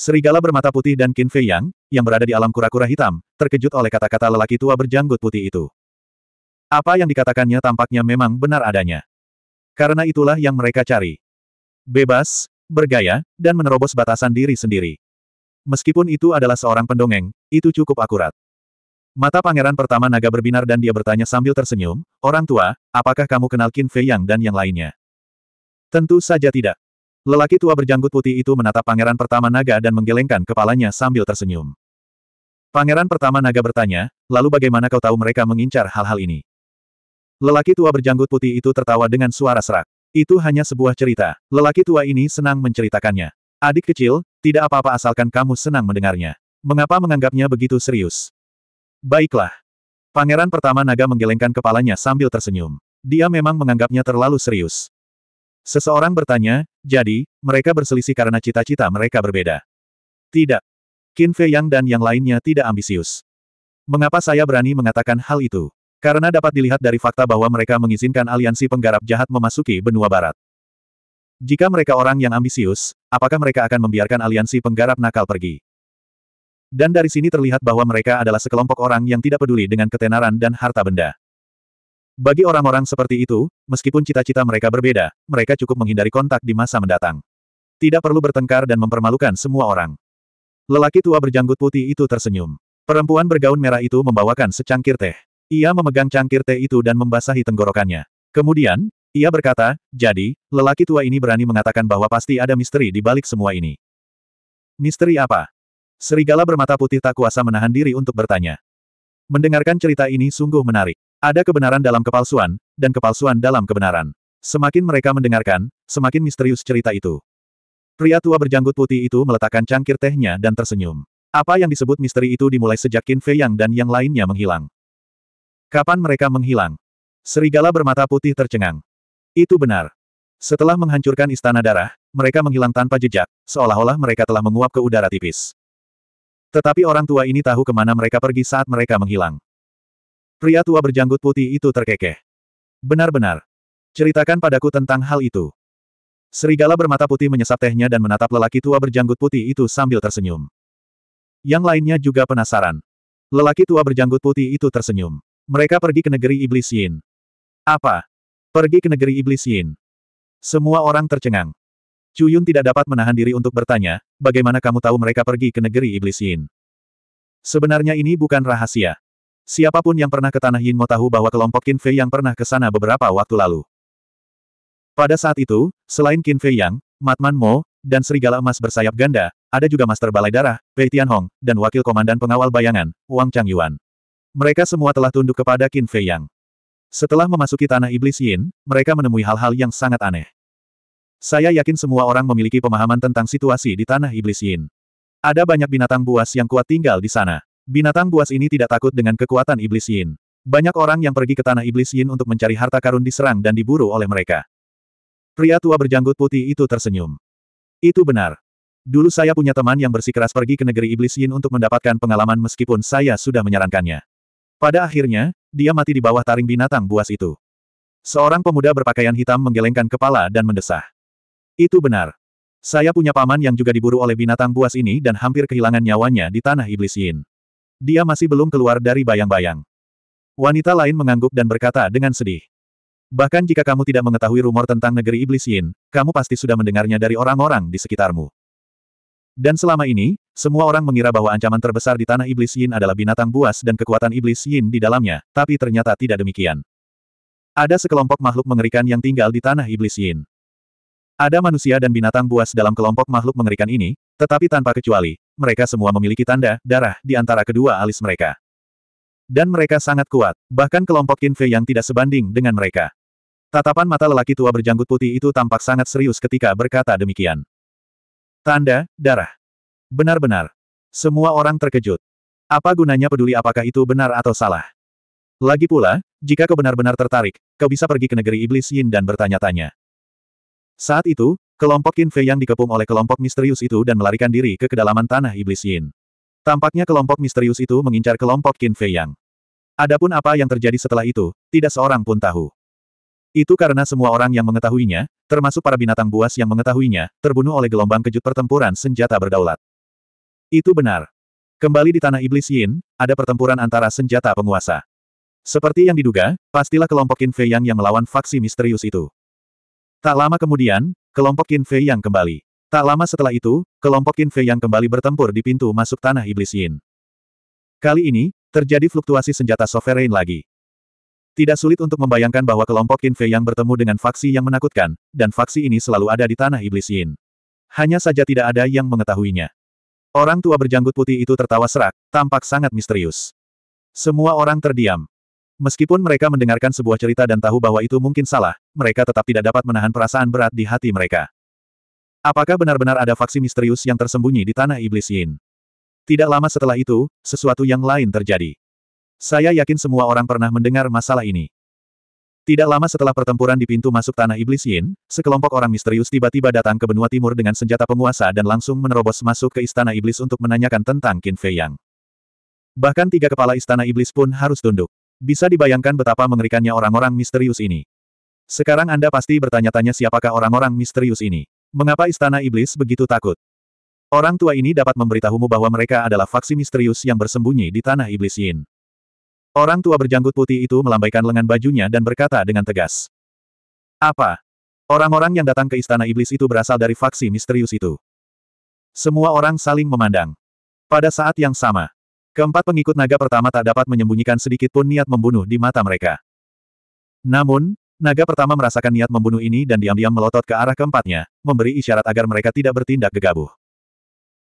Serigala bermata putih dan Qin Fei Yang, yang berada di alam kura-kura hitam, terkejut oleh kata-kata lelaki tua berjanggut putih itu. Apa yang dikatakannya tampaknya memang benar adanya. Karena itulah yang mereka cari. Bebas, bergaya, dan menerobos batasan diri sendiri. Meskipun itu adalah seorang pendongeng, itu cukup akurat. Mata pangeran pertama naga berbinar dan dia bertanya sambil tersenyum, Orang tua, apakah kamu kenal Qin Fei Yang dan yang lainnya? Tentu saja tidak. Lelaki tua berjanggut putih itu menatap pangeran pertama naga dan menggelengkan kepalanya sambil tersenyum. Pangeran pertama naga bertanya, lalu bagaimana kau tahu mereka mengincar hal-hal ini? Lelaki tua berjanggut putih itu tertawa dengan suara serak. Itu hanya sebuah cerita. Lelaki tua ini senang menceritakannya. Adik kecil, tidak apa-apa asalkan kamu senang mendengarnya. Mengapa menganggapnya begitu serius? Baiklah. Pangeran pertama naga menggelengkan kepalanya sambil tersenyum. Dia memang menganggapnya terlalu serius. Seseorang bertanya, jadi, mereka berselisih karena cita-cita mereka berbeda. Tidak. Qin Fei Yang dan yang lainnya tidak ambisius. Mengapa saya berani mengatakan hal itu? Karena dapat dilihat dari fakta bahwa mereka mengizinkan aliansi penggarap jahat memasuki benua barat. Jika mereka orang yang ambisius, apakah mereka akan membiarkan aliansi penggarap nakal pergi? Dan dari sini terlihat bahwa mereka adalah sekelompok orang yang tidak peduli dengan ketenaran dan harta benda. Bagi orang-orang seperti itu, meskipun cita-cita mereka berbeda, mereka cukup menghindari kontak di masa mendatang. Tidak perlu bertengkar dan mempermalukan semua orang. Lelaki tua berjanggut putih itu tersenyum. Perempuan bergaun merah itu membawakan secangkir teh. Ia memegang cangkir teh itu dan membasahi tenggorokannya. Kemudian, ia berkata, jadi, lelaki tua ini berani mengatakan bahwa pasti ada misteri di balik semua ini. Misteri apa? Serigala bermata putih tak kuasa menahan diri untuk bertanya. Mendengarkan cerita ini sungguh menarik. Ada kebenaran dalam kepalsuan, dan kepalsuan dalam kebenaran. Semakin mereka mendengarkan, semakin misterius cerita itu. Pria tua berjanggut putih itu meletakkan cangkir tehnya dan tersenyum. Apa yang disebut misteri itu dimulai sejak Qin Fei Yang dan yang lainnya menghilang. Kapan mereka menghilang? Serigala bermata putih tercengang. Itu benar. Setelah menghancurkan istana darah, mereka menghilang tanpa jejak, seolah-olah mereka telah menguap ke udara tipis. Tetapi orang tua ini tahu kemana mereka pergi saat mereka menghilang. Pria tua berjanggut putih itu terkekeh. Benar-benar. Ceritakan padaku tentang hal itu. Serigala bermata putih menyesap tehnya dan menatap lelaki tua berjanggut putih itu sambil tersenyum. Yang lainnya juga penasaran. Lelaki tua berjanggut putih itu tersenyum. Mereka pergi ke negeri Iblis Yin. Apa? Pergi ke negeri Iblis Yin. Semua orang tercengang. Cuyun tidak dapat menahan diri untuk bertanya, bagaimana kamu tahu mereka pergi ke negeri Iblis Yin? Sebenarnya ini bukan rahasia. Siapapun yang pernah ke Tanah Yin Mo tahu bahwa kelompok Qin Fei yang pernah ke sana beberapa waktu lalu. Pada saat itu, selain Qin Fei Yang, Matman Mo, dan Serigala Emas bersayap ganda, ada juga Master Balai Darah, Pei Hong, dan Wakil Komandan Pengawal Bayangan, Wang Changyuan. Mereka semua telah tunduk kepada Qin Fei Yang. Setelah memasuki Tanah Iblis Yin, mereka menemui hal-hal yang sangat aneh. Saya yakin semua orang memiliki pemahaman tentang situasi di Tanah Iblis Yin. Ada banyak binatang buas yang kuat tinggal di sana. Binatang buas ini tidak takut dengan kekuatan iblis Yin. Banyak orang yang pergi ke tanah iblis Yin untuk mencari harta karun diserang dan diburu oleh mereka. Pria tua berjanggut putih itu tersenyum. Itu benar. Dulu saya punya teman yang bersikeras pergi ke negeri iblis Yin untuk mendapatkan pengalaman meskipun saya sudah menyarankannya. Pada akhirnya, dia mati di bawah taring binatang buas itu. Seorang pemuda berpakaian hitam menggelengkan kepala dan mendesah. Itu benar. Saya punya paman yang juga diburu oleh binatang buas ini dan hampir kehilangan nyawanya di tanah iblis Yin. Dia masih belum keluar dari bayang-bayang. Wanita lain mengangguk dan berkata dengan sedih. Bahkan jika kamu tidak mengetahui rumor tentang negeri iblis Yin, kamu pasti sudah mendengarnya dari orang-orang di sekitarmu. Dan selama ini, semua orang mengira bahwa ancaman terbesar di tanah iblis Yin adalah binatang buas dan kekuatan iblis Yin di dalamnya, tapi ternyata tidak demikian. Ada sekelompok makhluk mengerikan yang tinggal di tanah iblis Yin. Ada manusia dan binatang buas dalam kelompok makhluk mengerikan ini, tetapi tanpa kecuali, mereka semua memiliki tanda darah di antara kedua alis mereka. Dan mereka sangat kuat, bahkan kelompok Qin Fei yang tidak sebanding dengan mereka. Tatapan mata lelaki tua berjanggut putih itu tampak sangat serius ketika berkata demikian. Tanda, darah. Benar-benar. Semua orang terkejut. Apa gunanya peduli apakah itu benar atau salah? Lagi pula, jika kau benar-benar tertarik, kau bisa pergi ke negeri iblis Yin dan bertanya-tanya. Saat itu, Kelompok Qin Fei yang dikepung oleh kelompok misterius itu dan melarikan diri ke kedalaman tanah iblis Yin. Tampaknya kelompok misterius itu mengincar kelompok Qin Fei yang. Adapun apa yang terjadi setelah itu, tidak seorang pun tahu. Itu karena semua orang yang mengetahuinya, termasuk para binatang buas yang mengetahuinya, terbunuh oleh gelombang kejut pertempuran senjata berdaulat. Itu benar. Kembali di tanah iblis Yin, ada pertempuran antara senjata penguasa. Seperti yang diduga, pastilah kelompok Qin Fei Yang yang melawan faksi misterius itu. Tak lama kemudian, kelompok Qin Fei yang kembali. Tak lama setelah itu, kelompok Qin Fei yang kembali bertempur di pintu masuk tanah iblis Yin. Kali ini, terjadi fluktuasi senjata sovereign lagi. Tidak sulit untuk membayangkan bahwa kelompok Qin Fei yang bertemu dengan faksi yang menakutkan, dan faksi ini selalu ada di tanah iblis Yin. Hanya saja tidak ada yang mengetahuinya. Orang tua berjanggut putih itu tertawa serak, tampak sangat misterius. Semua orang terdiam. Meskipun mereka mendengarkan sebuah cerita dan tahu bahwa itu mungkin salah, mereka tetap tidak dapat menahan perasaan berat di hati mereka. Apakah benar-benar ada faksi misterius yang tersembunyi di tanah iblis Yin? Tidak lama setelah itu, sesuatu yang lain terjadi. Saya yakin semua orang pernah mendengar masalah ini. Tidak lama setelah pertempuran di pintu masuk tanah iblis Yin, sekelompok orang misterius tiba-tiba datang ke benua timur dengan senjata penguasa dan langsung menerobos masuk ke istana iblis untuk menanyakan tentang Qin Fei Yang. Bahkan tiga kepala istana iblis pun harus tunduk. Bisa dibayangkan betapa mengerikannya orang-orang misterius ini. Sekarang Anda pasti bertanya-tanya siapakah orang-orang misterius ini. Mengapa Istana Iblis begitu takut? Orang tua ini dapat memberitahumu bahwa mereka adalah faksi misterius yang bersembunyi di Tanah Iblis Yin. Orang tua berjanggut putih itu melambaikan lengan bajunya dan berkata dengan tegas. Apa? Orang-orang yang datang ke Istana Iblis itu berasal dari faksi misterius itu. Semua orang saling memandang. Pada saat yang sama, Keempat pengikut naga pertama tak dapat menyembunyikan sedikit pun niat membunuh di mata mereka. Namun, naga pertama merasakan niat membunuh ini dan diam-diam melotot ke arah keempatnya, memberi isyarat agar mereka tidak bertindak gegabah.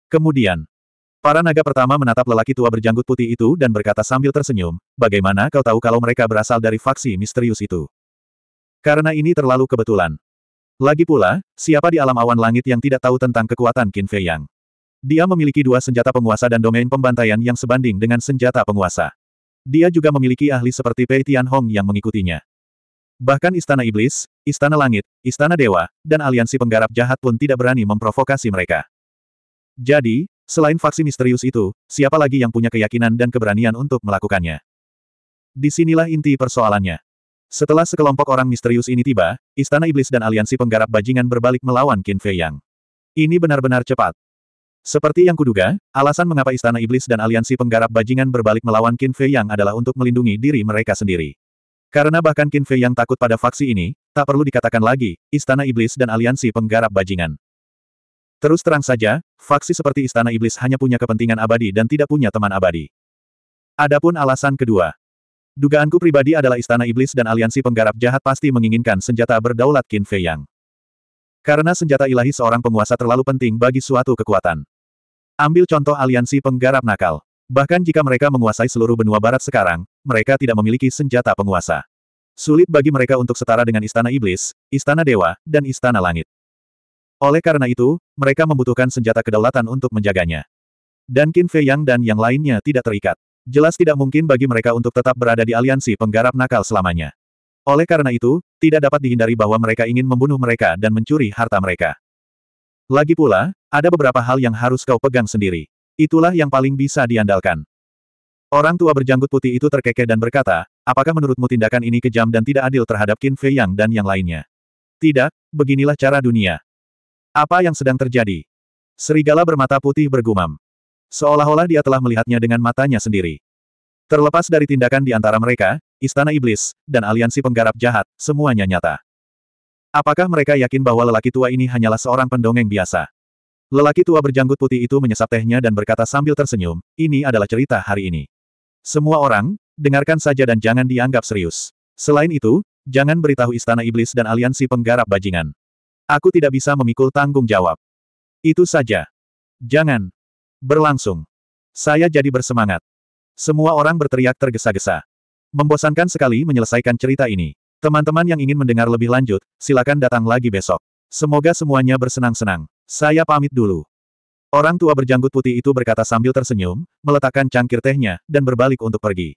Kemudian, para naga pertama menatap lelaki tua berjanggut putih itu dan berkata sambil tersenyum, bagaimana kau tahu kalau mereka berasal dari faksi misterius itu? Karena ini terlalu kebetulan. Lagi pula, siapa di alam awan langit yang tidak tahu tentang kekuatan Qin Fei Yang? Dia memiliki dua senjata penguasa dan domain pembantaian yang sebanding dengan senjata penguasa. Dia juga memiliki ahli seperti Pei Tian Hong yang mengikutinya. Bahkan Istana Iblis, Istana Langit, Istana Dewa, dan aliansi penggarap jahat pun tidak berani memprovokasi mereka. Jadi, selain faksi misterius itu, siapa lagi yang punya keyakinan dan keberanian untuk melakukannya? Disinilah inti persoalannya. Setelah sekelompok orang misterius ini tiba, Istana Iblis dan aliansi penggarap bajingan berbalik melawan Qin Fei Yang. Ini benar-benar cepat. Seperti yang kuduga, alasan mengapa Istana Iblis dan aliansi penggarap bajingan berbalik melawan Qin Fei Yang adalah untuk melindungi diri mereka sendiri. Karena bahkan Qin Fei Yang takut pada faksi ini, tak perlu dikatakan lagi, Istana Iblis dan aliansi penggarap bajingan. Terus terang saja, faksi seperti Istana Iblis hanya punya kepentingan abadi dan tidak punya teman abadi. Adapun alasan kedua. Dugaanku pribadi adalah Istana Iblis dan aliansi penggarap jahat pasti menginginkan senjata berdaulat Qin Fei Yang. Karena senjata ilahi seorang penguasa terlalu penting bagi suatu kekuatan. Ambil contoh aliansi penggarap nakal. Bahkan jika mereka menguasai seluruh benua barat sekarang, mereka tidak memiliki senjata penguasa. Sulit bagi mereka untuk setara dengan Istana Iblis, Istana Dewa, dan Istana Langit. Oleh karena itu, mereka membutuhkan senjata kedaulatan untuk menjaganya. Dan Qin Fei Yang dan yang lainnya tidak terikat. Jelas tidak mungkin bagi mereka untuk tetap berada di aliansi penggarap nakal selamanya. Oleh karena itu, tidak dapat dihindari bahwa mereka ingin membunuh mereka dan mencuri harta mereka. Lagi pula, ada beberapa hal yang harus kau pegang sendiri. Itulah yang paling bisa diandalkan. Orang tua berjanggut putih itu terkekeh dan berkata, apakah menurutmu tindakan ini kejam dan tidak adil terhadap Qin Fei Yang dan yang lainnya? Tidak, beginilah cara dunia. Apa yang sedang terjadi? Serigala bermata putih bergumam. Seolah-olah dia telah melihatnya dengan matanya sendiri. Terlepas dari tindakan di antara mereka, Istana Iblis, dan aliansi penggarap jahat, semuanya nyata. Apakah mereka yakin bahwa lelaki tua ini hanyalah seorang pendongeng biasa? Lelaki tua berjanggut putih itu menyesap tehnya dan berkata sambil tersenyum, ini adalah cerita hari ini. Semua orang, dengarkan saja dan jangan dianggap serius. Selain itu, jangan beritahu Istana Iblis dan aliansi penggarap bajingan. Aku tidak bisa memikul tanggung jawab. Itu saja. Jangan. Berlangsung. Saya jadi bersemangat. Semua orang berteriak tergesa-gesa. Membosankan sekali menyelesaikan cerita ini. Teman-teman yang ingin mendengar lebih lanjut, silakan datang lagi besok. Semoga semuanya bersenang-senang. Saya pamit dulu. Orang tua berjanggut putih itu berkata sambil tersenyum, meletakkan cangkir tehnya, dan berbalik untuk pergi.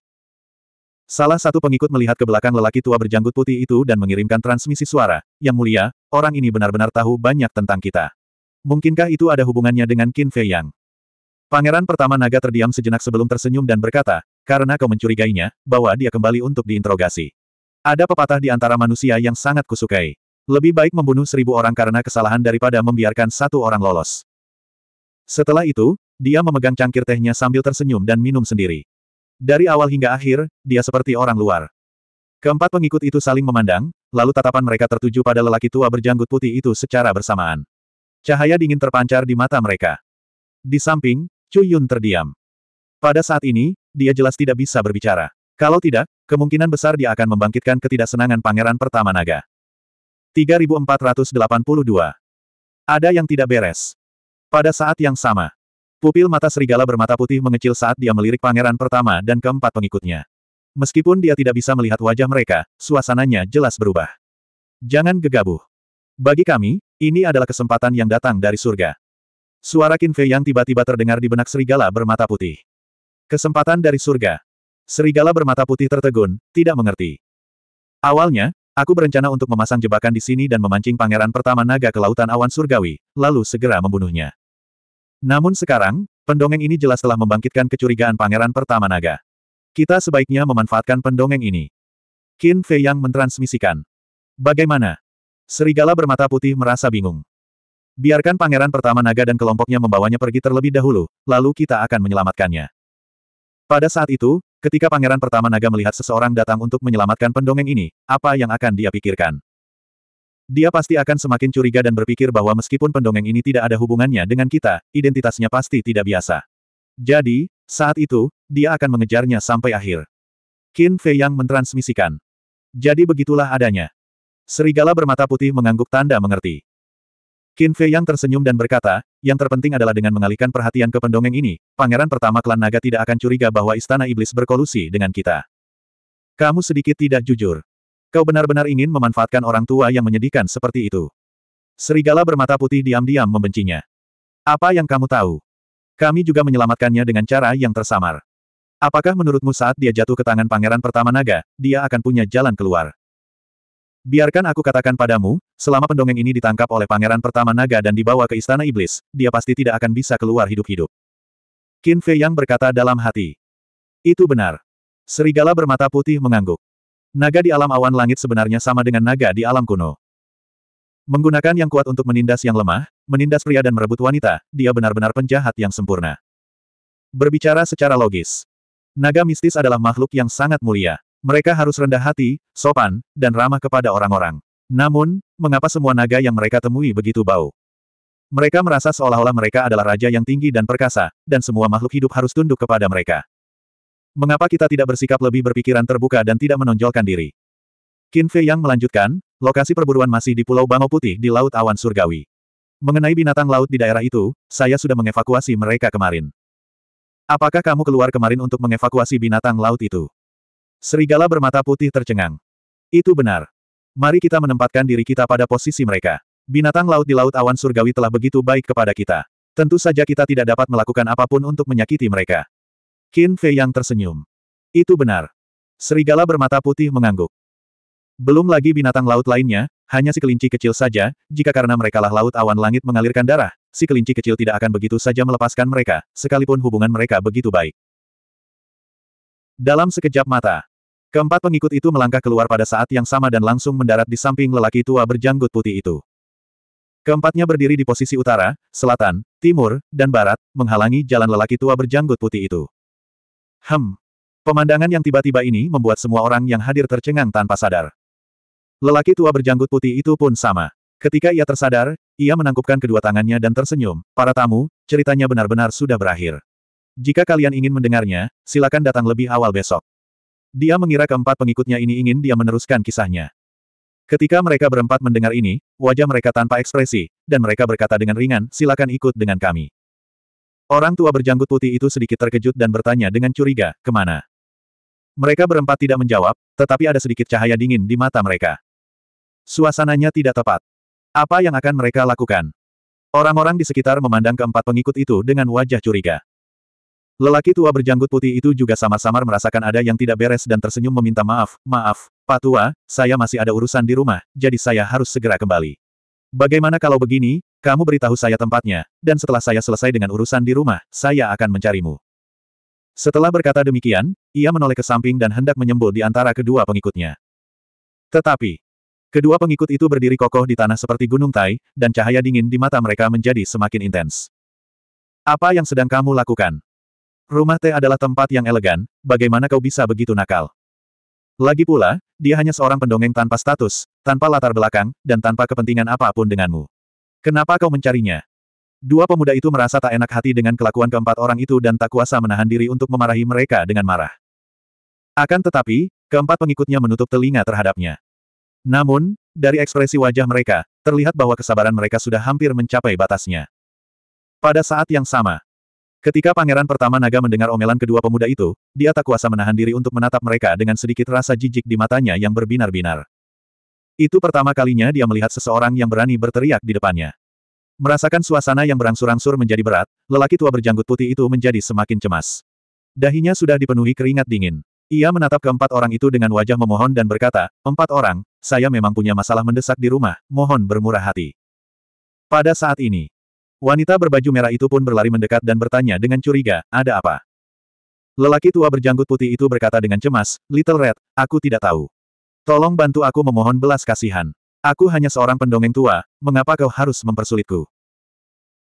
Salah satu pengikut melihat ke belakang lelaki tua berjanggut putih itu dan mengirimkan transmisi suara, yang mulia, orang ini benar-benar tahu banyak tentang kita. Mungkinkah itu ada hubungannya dengan Qin Fei Yang? Pangeran pertama naga terdiam sejenak sebelum tersenyum dan berkata, karena kau mencurigainya, bahwa dia kembali untuk diinterogasi. Ada pepatah di antara manusia yang sangat kusukai. Lebih baik membunuh seribu orang karena kesalahan daripada membiarkan satu orang lolos. Setelah itu, dia memegang cangkir tehnya sambil tersenyum dan minum sendiri. Dari awal hingga akhir, dia seperti orang luar. Keempat pengikut itu saling memandang, lalu tatapan mereka tertuju pada lelaki tua berjanggut putih itu secara bersamaan. Cahaya dingin terpancar di mata mereka. Di samping, Chu Yun terdiam. Pada saat ini, dia jelas tidak bisa berbicara. Kalau tidak, kemungkinan besar dia akan membangkitkan ketidaksenangan Pangeran Pertama Naga. 3482. Ada yang tidak beres. Pada saat yang sama, pupil mata serigala bermata putih mengecil saat dia melirik Pangeran Pertama dan keempat pengikutnya. Meskipun dia tidak bisa melihat wajah mereka, suasananya jelas berubah. Jangan gegabah. Bagi kami, ini adalah kesempatan yang datang dari surga. Suara Qin Fei yang tiba-tiba terdengar di benak serigala bermata putih. Kesempatan dari surga. Serigala bermata putih tertegun, tidak mengerti. Awalnya, aku berencana untuk memasang jebakan di sini dan memancing pangeran pertama naga ke lautan awan surgawi, lalu segera membunuhnya. Namun sekarang, pendongeng ini jelas telah membangkitkan kecurigaan pangeran pertama naga. Kita sebaiknya memanfaatkan pendongeng ini. Qin Fei yang mentransmisikan. Bagaimana? Serigala bermata putih merasa bingung. Biarkan pangeran pertama naga dan kelompoknya membawanya pergi terlebih dahulu, lalu kita akan menyelamatkannya. Pada saat itu, ketika Pangeran Pertama Naga melihat seseorang datang untuk menyelamatkan pendongeng ini, apa yang akan dia pikirkan? Dia pasti akan semakin curiga dan berpikir bahwa meskipun pendongeng ini tidak ada hubungannya dengan kita, identitasnya pasti tidak biasa. Jadi, saat itu, dia akan mengejarnya sampai akhir. Qin Fei yang mentransmisikan. Jadi begitulah adanya. Serigala bermata putih mengangguk tanda mengerti. Qin Fei yang tersenyum dan berkata, yang terpenting adalah dengan mengalihkan perhatian ke pendongeng ini, pangeran pertama klan naga tidak akan curiga bahwa istana iblis berkolusi dengan kita. Kamu sedikit tidak jujur. Kau benar-benar ingin memanfaatkan orang tua yang menyedihkan seperti itu. Serigala bermata putih diam-diam membencinya. Apa yang kamu tahu? Kami juga menyelamatkannya dengan cara yang tersamar. Apakah menurutmu saat dia jatuh ke tangan pangeran pertama naga, dia akan punya jalan keluar? Biarkan aku katakan padamu, selama pendongeng ini ditangkap oleh pangeran pertama naga dan dibawa ke istana iblis, dia pasti tidak akan bisa keluar hidup-hidup. Qin Fei yang berkata dalam hati. Itu benar. Serigala bermata putih mengangguk. Naga di alam awan langit sebenarnya sama dengan naga di alam kuno. Menggunakan yang kuat untuk menindas yang lemah, menindas pria dan merebut wanita, dia benar-benar penjahat yang sempurna. Berbicara secara logis. Naga mistis adalah makhluk yang sangat mulia. Mereka harus rendah hati, sopan, dan ramah kepada orang-orang. Namun, mengapa semua naga yang mereka temui begitu bau? Mereka merasa seolah-olah mereka adalah raja yang tinggi dan perkasa, dan semua makhluk hidup harus tunduk kepada mereka. Mengapa kita tidak bersikap lebih berpikiran terbuka dan tidak menonjolkan diri? Qin Fei yang melanjutkan, lokasi perburuan masih di Pulau Bangau Putih di Laut Awan Surgawi. Mengenai binatang laut di daerah itu, saya sudah mengevakuasi mereka kemarin. Apakah kamu keluar kemarin untuk mengevakuasi binatang laut itu? Serigala bermata putih tercengang. Itu benar. Mari kita menempatkan diri kita pada posisi mereka. Binatang laut di Laut Awan Surgawi telah begitu baik kepada kita. Tentu saja kita tidak dapat melakukan apapun untuk menyakiti mereka. Qin Fei yang tersenyum. Itu benar. Serigala bermata putih mengangguk. Belum lagi binatang laut lainnya, hanya si kelinci kecil saja, jika karena merekalah laut awan langit mengalirkan darah, si kelinci kecil tidak akan begitu saja melepaskan mereka, sekalipun hubungan mereka begitu baik. Dalam sekejap mata, Keempat pengikut itu melangkah keluar pada saat yang sama dan langsung mendarat di samping lelaki tua berjanggut putih itu. Keempatnya berdiri di posisi utara, selatan, timur, dan barat, menghalangi jalan lelaki tua berjanggut putih itu. Hem. Pemandangan yang tiba-tiba ini membuat semua orang yang hadir tercengang tanpa sadar. Lelaki tua berjanggut putih itu pun sama. Ketika ia tersadar, ia menangkupkan kedua tangannya dan tersenyum. Para tamu, ceritanya benar-benar sudah berakhir. Jika kalian ingin mendengarnya, silakan datang lebih awal besok. Dia mengira keempat pengikutnya ini ingin dia meneruskan kisahnya. Ketika mereka berempat mendengar ini, wajah mereka tanpa ekspresi, dan mereka berkata dengan ringan, silakan ikut dengan kami. Orang tua berjanggut putih itu sedikit terkejut dan bertanya dengan curiga, kemana? Mereka berempat tidak menjawab, tetapi ada sedikit cahaya dingin di mata mereka. Suasananya tidak tepat. Apa yang akan mereka lakukan? Orang-orang di sekitar memandang keempat pengikut itu dengan wajah curiga. Lelaki tua berjanggut putih itu juga samar-samar merasakan ada yang tidak beres dan tersenyum meminta maaf, maaf, Pak Tua, saya masih ada urusan di rumah, jadi saya harus segera kembali. Bagaimana kalau begini, kamu beritahu saya tempatnya, dan setelah saya selesai dengan urusan di rumah, saya akan mencarimu. Setelah berkata demikian, ia menoleh ke samping dan hendak menyembul di antara kedua pengikutnya. Tetapi, kedua pengikut itu berdiri kokoh di tanah seperti gunung Tai, dan cahaya dingin di mata mereka menjadi semakin intens. Apa yang sedang kamu lakukan? Rumah teh adalah tempat yang elegan, bagaimana kau bisa begitu nakal? Lagi pula, dia hanya seorang pendongeng tanpa status, tanpa latar belakang, dan tanpa kepentingan apapun denganmu. Kenapa kau mencarinya? Dua pemuda itu merasa tak enak hati dengan kelakuan keempat orang itu dan tak kuasa menahan diri untuk memarahi mereka dengan marah. Akan tetapi, keempat pengikutnya menutup telinga terhadapnya. Namun, dari ekspresi wajah mereka, terlihat bahwa kesabaran mereka sudah hampir mencapai batasnya. Pada saat yang sama, Ketika pangeran pertama naga mendengar omelan kedua pemuda itu, dia tak kuasa menahan diri untuk menatap mereka dengan sedikit rasa jijik di matanya yang berbinar-binar. Itu pertama kalinya dia melihat seseorang yang berani berteriak di depannya. Merasakan suasana yang berangsur-angsur menjadi berat, lelaki tua berjanggut putih itu menjadi semakin cemas. Dahinya sudah dipenuhi keringat dingin. Ia menatap keempat orang itu dengan wajah memohon dan berkata, Empat orang, saya memang punya masalah mendesak di rumah, mohon bermurah hati. Pada saat ini, Wanita berbaju merah itu pun berlari mendekat dan bertanya dengan curiga, ada apa? Lelaki tua berjanggut putih itu berkata dengan cemas, Little Red, aku tidak tahu. Tolong bantu aku memohon belas kasihan. Aku hanya seorang pendongeng tua, mengapa kau harus mempersulitku?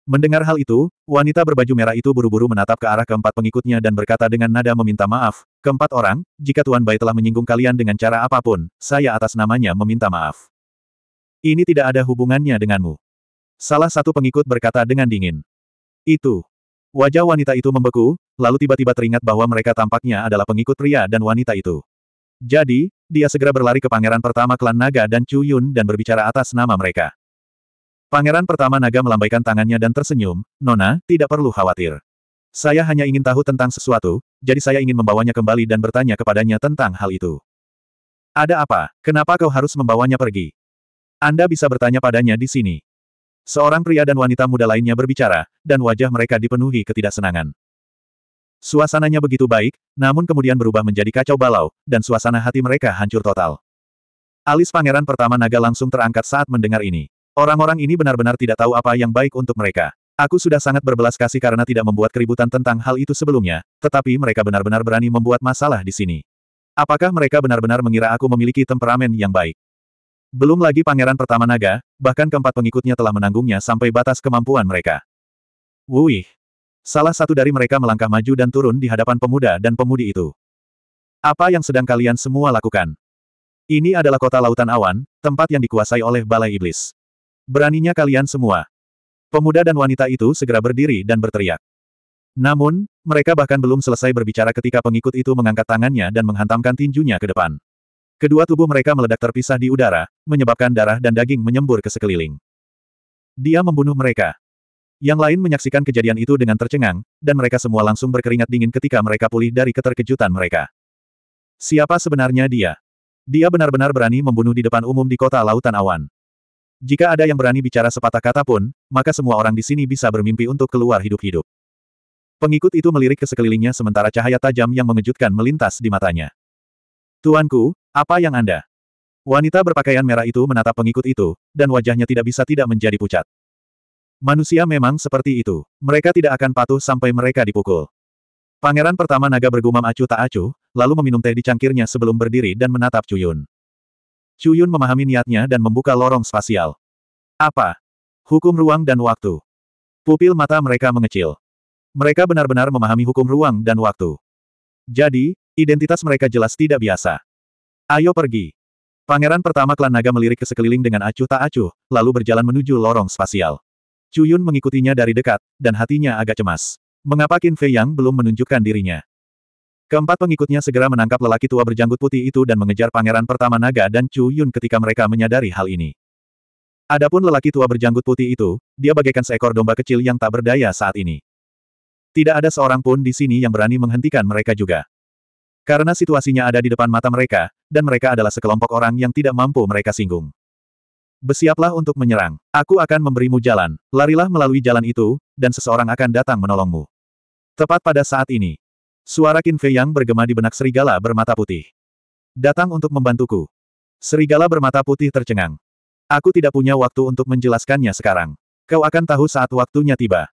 Mendengar hal itu, wanita berbaju merah itu buru-buru menatap ke arah keempat pengikutnya dan berkata dengan nada meminta maaf, keempat orang, jika Tuan Bai telah menyinggung kalian dengan cara apapun, saya atas namanya meminta maaf. Ini tidak ada hubungannya denganmu. Salah satu pengikut berkata dengan dingin. Itu. Wajah wanita itu membeku, lalu tiba-tiba teringat bahwa mereka tampaknya adalah pengikut pria dan wanita itu. Jadi, dia segera berlari ke pangeran pertama klan naga dan Chu Yun dan berbicara atas nama mereka. Pangeran pertama naga melambaikan tangannya dan tersenyum, Nona, tidak perlu khawatir. Saya hanya ingin tahu tentang sesuatu, jadi saya ingin membawanya kembali dan bertanya kepadanya tentang hal itu. Ada apa? Kenapa kau harus membawanya pergi? Anda bisa bertanya padanya di sini. Seorang pria dan wanita muda lainnya berbicara, dan wajah mereka dipenuhi ketidaksenangan. Suasananya begitu baik, namun kemudian berubah menjadi kacau balau, dan suasana hati mereka hancur total. Alis pangeran pertama naga langsung terangkat saat mendengar ini. Orang-orang ini benar-benar tidak tahu apa yang baik untuk mereka. Aku sudah sangat berbelas kasih karena tidak membuat keributan tentang hal itu sebelumnya, tetapi mereka benar-benar berani membuat masalah di sini. Apakah mereka benar-benar mengira aku memiliki temperamen yang baik? Belum lagi pangeran pertama naga, bahkan keempat pengikutnya telah menanggungnya sampai batas kemampuan mereka. Wuih! Salah satu dari mereka melangkah maju dan turun di hadapan pemuda dan pemudi itu. Apa yang sedang kalian semua lakukan? Ini adalah kota lautan awan, tempat yang dikuasai oleh balai iblis. Beraninya kalian semua. Pemuda dan wanita itu segera berdiri dan berteriak. Namun, mereka bahkan belum selesai berbicara ketika pengikut itu mengangkat tangannya dan menghantamkan tinjunya ke depan. Kedua tubuh mereka meledak terpisah di udara, menyebabkan darah dan daging menyembur ke sekeliling. Dia membunuh mereka. Yang lain menyaksikan kejadian itu dengan tercengang, dan mereka semua langsung berkeringat dingin ketika mereka pulih dari keterkejutan mereka. Siapa sebenarnya dia? Dia benar-benar berani membunuh di depan umum di kota Lautan Awan. Jika ada yang berani bicara sepatah kata pun, maka semua orang di sini bisa bermimpi untuk keluar hidup-hidup. Pengikut itu melirik ke sekelilingnya sementara cahaya tajam yang mengejutkan melintas di matanya. Tuanku, apa yang Anda? Wanita berpakaian merah itu menatap pengikut itu, dan wajahnya tidak bisa tidak menjadi pucat. Manusia memang seperti itu. Mereka tidak akan patuh sampai mereka dipukul. Pangeran pertama naga bergumam acuh tak acuh, lalu meminum teh di cangkirnya sebelum berdiri dan menatap Cuyun. Cuyun memahami niatnya dan membuka lorong spasial. Apa? Hukum ruang dan waktu. Pupil mata mereka mengecil. Mereka benar-benar memahami hukum ruang dan waktu. Jadi, identitas mereka jelas tidak biasa. Ayo pergi. Pangeran pertama klan naga melirik ke sekeliling dengan acuh tak acuh, lalu berjalan menuju lorong spasial. Cuyun mengikutinya dari dekat, dan hatinya agak cemas. Mengapa Qin Fei Yang belum menunjukkan dirinya? Keempat pengikutnya segera menangkap lelaki tua berjanggut putih itu dan mengejar pangeran pertama naga dan Chu Yun ketika mereka menyadari hal ini. Adapun lelaki tua berjanggut putih itu, dia bagaikan seekor domba kecil yang tak berdaya saat ini. Tidak ada seorang pun di sini yang berani menghentikan mereka juga. Karena situasinya ada di depan mata mereka, dan mereka adalah sekelompok orang yang tidak mampu mereka singgung. Bersiaplah untuk menyerang. Aku akan memberimu jalan. Larilah melalui jalan itu, dan seseorang akan datang menolongmu. Tepat pada saat ini. Suara Qin Fei yang bergema di benak serigala bermata putih. Datang untuk membantuku. Serigala bermata putih tercengang. Aku tidak punya waktu untuk menjelaskannya sekarang. Kau akan tahu saat waktunya tiba.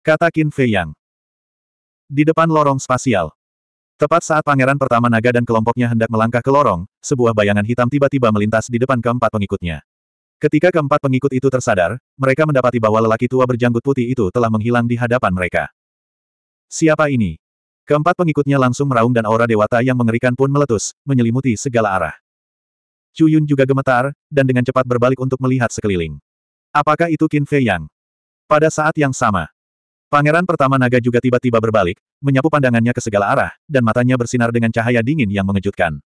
Kata Qin Fei Yang. Di depan lorong spasial, Tepat saat pangeran pertama naga dan kelompoknya hendak melangkah ke lorong, sebuah bayangan hitam tiba-tiba melintas di depan keempat pengikutnya. Ketika keempat pengikut itu tersadar, mereka mendapati bahwa lelaki tua berjanggut putih itu telah menghilang di hadapan mereka. Siapa ini? Keempat pengikutnya langsung meraung dan aura dewata yang mengerikan pun meletus, menyelimuti segala arah. Cuyun juga gemetar, dan dengan cepat berbalik untuk melihat sekeliling. Apakah itu Qin Fei Yang? Pada saat yang sama, Pangeran pertama naga juga tiba-tiba berbalik, menyapu pandangannya ke segala arah, dan matanya bersinar dengan cahaya dingin yang mengejutkan.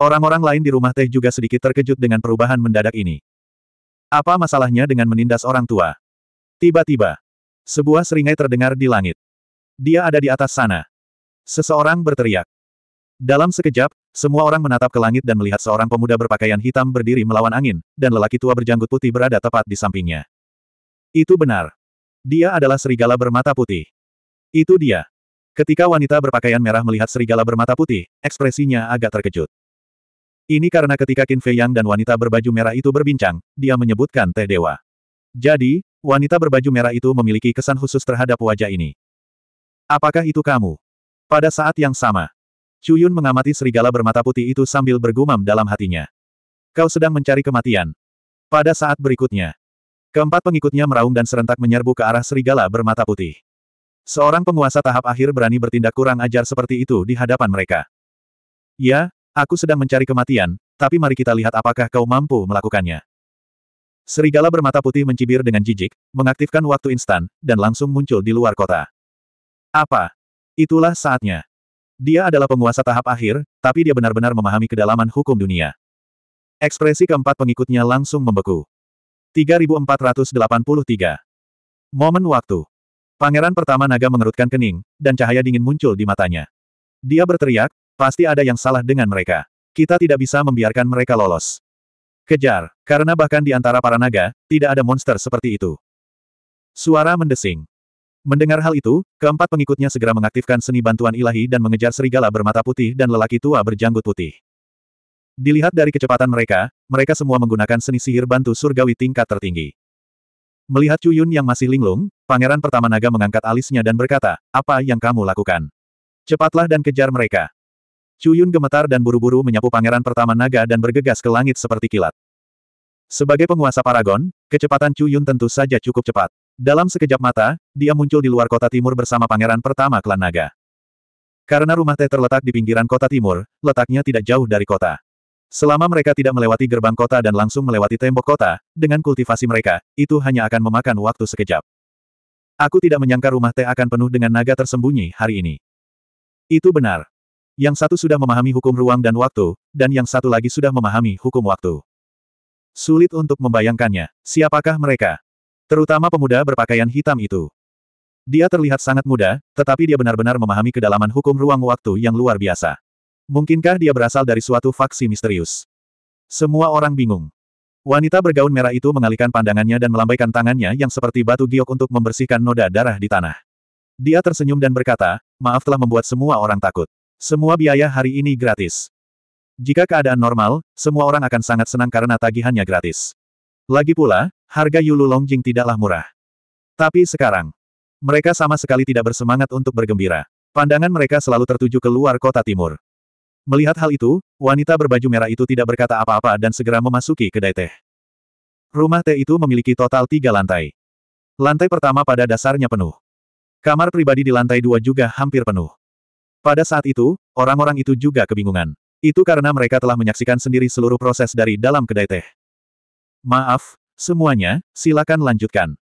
Orang-orang lain di rumah teh juga sedikit terkejut dengan perubahan mendadak ini. Apa masalahnya dengan menindas orang tua? Tiba-tiba, sebuah seringai terdengar di langit. Dia ada di atas sana. Seseorang berteriak. Dalam sekejap, semua orang menatap ke langit dan melihat seorang pemuda berpakaian hitam berdiri melawan angin, dan lelaki tua berjanggut putih berada tepat di sampingnya. Itu benar. Dia adalah serigala bermata putih. Itu dia. Ketika wanita berpakaian merah melihat serigala bermata putih, ekspresinya agak terkejut. Ini karena ketika Qin Fei Yang dan wanita berbaju merah itu berbincang, dia menyebutkan teh dewa. Jadi, wanita berbaju merah itu memiliki kesan khusus terhadap wajah ini. Apakah itu kamu? Pada saat yang sama, Chuyun mengamati serigala bermata putih itu sambil bergumam dalam hatinya. Kau sedang mencari kematian. Pada saat berikutnya, Keempat pengikutnya meraung dan serentak menyerbu ke arah serigala bermata putih. Seorang penguasa tahap akhir berani bertindak kurang ajar seperti itu di hadapan mereka. Ya, aku sedang mencari kematian, tapi mari kita lihat apakah kau mampu melakukannya. Serigala bermata putih mencibir dengan jijik, mengaktifkan waktu instan, dan langsung muncul di luar kota. Apa? Itulah saatnya. Dia adalah penguasa tahap akhir, tapi dia benar-benar memahami kedalaman hukum dunia. Ekspresi keempat pengikutnya langsung membeku. 3483. Momen waktu. Pangeran pertama naga mengerutkan kening, dan cahaya dingin muncul di matanya. Dia berteriak, pasti ada yang salah dengan mereka. Kita tidak bisa membiarkan mereka lolos. Kejar, karena bahkan di antara para naga, tidak ada monster seperti itu. Suara mendesing. Mendengar hal itu, keempat pengikutnya segera mengaktifkan seni bantuan ilahi dan mengejar serigala bermata putih dan lelaki tua berjanggut putih. Dilihat dari kecepatan mereka, mereka semua menggunakan seni sihir bantu surgawi tingkat tertinggi. Melihat Cuyun yang masih linglung, pangeran pertama naga mengangkat alisnya dan berkata, apa yang kamu lakukan? Cepatlah dan kejar mereka. Cuyun gemetar dan buru-buru menyapu pangeran pertama naga dan bergegas ke langit seperti kilat. Sebagai penguasa Paragon, kecepatan Cuyun tentu saja cukup cepat. Dalam sekejap mata, dia muncul di luar kota timur bersama pangeran pertama klan naga. Karena rumah teh terletak di pinggiran kota timur, letaknya tidak jauh dari kota. Selama mereka tidak melewati gerbang kota dan langsung melewati tembok kota, dengan kultivasi mereka, itu hanya akan memakan waktu sekejap. Aku tidak menyangka rumah teh akan penuh dengan naga tersembunyi hari ini. Itu benar. Yang satu sudah memahami hukum ruang dan waktu, dan yang satu lagi sudah memahami hukum waktu. Sulit untuk membayangkannya, siapakah mereka? Terutama pemuda berpakaian hitam itu. Dia terlihat sangat muda, tetapi dia benar-benar memahami kedalaman hukum ruang waktu yang luar biasa. Mungkinkah dia berasal dari suatu faksi misterius? Semua orang bingung. Wanita bergaun merah itu mengalihkan pandangannya dan melambaikan tangannya yang seperti batu giok untuk membersihkan noda darah di tanah. Dia tersenyum dan berkata, maaf telah membuat semua orang takut. Semua biaya hari ini gratis. Jika keadaan normal, semua orang akan sangat senang karena tagihannya gratis. Lagi pula, harga Yulu Longjing tidaklah murah. Tapi sekarang, mereka sama sekali tidak bersemangat untuk bergembira. Pandangan mereka selalu tertuju ke luar kota timur. Melihat hal itu, wanita berbaju merah itu tidak berkata apa-apa dan segera memasuki kedai teh. Rumah teh itu memiliki total tiga lantai. Lantai pertama pada dasarnya penuh. Kamar pribadi di lantai dua juga hampir penuh. Pada saat itu, orang-orang itu juga kebingungan. Itu karena mereka telah menyaksikan sendiri seluruh proses dari dalam kedai teh. Maaf, semuanya, silakan lanjutkan.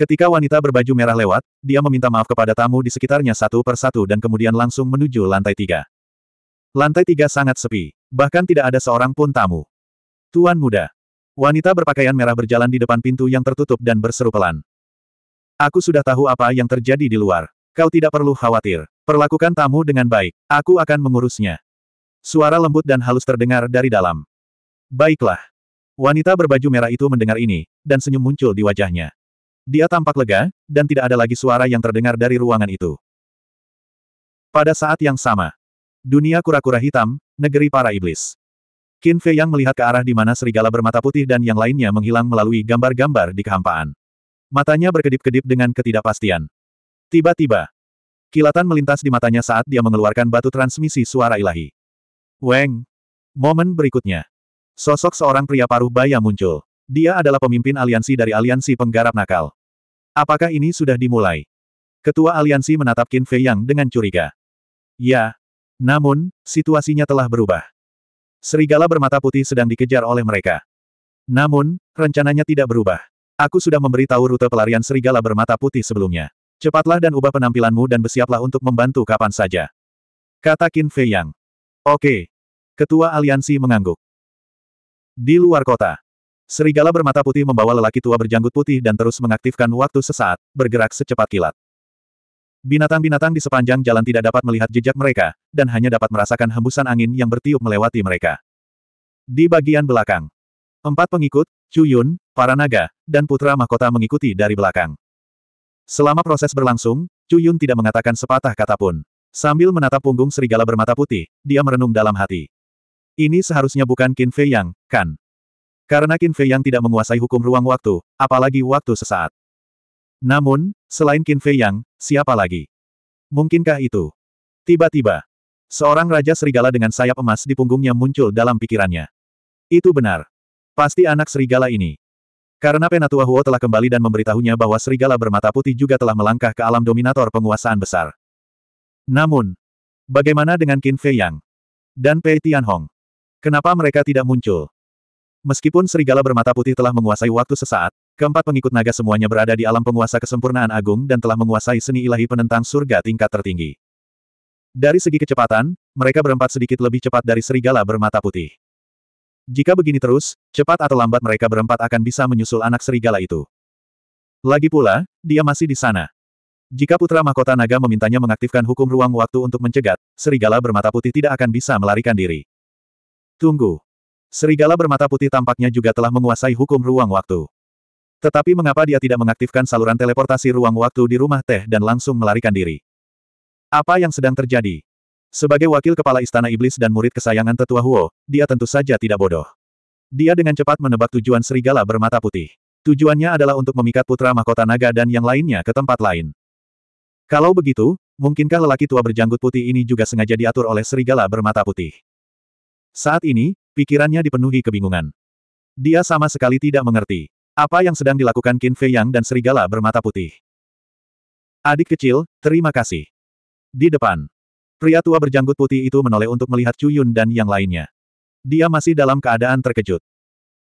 Ketika wanita berbaju merah lewat, dia meminta maaf kepada tamu di sekitarnya satu persatu dan kemudian langsung menuju lantai tiga. Lantai tiga sangat sepi. Bahkan tidak ada seorang pun tamu. Tuan muda. Wanita berpakaian merah berjalan di depan pintu yang tertutup dan berseru pelan. Aku sudah tahu apa yang terjadi di luar. Kau tidak perlu khawatir. Perlakukan tamu dengan baik. Aku akan mengurusnya. Suara lembut dan halus terdengar dari dalam. Baiklah. Wanita berbaju merah itu mendengar ini, dan senyum muncul di wajahnya. Dia tampak lega, dan tidak ada lagi suara yang terdengar dari ruangan itu. Pada saat yang sama, Dunia kura-kura hitam, negeri para iblis. Qin Fei Yang melihat ke arah di mana serigala bermata putih dan yang lainnya menghilang melalui gambar-gambar di kehampaan. Matanya berkedip-kedip dengan ketidakpastian. Tiba-tiba, kilatan melintas di matanya saat dia mengeluarkan batu transmisi suara ilahi. Weng! Momen berikutnya. Sosok seorang pria paruh baya muncul. Dia adalah pemimpin aliansi dari aliansi penggarap nakal. Apakah ini sudah dimulai? Ketua aliansi menatap Qin Fei Yang dengan curiga. Ya, namun, situasinya telah berubah. Serigala bermata putih sedang dikejar oleh mereka. Namun, rencananya tidak berubah. Aku sudah memberitahu rute pelarian serigala bermata putih sebelumnya. Cepatlah dan ubah penampilanmu dan bersiaplah untuk membantu kapan saja. Kata Qin Fei Yang. Oke. Ketua aliansi mengangguk. Di luar kota. Serigala bermata putih membawa lelaki tua berjanggut putih dan terus mengaktifkan waktu sesaat, bergerak secepat kilat. Binatang-binatang di sepanjang jalan tidak dapat melihat jejak mereka, dan hanya dapat merasakan hembusan angin yang bertiup melewati mereka. Di bagian belakang, empat pengikut, Cuyun, para naga, dan putra mahkota mengikuti dari belakang. Selama proses berlangsung, Cuyun tidak mengatakan sepatah kata pun. Sambil menatap punggung serigala bermata putih, dia merenung dalam hati. Ini seharusnya bukan Qin Fei Yang, kan? Karena Qin Fei Yang tidak menguasai hukum ruang waktu, apalagi waktu sesaat. Namun, selain Qin Fei Yang, siapa lagi? Mungkinkah itu? Tiba-tiba, seorang raja serigala dengan sayap emas di punggungnya muncul dalam pikirannya. Itu benar. Pasti anak serigala ini. Karena Penatua Huo telah kembali dan memberitahunya bahwa serigala bermata putih juga telah melangkah ke alam dominator penguasaan besar. Namun, bagaimana dengan Qin Fei Yang dan Pei Tianhong? Kenapa mereka tidak muncul? Meskipun serigala bermata putih telah menguasai waktu sesaat, Keempat pengikut naga semuanya berada di alam penguasa kesempurnaan agung dan telah menguasai seni ilahi penentang surga tingkat tertinggi. Dari segi kecepatan, mereka berempat sedikit lebih cepat dari serigala bermata putih. Jika begini terus, cepat atau lambat mereka berempat akan bisa menyusul anak serigala itu. Lagi pula, dia masih di sana. Jika putra mahkota naga memintanya mengaktifkan hukum ruang waktu untuk mencegat, serigala bermata putih tidak akan bisa melarikan diri. Tunggu. Serigala bermata putih tampaknya juga telah menguasai hukum ruang waktu. Tetapi mengapa dia tidak mengaktifkan saluran teleportasi ruang waktu di rumah teh dan langsung melarikan diri? Apa yang sedang terjadi? Sebagai wakil kepala Istana Iblis dan murid kesayangan Tetua Huo, dia tentu saja tidak bodoh. Dia dengan cepat menebak tujuan serigala bermata putih. Tujuannya adalah untuk memikat putra mahkota naga dan yang lainnya ke tempat lain. Kalau begitu, mungkinkah lelaki tua berjanggut putih ini juga sengaja diatur oleh serigala bermata putih? Saat ini, pikirannya dipenuhi kebingungan. Dia sama sekali tidak mengerti. Apa yang sedang dilakukan Qin Fei Yang dan serigala bermata putih? Adik kecil, terima kasih. Di depan. Pria tua berjanggut putih itu menoleh untuk melihat Chu Yun dan yang lainnya. Dia masih dalam keadaan terkejut.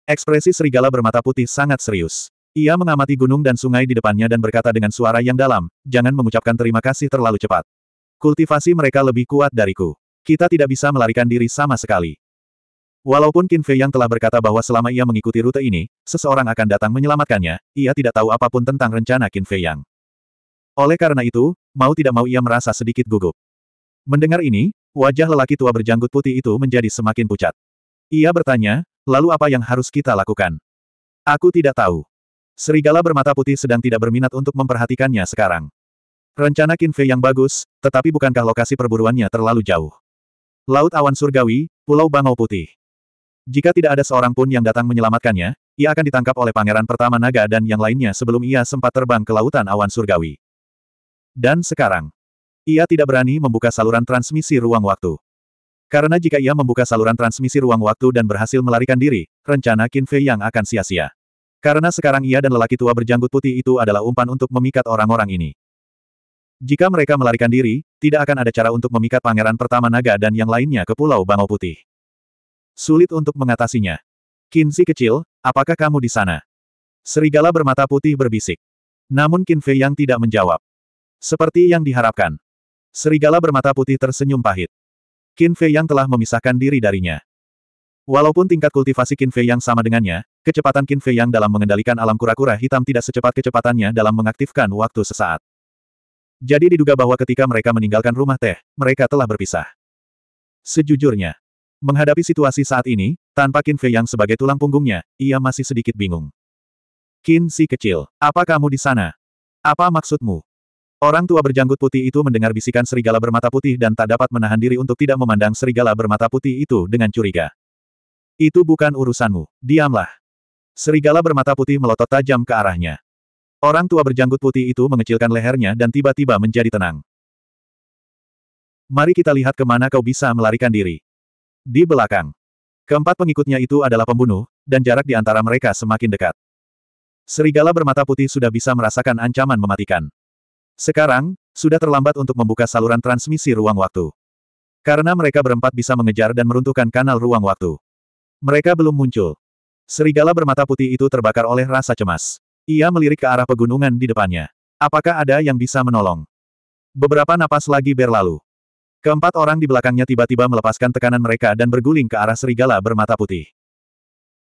Ekspresi serigala bermata putih sangat serius. Ia mengamati gunung dan sungai di depannya dan berkata dengan suara yang dalam, jangan mengucapkan terima kasih terlalu cepat. Kultivasi mereka lebih kuat dariku. Kita tidak bisa melarikan diri sama sekali. Walaupun Qin Fei yang telah berkata bahwa selama ia mengikuti rute ini, seseorang akan datang menyelamatkannya, ia tidak tahu apapun tentang rencana Qin Fei yang. Oleh karena itu, mau tidak mau ia merasa sedikit gugup. Mendengar ini, wajah lelaki tua berjanggut putih itu menjadi semakin pucat. Ia bertanya, lalu apa yang harus kita lakukan? Aku tidak tahu. Serigala bermata putih sedang tidak berminat untuk memperhatikannya sekarang. Rencana Qin Fei yang bagus, tetapi bukankah lokasi perburuannya terlalu jauh? Laut awan surgawi, Pulau Bangau Putih. Jika tidak ada seorang pun yang datang menyelamatkannya, ia akan ditangkap oleh Pangeran Pertama Naga dan yang lainnya sebelum ia sempat terbang ke lautan awan surgawi. Dan sekarang, ia tidak berani membuka saluran transmisi ruang waktu. Karena jika ia membuka saluran transmisi ruang waktu dan berhasil melarikan diri, rencana Qin Fei yang akan sia-sia. Karena sekarang ia dan lelaki tua berjanggut putih itu adalah umpan untuk memikat orang-orang ini. Jika mereka melarikan diri, tidak akan ada cara untuk memikat pangeran pertama naga dan yang lainnya ke Pulau Bangau Putih sulit untuk mengatasinya. Kinzi kecil, apakah kamu di sana? Serigala bermata putih berbisik. Namun Qin Fei yang tidak menjawab. Seperti yang diharapkan. Serigala bermata putih tersenyum pahit. Qin Fei yang telah memisahkan diri darinya. Walaupun tingkat kultivasi Qin Fei yang sama dengannya, kecepatan Qin Fei yang dalam mengendalikan alam kura-kura hitam tidak secepat kecepatannya dalam mengaktifkan waktu sesaat. Jadi diduga bahwa ketika mereka meninggalkan rumah teh, mereka telah berpisah. Sejujurnya, Menghadapi situasi saat ini, tanpa Qin Fei yang sebagai tulang punggungnya, ia masih sedikit bingung. Qin si kecil, apa kamu di sana? Apa maksudmu? Orang tua berjanggut putih itu mendengar bisikan serigala bermata putih dan tak dapat menahan diri untuk tidak memandang serigala bermata putih itu dengan curiga. Itu bukan urusanmu, diamlah. Serigala bermata putih melotot tajam ke arahnya. Orang tua berjanggut putih itu mengecilkan lehernya dan tiba-tiba menjadi tenang. Mari kita lihat kemana kau bisa melarikan diri di belakang. Keempat pengikutnya itu adalah pembunuh, dan jarak di antara mereka semakin dekat. Serigala bermata putih sudah bisa merasakan ancaman mematikan. Sekarang, sudah terlambat untuk membuka saluran transmisi ruang waktu. Karena mereka berempat bisa mengejar dan meruntuhkan kanal ruang waktu. Mereka belum muncul. Serigala bermata putih itu terbakar oleh rasa cemas. Ia melirik ke arah pegunungan di depannya. Apakah ada yang bisa menolong? Beberapa napas lagi berlalu. Keempat orang di belakangnya tiba-tiba melepaskan tekanan mereka dan berguling ke arah serigala bermata putih.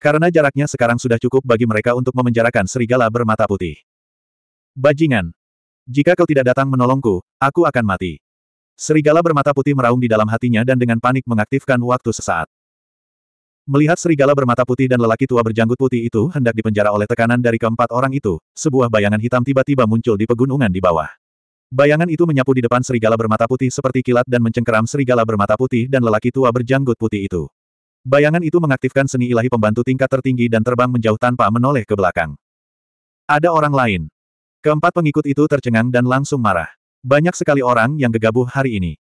Karena jaraknya sekarang sudah cukup bagi mereka untuk memenjarakan serigala bermata putih. Bajingan! Jika kau tidak datang menolongku, aku akan mati. Serigala bermata putih meraung di dalam hatinya dan dengan panik mengaktifkan waktu sesaat. Melihat serigala bermata putih dan lelaki tua berjanggut putih itu hendak dipenjara oleh tekanan dari keempat orang itu, sebuah bayangan hitam tiba-tiba muncul di pegunungan di bawah. Bayangan itu menyapu di depan serigala bermata putih seperti kilat dan mencengkeram serigala bermata putih dan lelaki tua berjanggut putih itu. Bayangan itu mengaktifkan seni ilahi pembantu tingkat tertinggi dan terbang menjauh tanpa menoleh ke belakang. Ada orang lain. Keempat pengikut itu tercengang dan langsung marah. Banyak sekali orang yang gegabah hari ini.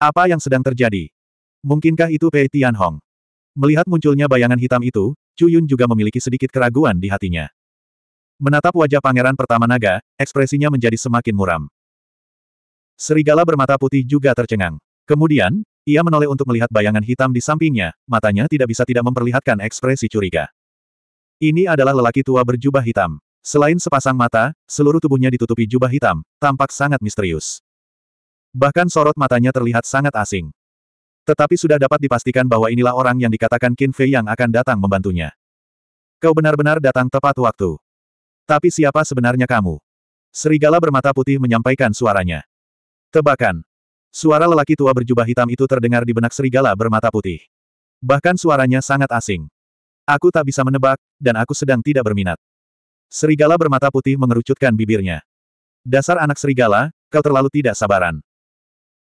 Apa yang sedang terjadi? Mungkinkah itu Pei Tianhong? Melihat munculnya bayangan hitam itu, Chu Yun juga memiliki sedikit keraguan di hatinya. Menatap wajah pangeran pertama naga, ekspresinya menjadi semakin muram. Serigala bermata putih juga tercengang. Kemudian, ia menoleh untuk melihat bayangan hitam di sampingnya, matanya tidak bisa tidak memperlihatkan ekspresi curiga. Ini adalah lelaki tua berjubah hitam. Selain sepasang mata, seluruh tubuhnya ditutupi jubah hitam, tampak sangat misterius. Bahkan sorot matanya terlihat sangat asing. Tetapi sudah dapat dipastikan bahwa inilah orang yang dikatakan Qin Fei yang akan datang membantunya. Kau benar-benar datang tepat waktu. Tapi siapa sebenarnya kamu? Serigala bermata putih menyampaikan suaranya. Tebakan. Suara lelaki tua berjubah hitam itu terdengar di benak serigala bermata putih. Bahkan suaranya sangat asing. Aku tak bisa menebak, dan aku sedang tidak berminat. Serigala bermata putih mengerucutkan bibirnya. Dasar anak serigala, kau terlalu tidak sabaran.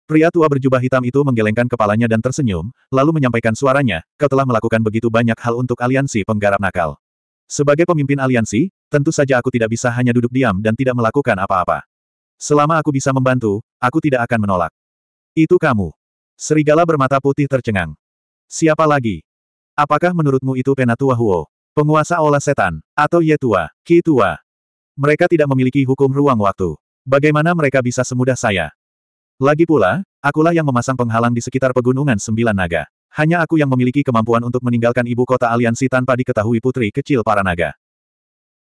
Pria tua berjubah hitam itu menggelengkan kepalanya dan tersenyum, lalu menyampaikan suaranya, kau telah melakukan begitu banyak hal untuk aliansi penggarap nakal. Sebagai pemimpin aliansi, tentu saja aku tidak bisa hanya duduk diam dan tidak melakukan apa-apa. Selama aku bisa membantu, aku tidak akan menolak. Itu kamu. Serigala bermata putih tercengang. Siapa lagi? Apakah menurutmu itu Penatua Huo? Penguasa olah setan, atau Yetua, Ki Tua? Mereka tidak memiliki hukum ruang waktu. Bagaimana mereka bisa semudah saya? Lagi pula, akulah yang memasang penghalang di sekitar pegunungan Sembilan Naga. Hanya aku yang memiliki kemampuan untuk meninggalkan ibu kota aliansi tanpa diketahui putri kecil para naga.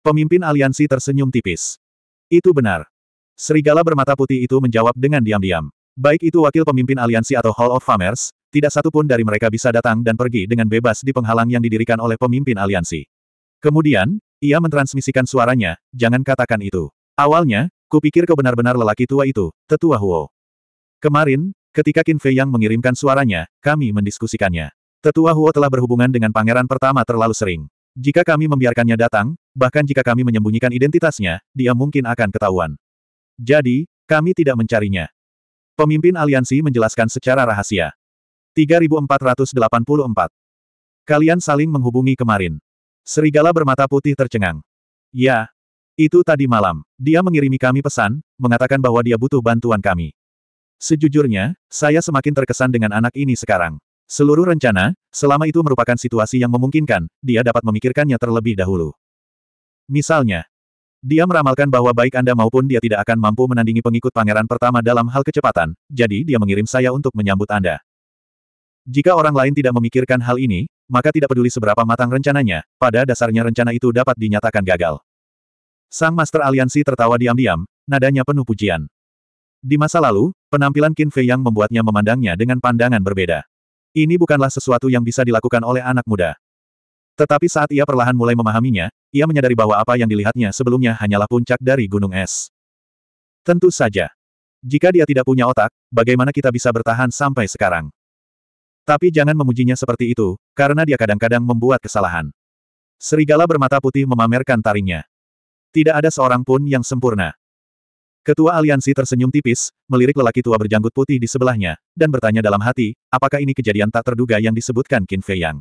Pemimpin aliansi tersenyum tipis. Itu benar. Serigala bermata putih itu menjawab dengan diam-diam. Baik itu wakil pemimpin aliansi atau Hall of Famers, tidak satu pun dari mereka bisa datang dan pergi dengan bebas di penghalang yang didirikan oleh pemimpin aliansi. Kemudian, ia mentransmisikan suaranya, jangan katakan itu. Awalnya, kupikir kau benar-benar lelaki tua itu, tetua Huo. Kemarin, ketika Qin Fei yang mengirimkan suaranya, kami mendiskusikannya. Tetua Huo telah berhubungan dengan pangeran pertama terlalu sering. Jika kami membiarkannya datang, bahkan jika kami menyembunyikan identitasnya, dia mungkin akan ketahuan. Jadi, kami tidak mencarinya. Pemimpin aliansi menjelaskan secara rahasia. 3484. Kalian saling menghubungi kemarin. Serigala bermata putih tercengang. Ya. Itu tadi malam. Dia mengirimi kami pesan, mengatakan bahwa dia butuh bantuan kami. Sejujurnya, saya semakin terkesan dengan anak ini sekarang. Seluruh rencana, selama itu merupakan situasi yang memungkinkan, dia dapat memikirkannya terlebih dahulu. Misalnya, dia meramalkan bahwa baik Anda maupun dia tidak akan mampu menandingi pengikut pangeran pertama dalam hal kecepatan, jadi dia mengirim saya untuk menyambut Anda. Jika orang lain tidak memikirkan hal ini, maka tidak peduli seberapa matang rencananya, pada dasarnya rencana itu dapat dinyatakan gagal. Sang Master Aliansi tertawa diam-diam, nadanya penuh pujian. Di masa lalu, penampilan Qin Fei yang membuatnya memandangnya dengan pandangan berbeda. Ini bukanlah sesuatu yang bisa dilakukan oleh anak muda. Tetapi saat ia perlahan mulai memahaminya, ia menyadari bahwa apa yang dilihatnya sebelumnya hanyalah puncak dari gunung es. Tentu saja. Jika dia tidak punya otak, bagaimana kita bisa bertahan sampai sekarang? Tapi jangan memujinya seperti itu, karena dia kadang-kadang membuat kesalahan. Serigala bermata putih memamerkan taringnya. Tidak ada seorang pun yang sempurna. Ketua aliansi tersenyum tipis, melirik lelaki tua berjanggut putih di sebelahnya, dan bertanya dalam hati, apakah ini kejadian tak terduga yang disebutkan Qin Fei Yang?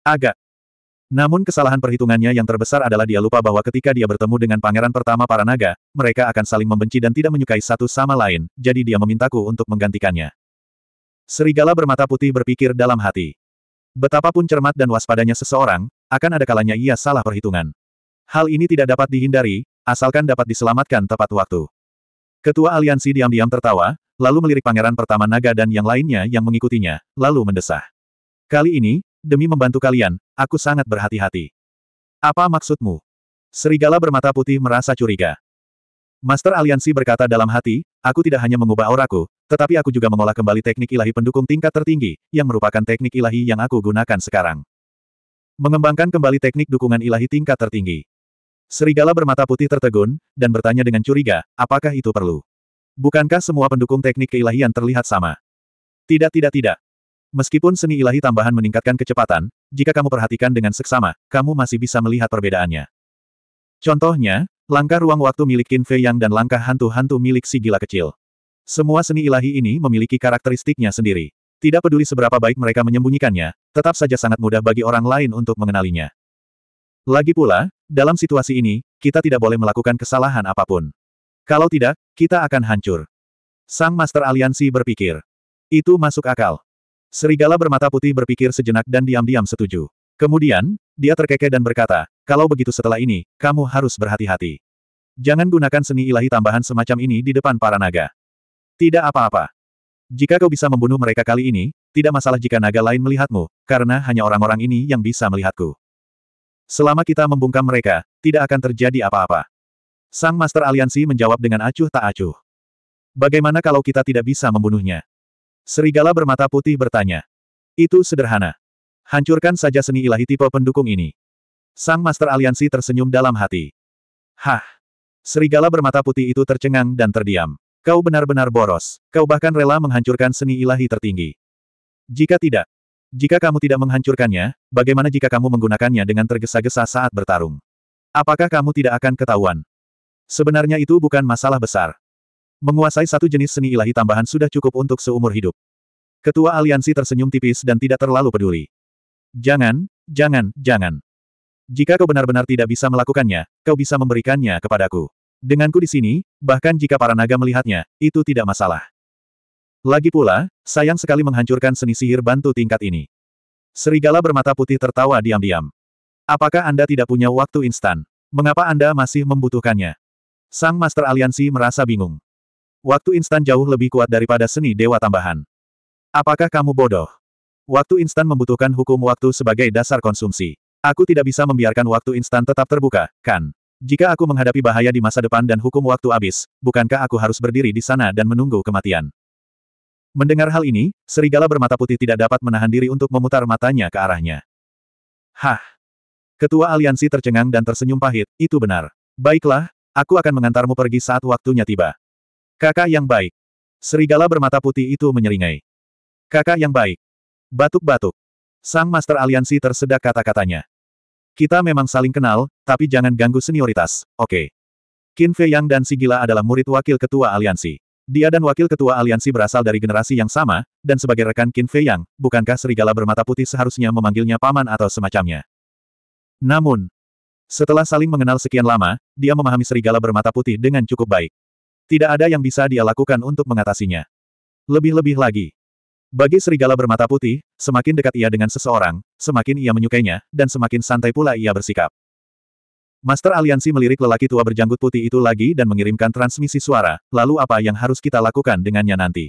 Agak. Namun kesalahan perhitungannya yang terbesar adalah dia lupa bahwa ketika dia bertemu dengan pangeran pertama para naga, mereka akan saling membenci dan tidak menyukai satu sama lain, jadi dia memintaku untuk menggantikannya. Serigala bermata putih berpikir dalam hati. Betapapun cermat dan waspadanya seseorang, akan ada kalanya ia salah perhitungan. Hal ini tidak dapat dihindari, asalkan dapat diselamatkan tepat waktu. Ketua aliansi diam-diam tertawa, lalu melirik pangeran pertama naga dan yang lainnya yang mengikutinya, lalu mendesah. Kali ini, demi membantu kalian, aku sangat berhati-hati. Apa maksudmu? Serigala bermata putih merasa curiga. Master Aliansi berkata dalam hati, aku tidak hanya mengubah auraku, tetapi aku juga mengolah kembali teknik ilahi pendukung tingkat tertinggi, yang merupakan teknik ilahi yang aku gunakan sekarang. Mengembangkan kembali teknik dukungan ilahi tingkat tertinggi. Serigala bermata putih tertegun, dan bertanya dengan curiga, apakah itu perlu? Bukankah semua pendukung teknik keilahian terlihat sama? Tidak tidak tidak, Meskipun seni ilahi tambahan meningkatkan kecepatan, jika kamu perhatikan dengan seksama, kamu masih bisa melihat perbedaannya. Contohnya, langkah ruang waktu milik Qin Fei Yang dan langkah hantu-hantu milik si gila kecil. Semua seni ilahi ini memiliki karakteristiknya sendiri. Tidak peduli seberapa baik mereka menyembunyikannya, tetap saja sangat mudah bagi orang lain untuk mengenalinya. Lagi pula, dalam situasi ini, kita tidak boleh melakukan kesalahan apapun. Kalau tidak, kita akan hancur. Sang Master Aliansi berpikir. Itu masuk akal. Serigala bermata putih berpikir sejenak dan diam-diam setuju. Kemudian, dia terkekeh dan berkata, kalau begitu setelah ini, kamu harus berhati-hati. Jangan gunakan seni ilahi tambahan semacam ini di depan para naga. Tidak apa-apa. Jika kau bisa membunuh mereka kali ini, tidak masalah jika naga lain melihatmu, karena hanya orang-orang ini yang bisa melihatku. Selama kita membungkam mereka, tidak akan terjadi apa-apa. Sang Master Aliansi menjawab dengan acuh tak acuh. Bagaimana kalau kita tidak bisa membunuhnya? Serigala bermata putih bertanya. Itu sederhana. Hancurkan saja seni ilahi tipe pendukung ini. Sang Master Aliansi tersenyum dalam hati. Hah! Serigala bermata putih itu tercengang dan terdiam. Kau benar-benar boros. Kau bahkan rela menghancurkan seni ilahi tertinggi. Jika tidak, jika kamu tidak menghancurkannya, bagaimana jika kamu menggunakannya dengan tergesa-gesa saat bertarung? Apakah kamu tidak akan ketahuan? Sebenarnya itu bukan masalah besar. Menguasai satu jenis seni ilahi tambahan sudah cukup untuk seumur hidup. Ketua aliansi tersenyum tipis dan tidak terlalu peduli. Jangan, jangan, jangan. Jika kau benar-benar tidak bisa melakukannya, kau bisa memberikannya kepadaku. Denganku di sini, bahkan jika para naga melihatnya, itu tidak masalah. Lagi pula, sayang sekali menghancurkan seni sihir bantu tingkat ini. Serigala bermata putih tertawa diam-diam. Apakah Anda tidak punya waktu instan? Mengapa Anda masih membutuhkannya? Sang Master Aliansi merasa bingung. Waktu instan jauh lebih kuat daripada seni dewa tambahan. Apakah kamu bodoh? Waktu instan membutuhkan hukum waktu sebagai dasar konsumsi. Aku tidak bisa membiarkan waktu instan tetap terbuka, kan? Jika aku menghadapi bahaya di masa depan dan hukum waktu habis, bukankah aku harus berdiri di sana dan menunggu kematian? Mendengar hal ini, serigala bermata putih tidak dapat menahan diri untuk memutar matanya ke arahnya. Hah! Ketua aliansi tercengang dan tersenyum pahit, itu benar. Baiklah, aku akan mengantarmu pergi saat waktunya tiba. Kakak yang baik. Serigala bermata putih itu menyeringai. Kakak yang baik. Batuk-batuk. Sang Master Aliansi tersedak kata-katanya. Kita memang saling kenal, tapi jangan ganggu senioritas, oke. Okay. Qin Fei Yang dan Sigila adalah murid wakil ketua aliansi. Dia dan wakil ketua aliansi berasal dari generasi yang sama, dan sebagai rekan Qin Fei Yang, bukankah serigala bermata putih seharusnya memanggilnya paman atau semacamnya? Namun, setelah saling mengenal sekian lama, dia memahami serigala bermata putih dengan cukup baik. Tidak ada yang bisa dia lakukan untuk mengatasinya. Lebih-lebih lagi. Bagi serigala bermata putih, semakin dekat ia dengan seseorang, semakin ia menyukainya, dan semakin santai pula ia bersikap. Master Aliansi melirik lelaki tua berjanggut putih itu lagi dan mengirimkan transmisi suara, lalu apa yang harus kita lakukan dengannya nanti?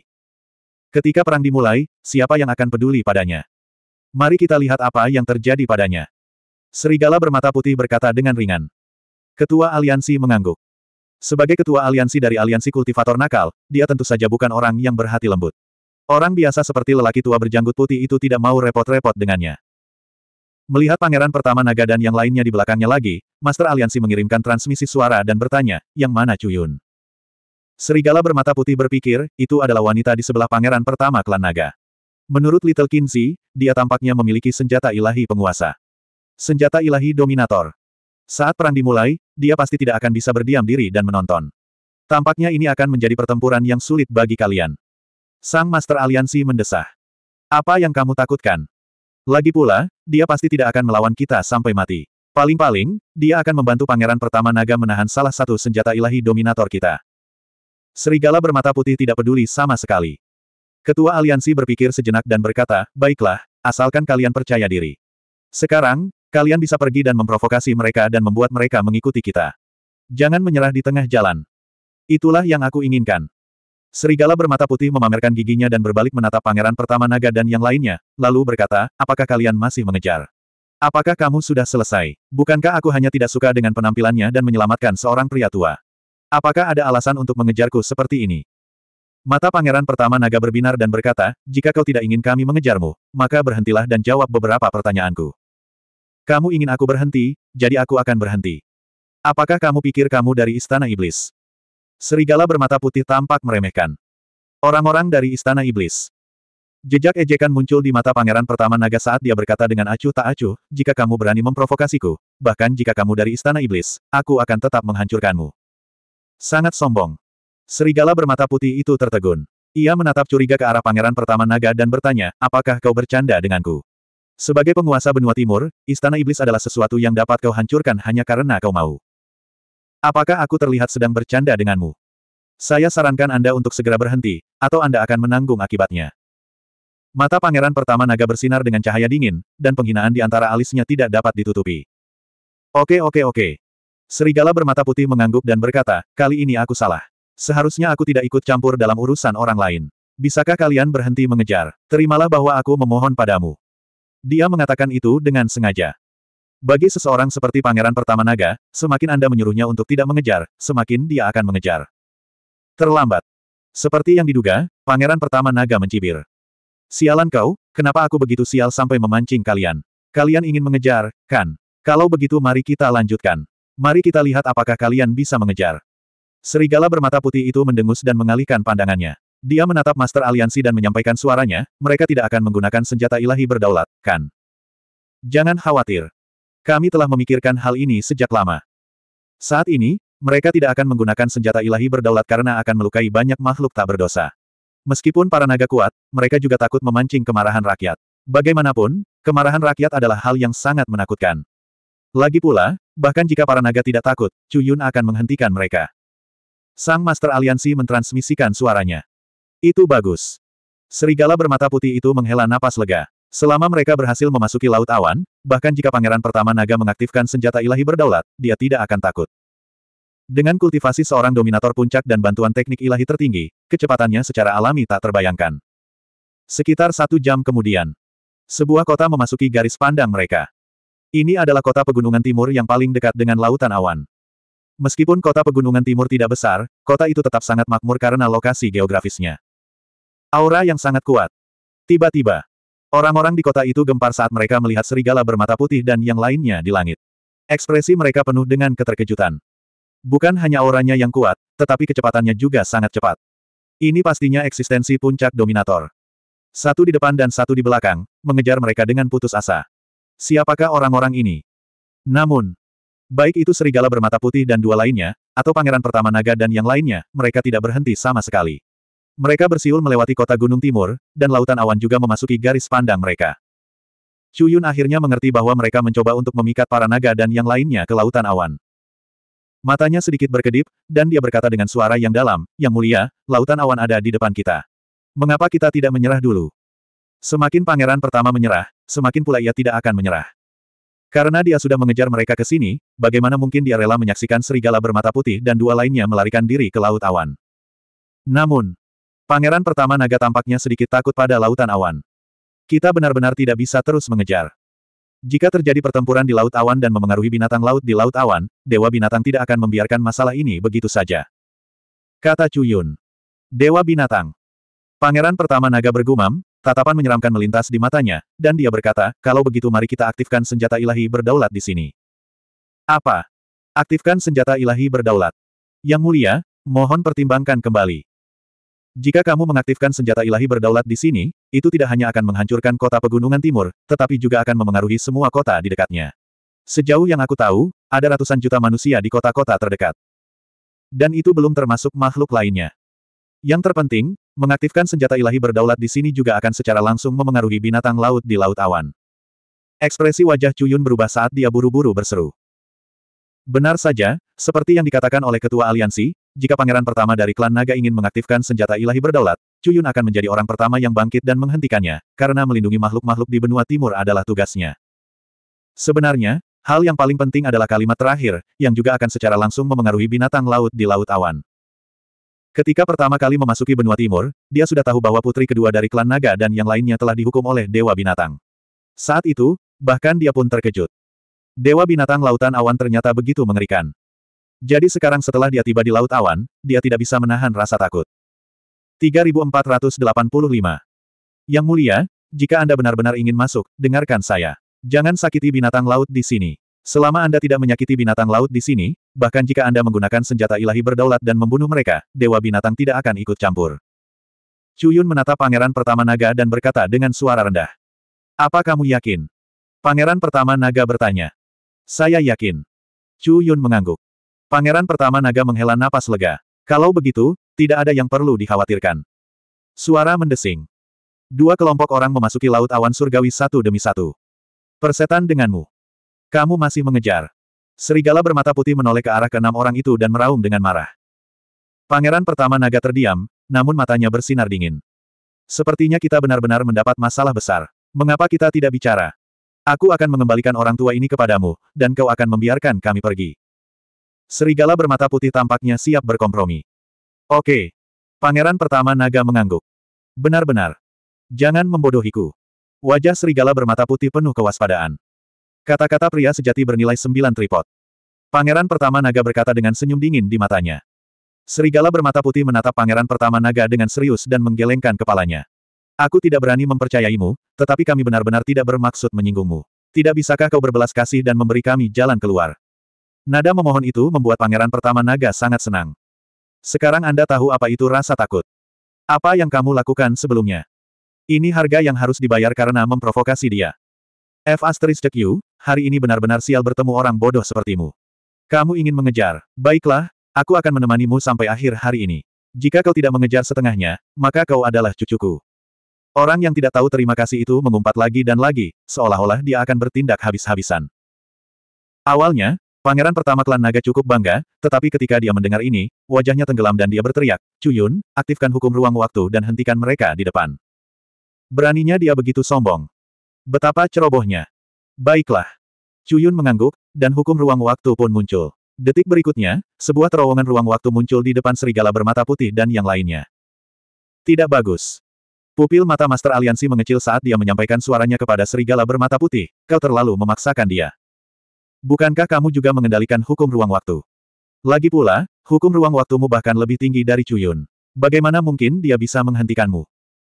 Ketika perang dimulai, siapa yang akan peduli padanya? Mari kita lihat apa yang terjadi padanya. Serigala bermata putih berkata dengan ringan. Ketua Aliansi mengangguk. Sebagai ketua aliansi dari aliansi kultivator nakal, dia tentu saja bukan orang yang berhati lembut. Orang biasa seperti lelaki tua berjanggut putih itu tidak mau repot-repot dengannya. Melihat pangeran pertama naga dan yang lainnya di belakangnya lagi, Master Aliansi mengirimkan transmisi suara dan bertanya, yang mana Cuyun? Serigala bermata putih berpikir, itu adalah wanita di sebelah pangeran pertama klan naga. Menurut Little Kinsey, dia tampaknya memiliki senjata ilahi penguasa. Senjata ilahi dominator. Saat perang dimulai, dia pasti tidak akan bisa berdiam diri dan menonton. Tampaknya ini akan menjadi pertempuran yang sulit bagi kalian. Sang Master Aliansi mendesah. Apa yang kamu takutkan? Lagi pula, dia pasti tidak akan melawan kita sampai mati. Paling-paling, dia akan membantu Pangeran Pertama Naga menahan salah satu senjata ilahi dominator kita. Serigala bermata putih tidak peduli sama sekali. Ketua aliansi berpikir sejenak dan berkata, baiklah, asalkan kalian percaya diri. Sekarang, Kalian bisa pergi dan memprovokasi mereka dan membuat mereka mengikuti kita. Jangan menyerah di tengah jalan. Itulah yang aku inginkan. Serigala bermata putih memamerkan giginya dan berbalik menatap pangeran pertama naga dan yang lainnya, lalu berkata, apakah kalian masih mengejar? Apakah kamu sudah selesai? Bukankah aku hanya tidak suka dengan penampilannya dan menyelamatkan seorang pria tua? Apakah ada alasan untuk mengejarku seperti ini? Mata pangeran pertama naga berbinar dan berkata, jika kau tidak ingin kami mengejarmu, maka berhentilah dan jawab beberapa pertanyaanku. Kamu ingin aku berhenti, jadi aku akan berhenti. Apakah kamu pikir kamu dari Istana Iblis? Serigala bermata putih tampak meremehkan. Orang-orang dari Istana Iblis. Jejak ejekan muncul di mata pangeran pertama naga saat dia berkata dengan acuh tak acuh, jika kamu berani memprovokasiku, bahkan jika kamu dari Istana Iblis, aku akan tetap menghancurkanmu. Sangat sombong. Serigala bermata putih itu tertegun. Ia menatap curiga ke arah pangeran pertama naga dan bertanya, apakah kau bercanda denganku? Sebagai penguasa benua timur, istana iblis adalah sesuatu yang dapat kau hancurkan hanya karena kau mau. Apakah aku terlihat sedang bercanda denganmu? Saya sarankan Anda untuk segera berhenti, atau Anda akan menanggung akibatnya. Mata pangeran pertama naga bersinar dengan cahaya dingin, dan penghinaan di antara alisnya tidak dapat ditutupi. Oke oke oke. Serigala bermata putih mengangguk dan berkata, kali ini aku salah. Seharusnya aku tidak ikut campur dalam urusan orang lain. Bisakah kalian berhenti mengejar? Terimalah bahwa aku memohon padamu. Dia mengatakan itu dengan sengaja. Bagi seseorang seperti Pangeran Pertama Naga, semakin Anda menyuruhnya untuk tidak mengejar, semakin dia akan mengejar. Terlambat. Seperti yang diduga, Pangeran Pertama Naga mencibir. Sialan kau, kenapa aku begitu sial sampai memancing kalian? Kalian ingin mengejar, kan? Kalau begitu mari kita lanjutkan. Mari kita lihat apakah kalian bisa mengejar. Serigala bermata putih itu mendengus dan mengalihkan pandangannya. Dia menatap Master Aliansi dan menyampaikan suaranya, mereka tidak akan menggunakan senjata ilahi berdaulat, kan? Jangan khawatir. Kami telah memikirkan hal ini sejak lama. Saat ini, mereka tidak akan menggunakan senjata ilahi berdaulat karena akan melukai banyak makhluk tak berdosa. Meskipun para naga kuat, mereka juga takut memancing kemarahan rakyat. Bagaimanapun, kemarahan rakyat adalah hal yang sangat menakutkan. Lagi pula, bahkan jika para naga tidak takut, Cuyun akan menghentikan mereka. Sang Master Aliansi mentransmisikan suaranya. Itu bagus. Serigala bermata putih itu menghela napas lega. Selama mereka berhasil memasuki Laut Awan, bahkan jika Pangeran Pertama Naga mengaktifkan senjata ilahi berdaulat, dia tidak akan takut. Dengan kultivasi seorang dominator puncak dan bantuan teknik ilahi tertinggi, kecepatannya secara alami tak terbayangkan. Sekitar satu jam kemudian, sebuah kota memasuki garis pandang mereka. Ini adalah kota pegunungan timur yang paling dekat dengan Lautan Awan. Meskipun kota pegunungan timur tidak besar, kota itu tetap sangat makmur karena lokasi geografisnya. Aura yang sangat kuat. Tiba-tiba, orang-orang di kota itu gempar saat mereka melihat serigala bermata putih dan yang lainnya di langit. Ekspresi mereka penuh dengan keterkejutan. Bukan hanya auranya yang kuat, tetapi kecepatannya juga sangat cepat. Ini pastinya eksistensi puncak dominator. Satu di depan dan satu di belakang, mengejar mereka dengan putus asa. Siapakah orang-orang ini? Namun, baik itu serigala bermata putih dan dua lainnya, atau pangeran pertama naga dan yang lainnya, mereka tidak berhenti sama sekali. Mereka bersiul melewati kota Gunung Timur, dan lautan awan juga memasuki garis pandang mereka. Chu akhirnya mengerti bahwa mereka mencoba untuk memikat para naga dan yang lainnya ke lautan awan. Matanya sedikit berkedip, dan dia berkata dengan suara yang dalam, Yang mulia, lautan awan ada di depan kita. Mengapa kita tidak menyerah dulu? Semakin pangeran pertama menyerah, semakin pula ia tidak akan menyerah. Karena dia sudah mengejar mereka ke sini, bagaimana mungkin dia rela menyaksikan serigala bermata putih dan dua lainnya melarikan diri ke laut awan. Namun, Pangeran pertama naga tampaknya sedikit takut pada lautan awan. Kita benar-benar tidak bisa terus mengejar. Jika terjadi pertempuran di Laut Awan dan memengaruhi binatang laut di Laut Awan, Dewa Binatang tidak akan membiarkan masalah ini begitu saja. Kata Cuyun. Dewa Binatang. Pangeran pertama naga bergumam, tatapan menyeramkan melintas di matanya, dan dia berkata, kalau begitu mari kita aktifkan senjata ilahi berdaulat di sini. Apa? Aktifkan senjata ilahi berdaulat. Yang mulia, mohon pertimbangkan kembali. Jika kamu mengaktifkan senjata ilahi berdaulat di sini, itu tidak hanya akan menghancurkan kota pegunungan timur, tetapi juga akan memengaruhi semua kota di dekatnya. Sejauh yang aku tahu, ada ratusan juta manusia di kota-kota terdekat. Dan itu belum termasuk makhluk lainnya. Yang terpenting, mengaktifkan senjata ilahi berdaulat di sini juga akan secara langsung memengaruhi binatang laut di Laut Awan. Ekspresi wajah Cuyun berubah saat dia buru-buru berseru. Benar saja, seperti yang dikatakan oleh Ketua Aliansi, jika pangeran pertama dari klan naga ingin mengaktifkan senjata ilahi berdaulat, Cuyun akan menjadi orang pertama yang bangkit dan menghentikannya, karena melindungi makhluk-makhluk di benua timur adalah tugasnya. Sebenarnya, hal yang paling penting adalah kalimat terakhir, yang juga akan secara langsung memengaruhi binatang laut di Laut Awan. Ketika pertama kali memasuki benua timur, dia sudah tahu bahwa putri kedua dari klan naga dan yang lainnya telah dihukum oleh Dewa Binatang. Saat itu, bahkan dia pun terkejut. Dewa Binatang Lautan Awan ternyata begitu mengerikan. Jadi sekarang setelah dia tiba di Laut Awan, dia tidak bisa menahan rasa takut. 3485. Yang mulia, jika Anda benar-benar ingin masuk, dengarkan saya. Jangan sakiti binatang laut di sini. Selama Anda tidak menyakiti binatang laut di sini, bahkan jika Anda menggunakan senjata ilahi berdaulat dan membunuh mereka, dewa binatang tidak akan ikut campur. Cuyun menatap pangeran pertama naga dan berkata dengan suara rendah. Apa kamu yakin? Pangeran pertama naga bertanya. Saya yakin. Cuyun mengangguk. Pangeran pertama naga menghela napas lega. Kalau begitu, tidak ada yang perlu dikhawatirkan. Suara mendesing. Dua kelompok orang memasuki laut awan surgawi satu demi satu. Persetan denganmu. Kamu masih mengejar. Serigala bermata putih menoleh ke arah keenam orang itu dan meraung dengan marah. Pangeran pertama naga terdiam, namun matanya bersinar dingin. Sepertinya kita benar-benar mendapat masalah besar. Mengapa kita tidak bicara? Aku akan mengembalikan orang tua ini kepadamu, dan kau akan membiarkan kami pergi. Serigala bermata putih tampaknya siap berkompromi. Oke. Pangeran pertama naga mengangguk. Benar-benar. Jangan membodohiku. Wajah serigala bermata putih penuh kewaspadaan. Kata-kata pria sejati bernilai sembilan tripod. Pangeran pertama naga berkata dengan senyum dingin di matanya. Serigala bermata putih menatap pangeran pertama naga dengan serius dan menggelengkan kepalanya. Aku tidak berani mempercayaimu, tetapi kami benar-benar tidak bermaksud menyinggungmu. Tidak bisakah kau berbelas kasih dan memberi kami jalan keluar? Nada memohon itu membuat Pangeran Pertama Naga sangat senang. Sekarang Anda tahu apa itu rasa takut. Apa yang kamu lakukan sebelumnya? Ini harga yang harus dibayar karena memprovokasi dia. F asterisk Q, hari ini benar-benar sial bertemu orang bodoh sepertimu. Kamu ingin mengejar, baiklah, aku akan menemanimu sampai akhir hari ini. Jika kau tidak mengejar setengahnya, maka kau adalah cucuku. Orang yang tidak tahu terima kasih itu mengumpat lagi dan lagi, seolah-olah dia akan bertindak habis-habisan. Awalnya, Pangeran pertama klan naga cukup bangga, tetapi ketika dia mendengar ini, wajahnya tenggelam dan dia berteriak, Cuyun, aktifkan hukum ruang waktu dan hentikan mereka di depan. Beraninya dia begitu sombong. Betapa cerobohnya. Baiklah. Cuyun mengangguk, dan hukum ruang waktu pun muncul. Detik berikutnya, sebuah terowongan ruang waktu muncul di depan serigala bermata putih dan yang lainnya. Tidak bagus. Pupil mata Master Aliansi mengecil saat dia menyampaikan suaranya kepada serigala bermata putih, kau terlalu memaksakan dia. Bukankah kamu juga mengendalikan hukum ruang waktu? Lagi pula, hukum ruang waktumu bahkan lebih tinggi dari Cuyun. Bagaimana mungkin dia bisa menghentikanmu?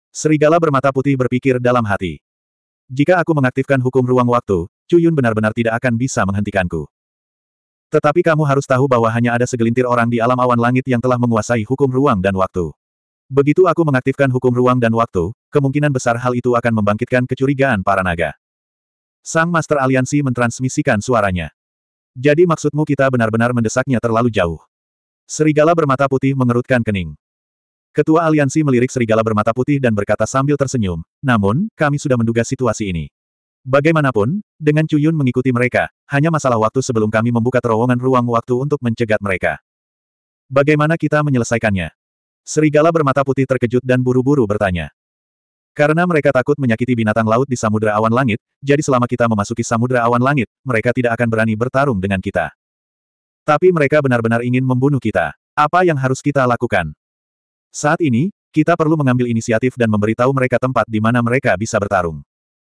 Serigala bermata putih berpikir dalam hati. Jika aku mengaktifkan hukum ruang waktu, Cuyun benar-benar tidak akan bisa menghentikanku. Tetapi kamu harus tahu bahwa hanya ada segelintir orang di alam awan langit yang telah menguasai hukum ruang dan waktu. Begitu aku mengaktifkan hukum ruang dan waktu, kemungkinan besar hal itu akan membangkitkan kecurigaan para naga. Sang Master Aliansi mentransmisikan suaranya. Jadi maksudmu kita benar-benar mendesaknya terlalu jauh. Serigala bermata putih mengerutkan kening. Ketua aliansi melirik serigala bermata putih dan berkata sambil tersenyum, namun, kami sudah menduga situasi ini. Bagaimanapun, dengan Cuyun mengikuti mereka, hanya masalah waktu sebelum kami membuka terowongan ruang waktu untuk mencegat mereka. Bagaimana kita menyelesaikannya? Serigala bermata putih terkejut dan buru-buru bertanya. Karena mereka takut menyakiti binatang laut di Samudra Awan Langit, jadi selama kita memasuki Samudra Awan Langit, mereka tidak akan berani bertarung dengan kita. Tapi mereka benar-benar ingin membunuh kita. Apa yang harus kita lakukan? Saat ini, kita perlu mengambil inisiatif dan memberitahu mereka tempat di mana mereka bisa bertarung.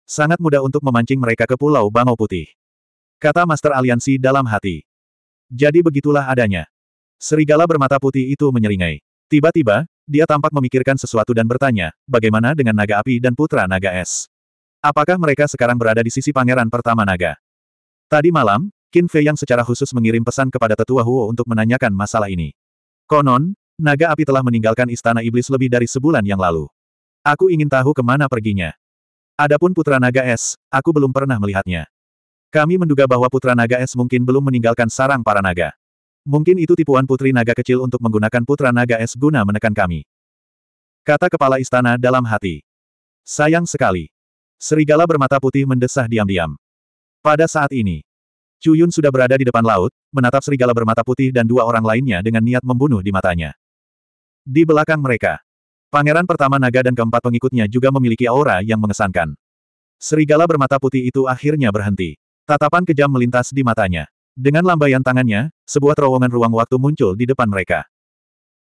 Sangat mudah untuk memancing mereka ke Pulau Bangau Putih. Kata Master Aliansi dalam hati. Jadi begitulah adanya. Serigala bermata putih itu menyeringai. Tiba-tiba, dia tampak memikirkan sesuatu dan bertanya, bagaimana dengan naga api dan putra naga es? Apakah mereka sekarang berada di sisi pangeran pertama naga? Tadi malam, Qin Fei yang secara khusus mengirim pesan kepada tetua Huo untuk menanyakan masalah ini. Konon, naga api telah meninggalkan istana iblis lebih dari sebulan yang lalu. Aku ingin tahu kemana perginya. Adapun putra naga es, aku belum pernah melihatnya. Kami menduga bahwa putra naga es mungkin belum meninggalkan sarang para naga. Mungkin itu tipuan putri naga kecil untuk menggunakan putra naga es guna menekan kami. Kata kepala istana dalam hati. Sayang sekali. Serigala bermata putih mendesah diam-diam. Pada saat ini, Cuyun sudah berada di depan laut, menatap serigala bermata putih dan dua orang lainnya dengan niat membunuh di matanya. Di belakang mereka, pangeran pertama naga dan keempat pengikutnya juga memiliki aura yang mengesankan. Serigala bermata putih itu akhirnya berhenti. Tatapan kejam melintas di matanya. Dengan lambaian tangannya, sebuah terowongan ruang waktu muncul di depan mereka.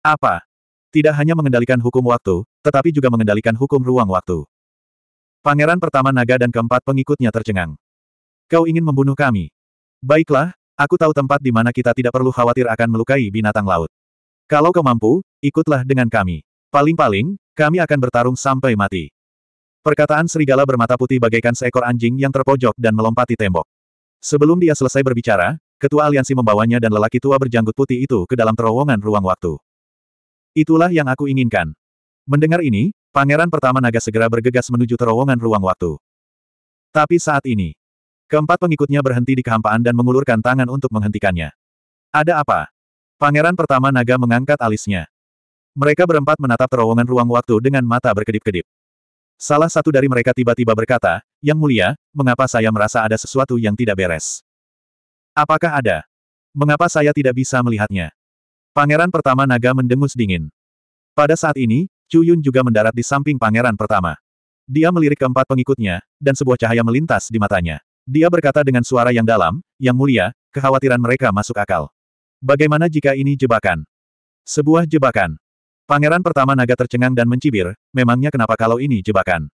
Apa? Tidak hanya mengendalikan hukum waktu, tetapi juga mengendalikan hukum ruang waktu. Pangeran pertama naga dan keempat pengikutnya tercengang. Kau ingin membunuh kami? Baiklah, aku tahu tempat di mana kita tidak perlu khawatir akan melukai binatang laut. Kalau kau mampu, ikutlah dengan kami. Paling-paling, kami akan bertarung sampai mati. Perkataan serigala bermata putih bagaikan seekor anjing yang terpojok dan melompati tembok. Sebelum dia selesai berbicara, ketua aliansi membawanya dan lelaki tua berjanggut putih itu ke dalam terowongan ruang waktu. Itulah yang aku inginkan. Mendengar ini, pangeran pertama naga segera bergegas menuju terowongan ruang waktu. Tapi saat ini, keempat pengikutnya berhenti di kehampaan dan mengulurkan tangan untuk menghentikannya. Ada apa? Pangeran pertama naga mengangkat alisnya. Mereka berempat menatap terowongan ruang waktu dengan mata berkedip-kedip. Salah satu dari mereka tiba-tiba berkata, Yang mulia, mengapa saya merasa ada sesuatu yang tidak beres? Apakah ada? Mengapa saya tidak bisa melihatnya? Pangeran pertama naga mendengus dingin. Pada saat ini, Chu Yun juga mendarat di samping pangeran pertama. Dia melirik keempat pengikutnya, dan sebuah cahaya melintas di matanya. Dia berkata dengan suara yang dalam, yang mulia, kekhawatiran mereka masuk akal. Bagaimana jika ini jebakan? Sebuah jebakan. Pangeran pertama naga tercengang dan mencibir, memangnya kenapa kalau ini jebakan?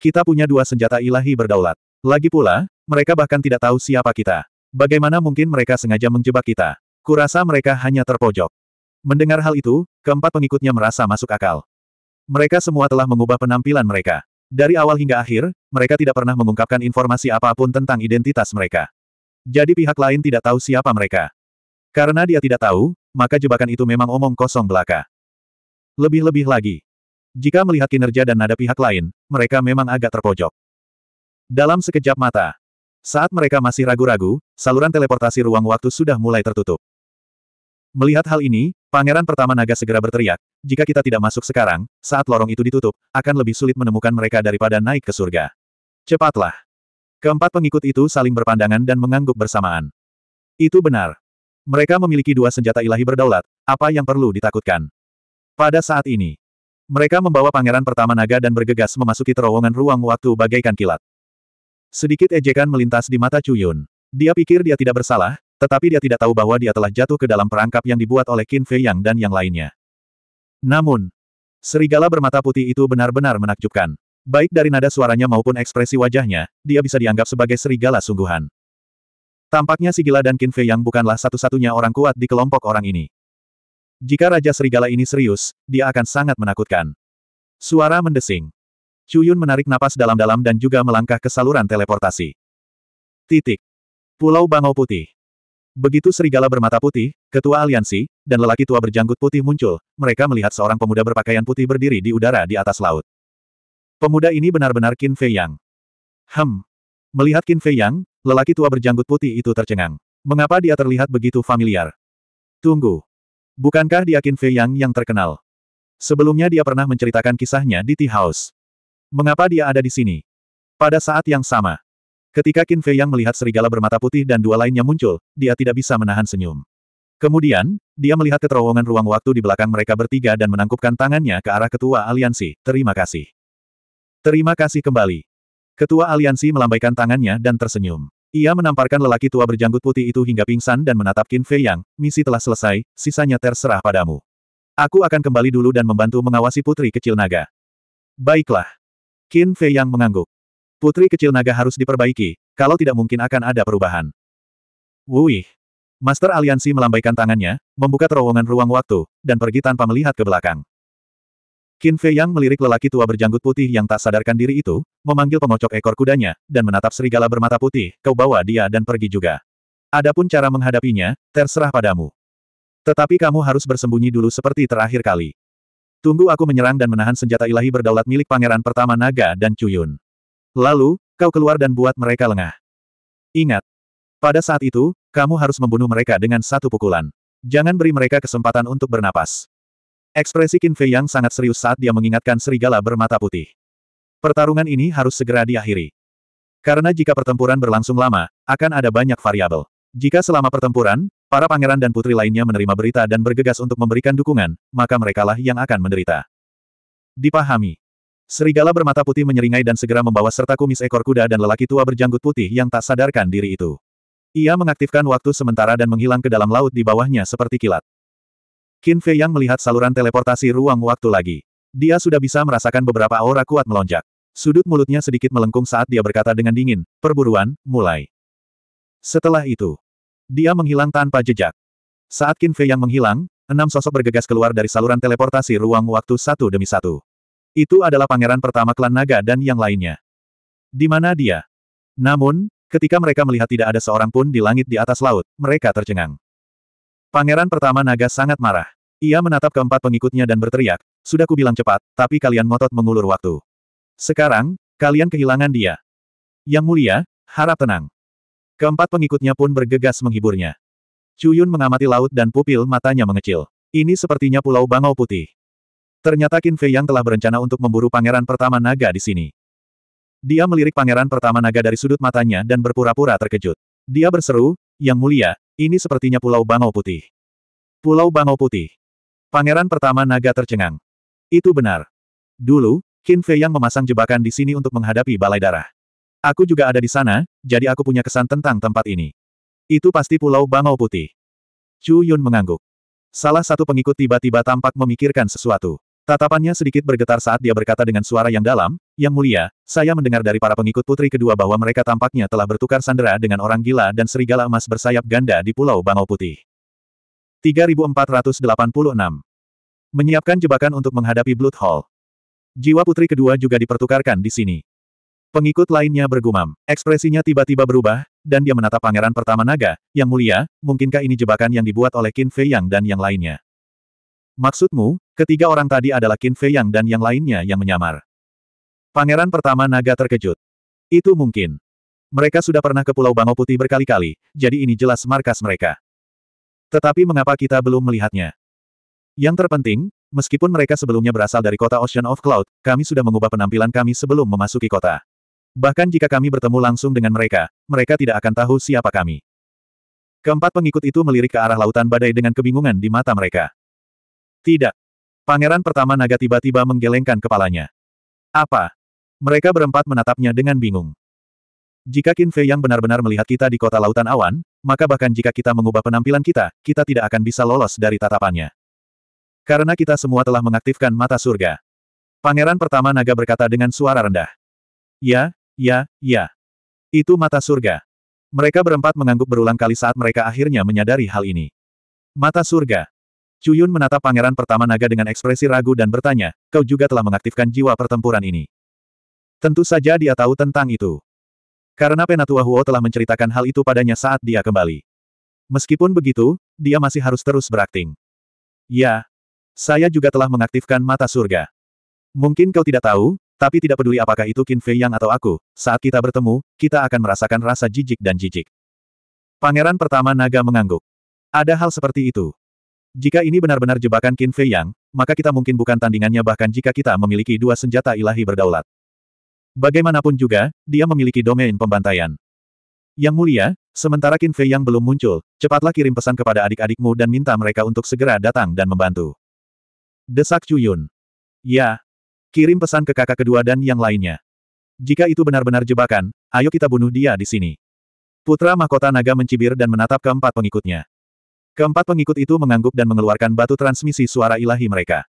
Kita punya dua senjata ilahi berdaulat. Lagi pula, mereka bahkan tidak tahu siapa kita. Bagaimana mungkin mereka sengaja menjebak kita? Kurasa mereka hanya terpojok. Mendengar hal itu, keempat pengikutnya merasa masuk akal. Mereka semua telah mengubah penampilan mereka. Dari awal hingga akhir, mereka tidak pernah mengungkapkan informasi apapun tentang identitas mereka. Jadi pihak lain tidak tahu siapa mereka. Karena dia tidak tahu, maka jebakan itu memang omong kosong belaka. Lebih-lebih lagi. Jika melihat kinerja dan nada pihak lain, mereka memang agak terpojok. Dalam sekejap mata, saat mereka masih ragu-ragu, saluran teleportasi ruang waktu sudah mulai tertutup. Melihat hal ini, Pangeran Pertama Naga segera berteriak, jika kita tidak masuk sekarang, saat lorong itu ditutup, akan lebih sulit menemukan mereka daripada naik ke surga. Cepatlah! Keempat pengikut itu saling berpandangan dan mengangguk bersamaan. Itu benar. Mereka memiliki dua senjata ilahi berdaulat, apa yang perlu ditakutkan? Pada saat ini, mereka membawa pangeran pertama naga dan bergegas memasuki terowongan ruang waktu bagaikan kilat. Sedikit ejekan melintas di mata Cuyun. Dia pikir dia tidak bersalah, tetapi dia tidak tahu bahwa dia telah jatuh ke dalam perangkap yang dibuat oleh Qin Fei Yang dan yang lainnya. Namun, serigala bermata putih itu benar-benar menakjubkan. Baik dari nada suaranya maupun ekspresi wajahnya, dia bisa dianggap sebagai serigala sungguhan. Tampaknya si gila dan Qin Fei Yang bukanlah satu-satunya orang kuat di kelompok orang ini. Jika Raja Serigala ini serius, dia akan sangat menakutkan. Suara mendesing. Chuyun menarik napas dalam-dalam dan juga melangkah ke saluran teleportasi. Titik. Pulau Bangau Putih. Begitu serigala bermata putih, ketua aliansi, dan lelaki tua berjanggut putih muncul, mereka melihat seorang pemuda berpakaian putih berdiri di udara di atas laut. Pemuda ini benar-benar Qin Fei Yang. Hem. Melihat Qin Fei Yang, lelaki tua berjanggut putih itu tercengang. Mengapa dia terlihat begitu familiar? Tunggu. Bukankah dia Qin Fei Yang yang terkenal? Sebelumnya dia pernah menceritakan kisahnya di Tea House. Mengapa dia ada di sini? Pada saat yang sama, ketika Qin Fei Yang melihat serigala bermata putih dan dua lainnya muncul, dia tidak bisa menahan senyum. Kemudian, dia melihat keterowongan ruang waktu di belakang mereka bertiga dan menangkupkan tangannya ke arah ketua aliansi, terima kasih. Terima kasih kembali. Ketua aliansi melambaikan tangannya dan tersenyum. Ia menamparkan lelaki tua berjanggut putih itu hingga pingsan dan menatap Qin Fei Yang, misi telah selesai, sisanya terserah padamu. Aku akan kembali dulu dan membantu mengawasi putri kecil naga. Baiklah. Qin Fei Yang mengangguk. Putri kecil naga harus diperbaiki, kalau tidak mungkin akan ada perubahan. Wuih. Master Aliansi melambaikan tangannya, membuka terowongan ruang waktu, dan pergi tanpa melihat ke belakang. Qin Fei Yang melirik lelaki tua berjanggut putih yang tak sadarkan diri itu, memanggil pengocok ekor kudanya, dan menatap serigala bermata putih, kau bawa dia dan pergi juga. Adapun cara menghadapinya, terserah padamu. Tetapi kamu harus bersembunyi dulu seperti terakhir kali. Tunggu aku menyerang dan menahan senjata ilahi berdaulat milik pangeran pertama naga dan Cuyun. Lalu, kau keluar dan buat mereka lengah. Ingat, pada saat itu, kamu harus membunuh mereka dengan satu pukulan. Jangan beri mereka kesempatan untuk bernapas. Ekspresi Qin Fei yang sangat serius saat dia mengingatkan serigala bermata putih. Pertarungan ini harus segera diakhiri. Karena jika pertempuran berlangsung lama, akan ada banyak variabel. Jika selama pertempuran, para pangeran dan putri lainnya menerima berita dan bergegas untuk memberikan dukungan, maka merekalah yang akan menderita. Dipahami. Serigala bermata putih menyeringai dan segera membawa serta kumis ekor kuda dan lelaki tua berjanggut putih yang tak sadarkan diri itu. Ia mengaktifkan waktu sementara dan menghilang ke dalam laut di bawahnya seperti kilat. Qin Fei Yang melihat saluran teleportasi ruang waktu lagi. Dia sudah bisa merasakan beberapa aura kuat melonjak. Sudut mulutnya sedikit melengkung saat dia berkata dengan dingin, perburuan, mulai. Setelah itu, dia menghilang tanpa jejak. Saat Qin Fei Yang menghilang, enam sosok bergegas keluar dari saluran teleportasi ruang waktu satu demi satu. Itu adalah pangeran pertama klan naga dan yang lainnya. Di mana dia? Namun, ketika mereka melihat tidak ada seorang pun di langit di atas laut, mereka tercengang. Pangeran pertama naga sangat marah. Ia menatap keempat pengikutnya dan berteriak, sudah kubilang cepat, tapi kalian ngotot mengulur waktu. Sekarang, kalian kehilangan dia. Yang mulia, harap tenang. Keempat pengikutnya pun bergegas menghiburnya. Cuyun mengamati laut dan pupil matanya mengecil. Ini sepertinya Pulau Bangau Putih. Ternyata Qin Fei yang telah berencana untuk memburu pangeran pertama naga di sini. Dia melirik pangeran pertama naga dari sudut matanya dan berpura-pura terkejut. Dia berseru, yang mulia, ini sepertinya Pulau Bangau Putih. Pulau Bangau Putih. Pangeran pertama naga tercengang. Itu benar. Dulu, Qin Fei yang memasang jebakan di sini untuk menghadapi balai darah. Aku juga ada di sana, jadi aku punya kesan tentang tempat ini. Itu pasti Pulau Bangau Putih. Chu Yun mengangguk. Salah satu pengikut tiba-tiba tampak memikirkan sesuatu. Tatapannya sedikit bergetar saat dia berkata dengan suara yang dalam, Yang mulia, saya mendengar dari para pengikut putri kedua bahwa mereka tampaknya telah bertukar sandera dengan orang gila dan serigala emas bersayap ganda di Pulau Bangau Putih. 3486 Menyiapkan jebakan untuk menghadapi Blood Hall. Jiwa putri kedua juga dipertukarkan di sini. Pengikut lainnya bergumam. Ekspresinya tiba-tiba berubah, dan dia menatap pangeran pertama naga, Yang mulia, mungkinkah ini jebakan yang dibuat oleh Qin Fei Yang dan yang lainnya? Maksudmu, ketiga orang tadi adalah Qin Fei Yang dan yang lainnya yang menyamar. Pangeran pertama naga terkejut. Itu mungkin. Mereka sudah pernah ke Pulau Bango Putih berkali-kali, jadi ini jelas markas mereka. Tetapi mengapa kita belum melihatnya? Yang terpenting, meskipun mereka sebelumnya berasal dari kota Ocean of Cloud, kami sudah mengubah penampilan kami sebelum memasuki kota. Bahkan jika kami bertemu langsung dengan mereka, mereka tidak akan tahu siapa kami. Keempat pengikut itu melirik ke arah lautan badai dengan kebingungan di mata mereka. Tidak. Pangeran pertama naga tiba-tiba menggelengkan kepalanya. Apa? Mereka berempat menatapnya dengan bingung. Jika Qin Fei yang benar-benar melihat kita di kota lautan awan, maka bahkan jika kita mengubah penampilan kita, kita tidak akan bisa lolos dari tatapannya. Karena kita semua telah mengaktifkan mata surga. Pangeran pertama naga berkata dengan suara rendah. Ya, ya, ya. Itu mata surga. Mereka berempat mengangguk berulang kali saat mereka akhirnya menyadari hal ini. Mata surga. Cuyun menatap pangeran pertama naga dengan ekspresi ragu dan bertanya, kau juga telah mengaktifkan jiwa pertempuran ini. Tentu saja dia tahu tentang itu. Karena Penatua Huo telah menceritakan hal itu padanya saat dia kembali. Meskipun begitu, dia masih harus terus berakting. Ya, saya juga telah mengaktifkan mata surga. Mungkin kau tidak tahu, tapi tidak peduli apakah itu Qin Fei Yang atau aku, saat kita bertemu, kita akan merasakan rasa jijik dan jijik. Pangeran pertama naga mengangguk. Ada hal seperti itu. Jika ini benar-benar jebakan Qin Fei Yang, maka kita mungkin bukan tandingannya bahkan jika kita memiliki dua senjata ilahi berdaulat. Bagaimanapun juga, dia memiliki domain pembantaian. Yang mulia, sementara Qin Fei Yang belum muncul, cepatlah kirim pesan kepada adik-adikmu dan minta mereka untuk segera datang dan membantu. Desak Cuyun. Ya. Kirim pesan ke kakak kedua dan yang lainnya. Jika itu benar-benar jebakan, ayo kita bunuh dia di sini. Putra Mahkota Naga mencibir dan menatap keempat pengikutnya. Keempat pengikut itu mengangguk dan mengeluarkan batu transmisi suara ilahi mereka.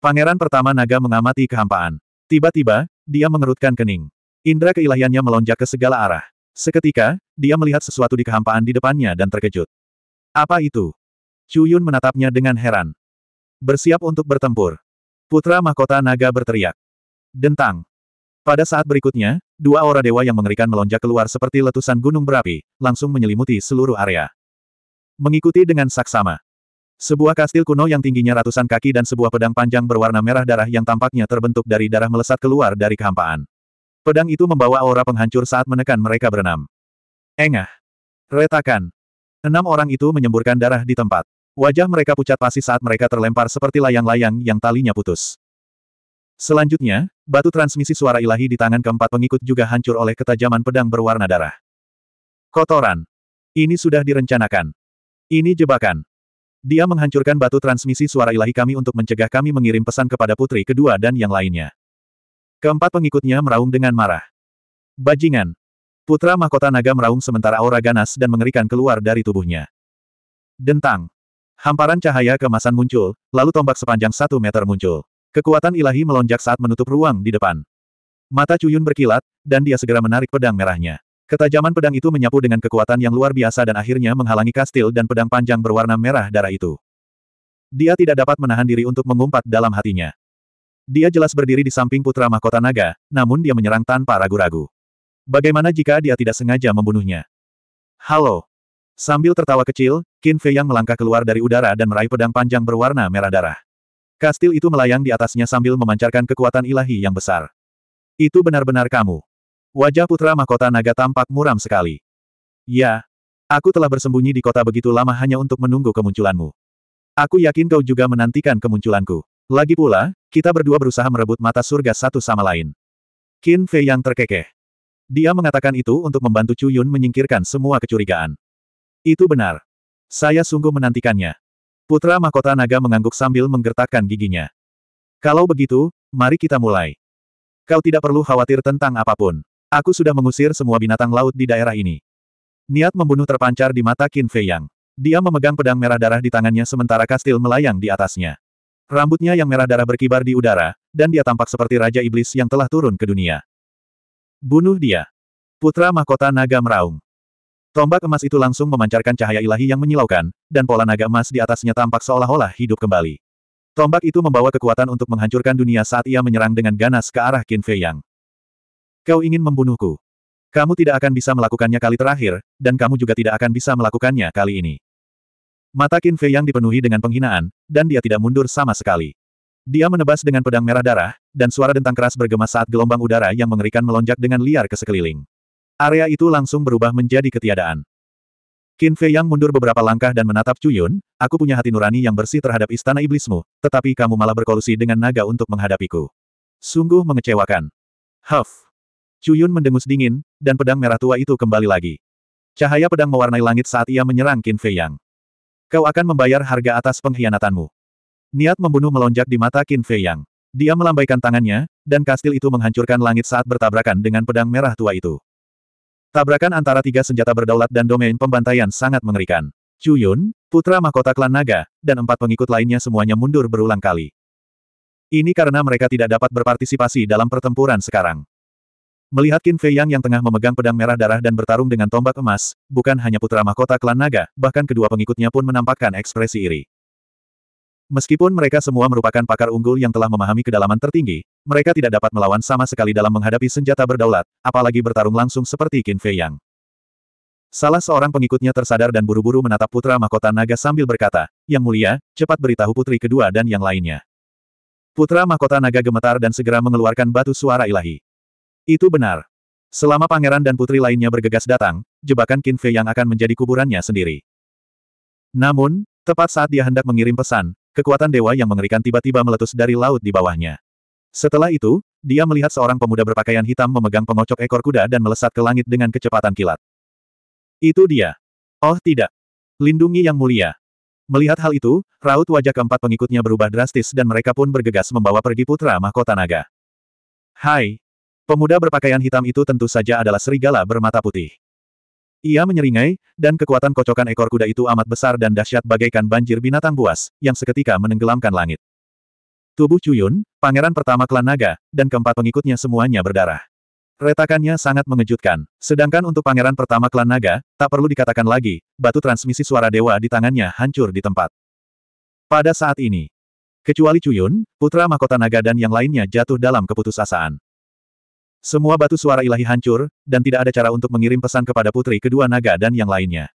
Pangeran pertama naga mengamati kehampaan. Tiba-tiba, dia mengerutkan kening. Indra keilahiannya melonjak ke segala arah. Seketika, dia melihat sesuatu di kehampaan di depannya dan terkejut. Apa itu? Cuyun menatapnya dengan heran. Bersiap untuk bertempur. Putra mahkota naga berteriak. Dentang. Pada saat berikutnya, dua aura dewa yang mengerikan melonjak keluar seperti letusan gunung berapi, langsung menyelimuti seluruh area. Mengikuti dengan saksama. Sebuah kastil kuno yang tingginya ratusan kaki dan sebuah pedang panjang berwarna merah darah yang tampaknya terbentuk dari darah melesat keluar dari kehampaan. Pedang itu membawa aura penghancur saat menekan mereka berenam. Engah. Retakan. Enam orang itu menyemburkan darah di tempat. Wajah mereka pucat pasi saat mereka terlempar seperti layang-layang yang talinya putus. Selanjutnya, batu transmisi suara ilahi di tangan keempat pengikut juga hancur oleh ketajaman pedang berwarna darah. Kotoran. Ini sudah direncanakan. Ini jebakan. Dia menghancurkan batu transmisi suara ilahi kami untuk mencegah kami mengirim pesan kepada putri kedua dan yang lainnya. Keempat pengikutnya meraung dengan marah. Bajingan. Putra mahkota naga meraung sementara aura ganas dan mengerikan keluar dari tubuhnya. Dentang. Hamparan cahaya kemasan muncul, lalu tombak sepanjang satu meter muncul. Kekuatan ilahi melonjak saat menutup ruang di depan. Mata Cuyun berkilat, dan dia segera menarik pedang merahnya. Ketajaman pedang itu menyapu dengan kekuatan yang luar biasa dan akhirnya menghalangi kastil dan pedang panjang berwarna merah darah itu. Dia tidak dapat menahan diri untuk mengumpat dalam hatinya. Dia jelas berdiri di samping putra mahkota naga, namun dia menyerang tanpa ragu-ragu. Bagaimana jika dia tidak sengaja membunuhnya? Halo. Sambil tertawa kecil, Qin Fei Yang melangkah keluar dari udara dan meraih pedang panjang berwarna merah darah. Kastil itu melayang di atasnya sambil memancarkan kekuatan ilahi yang besar. Itu benar-benar kamu. Wajah putra mahkota naga tampak muram sekali. Ya, aku telah bersembunyi di kota begitu lama hanya untuk menunggu kemunculanmu. Aku yakin kau juga menantikan kemunculanku. Lagi pula, kita berdua berusaha merebut mata surga satu sama lain. Qin Fei yang terkekeh. Dia mengatakan itu untuk membantu Chu Yun menyingkirkan semua kecurigaan. Itu benar. Saya sungguh menantikannya. Putra mahkota naga mengangguk sambil menggertakkan giginya. Kalau begitu, mari kita mulai. Kau tidak perlu khawatir tentang apapun. Aku sudah mengusir semua binatang laut di daerah ini. Niat membunuh terpancar di mata Qin Fei Yang. Dia memegang pedang merah darah di tangannya sementara kastil melayang di atasnya. Rambutnya yang merah darah berkibar di udara, dan dia tampak seperti Raja Iblis yang telah turun ke dunia. Bunuh dia. Putra mahkota naga meraung. Tombak emas itu langsung memancarkan cahaya ilahi yang menyilaukan, dan pola naga emas di atasnya tampak seolah-olah hidup kembali. Tombak itu membawa kekuatan untuk menghancurkan dunia saat ia menyerang dengan ganas ke arah Qin Fei Yang. Kau ingin membunuhku. Kamu tidak akan bisa melakukannya kali terakhir, dan kamu juga tidak akan bisa melakukannya kali ini. Mata Qin Fei yang dipenuhi dengan penghinaan, dan dia tidak mundur sama sekali. Dia menebas dengan pedang merah darah, dan suara dentang keras bergema saat gelombang udara yang mengerikan melonjak dengan liar ke sekeliling. Area itu langsung berubah menjadi ketiadaan. Qin Fei yang mundur beberapa langkah dan menatap Cuyun, aku punya hati nurani yang bersih terhadap istana iblismu, tetapi kamu malah berkolusi dengan naga untuk menghadapiku. Sungguh mengecewakan. Huff. Cuyun mendengus dingin, dan pedang merah tua itu kembali lagi. Cahaya pedang mewarnai langit saat ia menyerang Qin Fei Yang. Kau akan membayar harga atas pengkhianatanmu. Niat membunuh melonjak di mata Qin Fei Yang. Dia melambaikan tangannya, dan kastil itu menghancurkan langit saat bertabrakan dengan pedang merah tua itu. Tabrakan antara tiga senjata berdaulat dan domain pembantaian sangat mengerikan. Cuyun, putra mahkota klan naga, dan empat pengikut lainnya semuanya mundur berulang kali. Ini karena mereka tidak dapat berpartisipasi dalam pertempuran sekarang. Melihat Qin Fei Yang yang tengah memegang pedang merah darah dan bertarung dengan tombak emas, bukan hanya putra mahkota klan naga, bahkan kedua pengikutnya pun menampakkan ekspresi iri. Meskipun mereka semua merupakan pakar unggul yang telah memahami kedalaman tertinggi, mereka tidak dapat melawan sama sekali dalam menghadapi senjata berdaulat, apalagi bertarung langsung seperti Qin Fei Yang. Salah seorang pengikutnya tersadar dan buru-buru menatap putra mahkota naga sambil berkata, Yang mulia, cepat beritahu putri kedua dan yang lainnya. Putra mahkota naga gemetar dan segera mengeluarkan batu suara ilahi. Itu benar. Selama pangeran dan putri lainnya bergegas datang, jebakan Qin Fei yang akan menjadi kuburannya sendiri. Namun, tepat saat dia hendak mengirim pesan, kekuatan dewa yang mengerikan tiba-tiba meletus dari laut di bawahnya. Setelah itu, dia melihat seorang pemuda berpakaian hitam memegang pengocok ekor kuda dan melesat ke langit dengan kecepatan kilat. Itu dia. Oh tidak. Lindungi yang mulia. Melihat hal itu, raut wajah keempat pengikutnya berubah drastis dan mereka pun bergegas membawa pergi putra mahkota naga. Hai, Pemuda berpakaian hitam itu tentu saja adalah serigala bermata putih. Ia menyeringai, dan kekuatan kocokan ekor kuda itu amat besar dan dahsyat bagaikan banjir binatang buas, yang seketika menenggelamkan langit. Tubuh Cuyun, pangeran pertama klan naga, dan keempat pengikutnya semuanya berdarah. Retakannya sangat mengejutkan. Sedangkan untuk pangeran pertama klan naga, tak perlu dikatakan lagi, batu transmisi suara dewa di tangannya hancur di tempat. Pada saat ini, kecuali Cuyun, putra mahkota naga dan yang lainnya jatuh dalam keputusasaan. Semua batu suara ilahi hancur, dan tidak ada cara untuk mengirim pesan kepada putri kedua naga dan yang lainnya.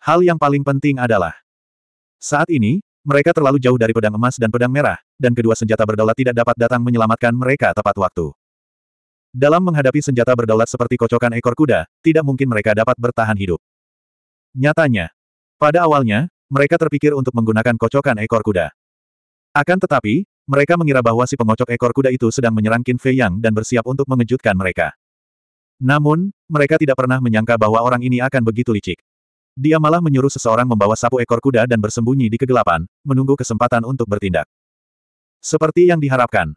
Hal yang paling penting adalah, saat ini, mereka terlalu jauh dari pedang emas dan pedang merah, dan kedua senjata berdaulat tidak dapat datang menyelamatkan mereka tepat waktu. Dalam menghadapi senjata berdaulat seperti kocokan ekor kuda, tidak mungkin mereka dapat bertahan hidup. Nyatanya, pada awalnya, mereka terpikir untuk menggunakan kocokan ekor kuda. Akan tetapi, mereka mengira bahwa si pengocok ekor kuda itu sedang menyerang Qin Fei Yang dan bersiap untuk mengejutkan mereka. Namun, mereka tidak pernah menyangka bahwa orang ini akan begitu licik. Dia malah menyuruh seseorang membawa sapu ekor kuda dan bersembunyi di kegelapan, menunggu kesempatan untuk bertindak. Seperti yang diharapkan.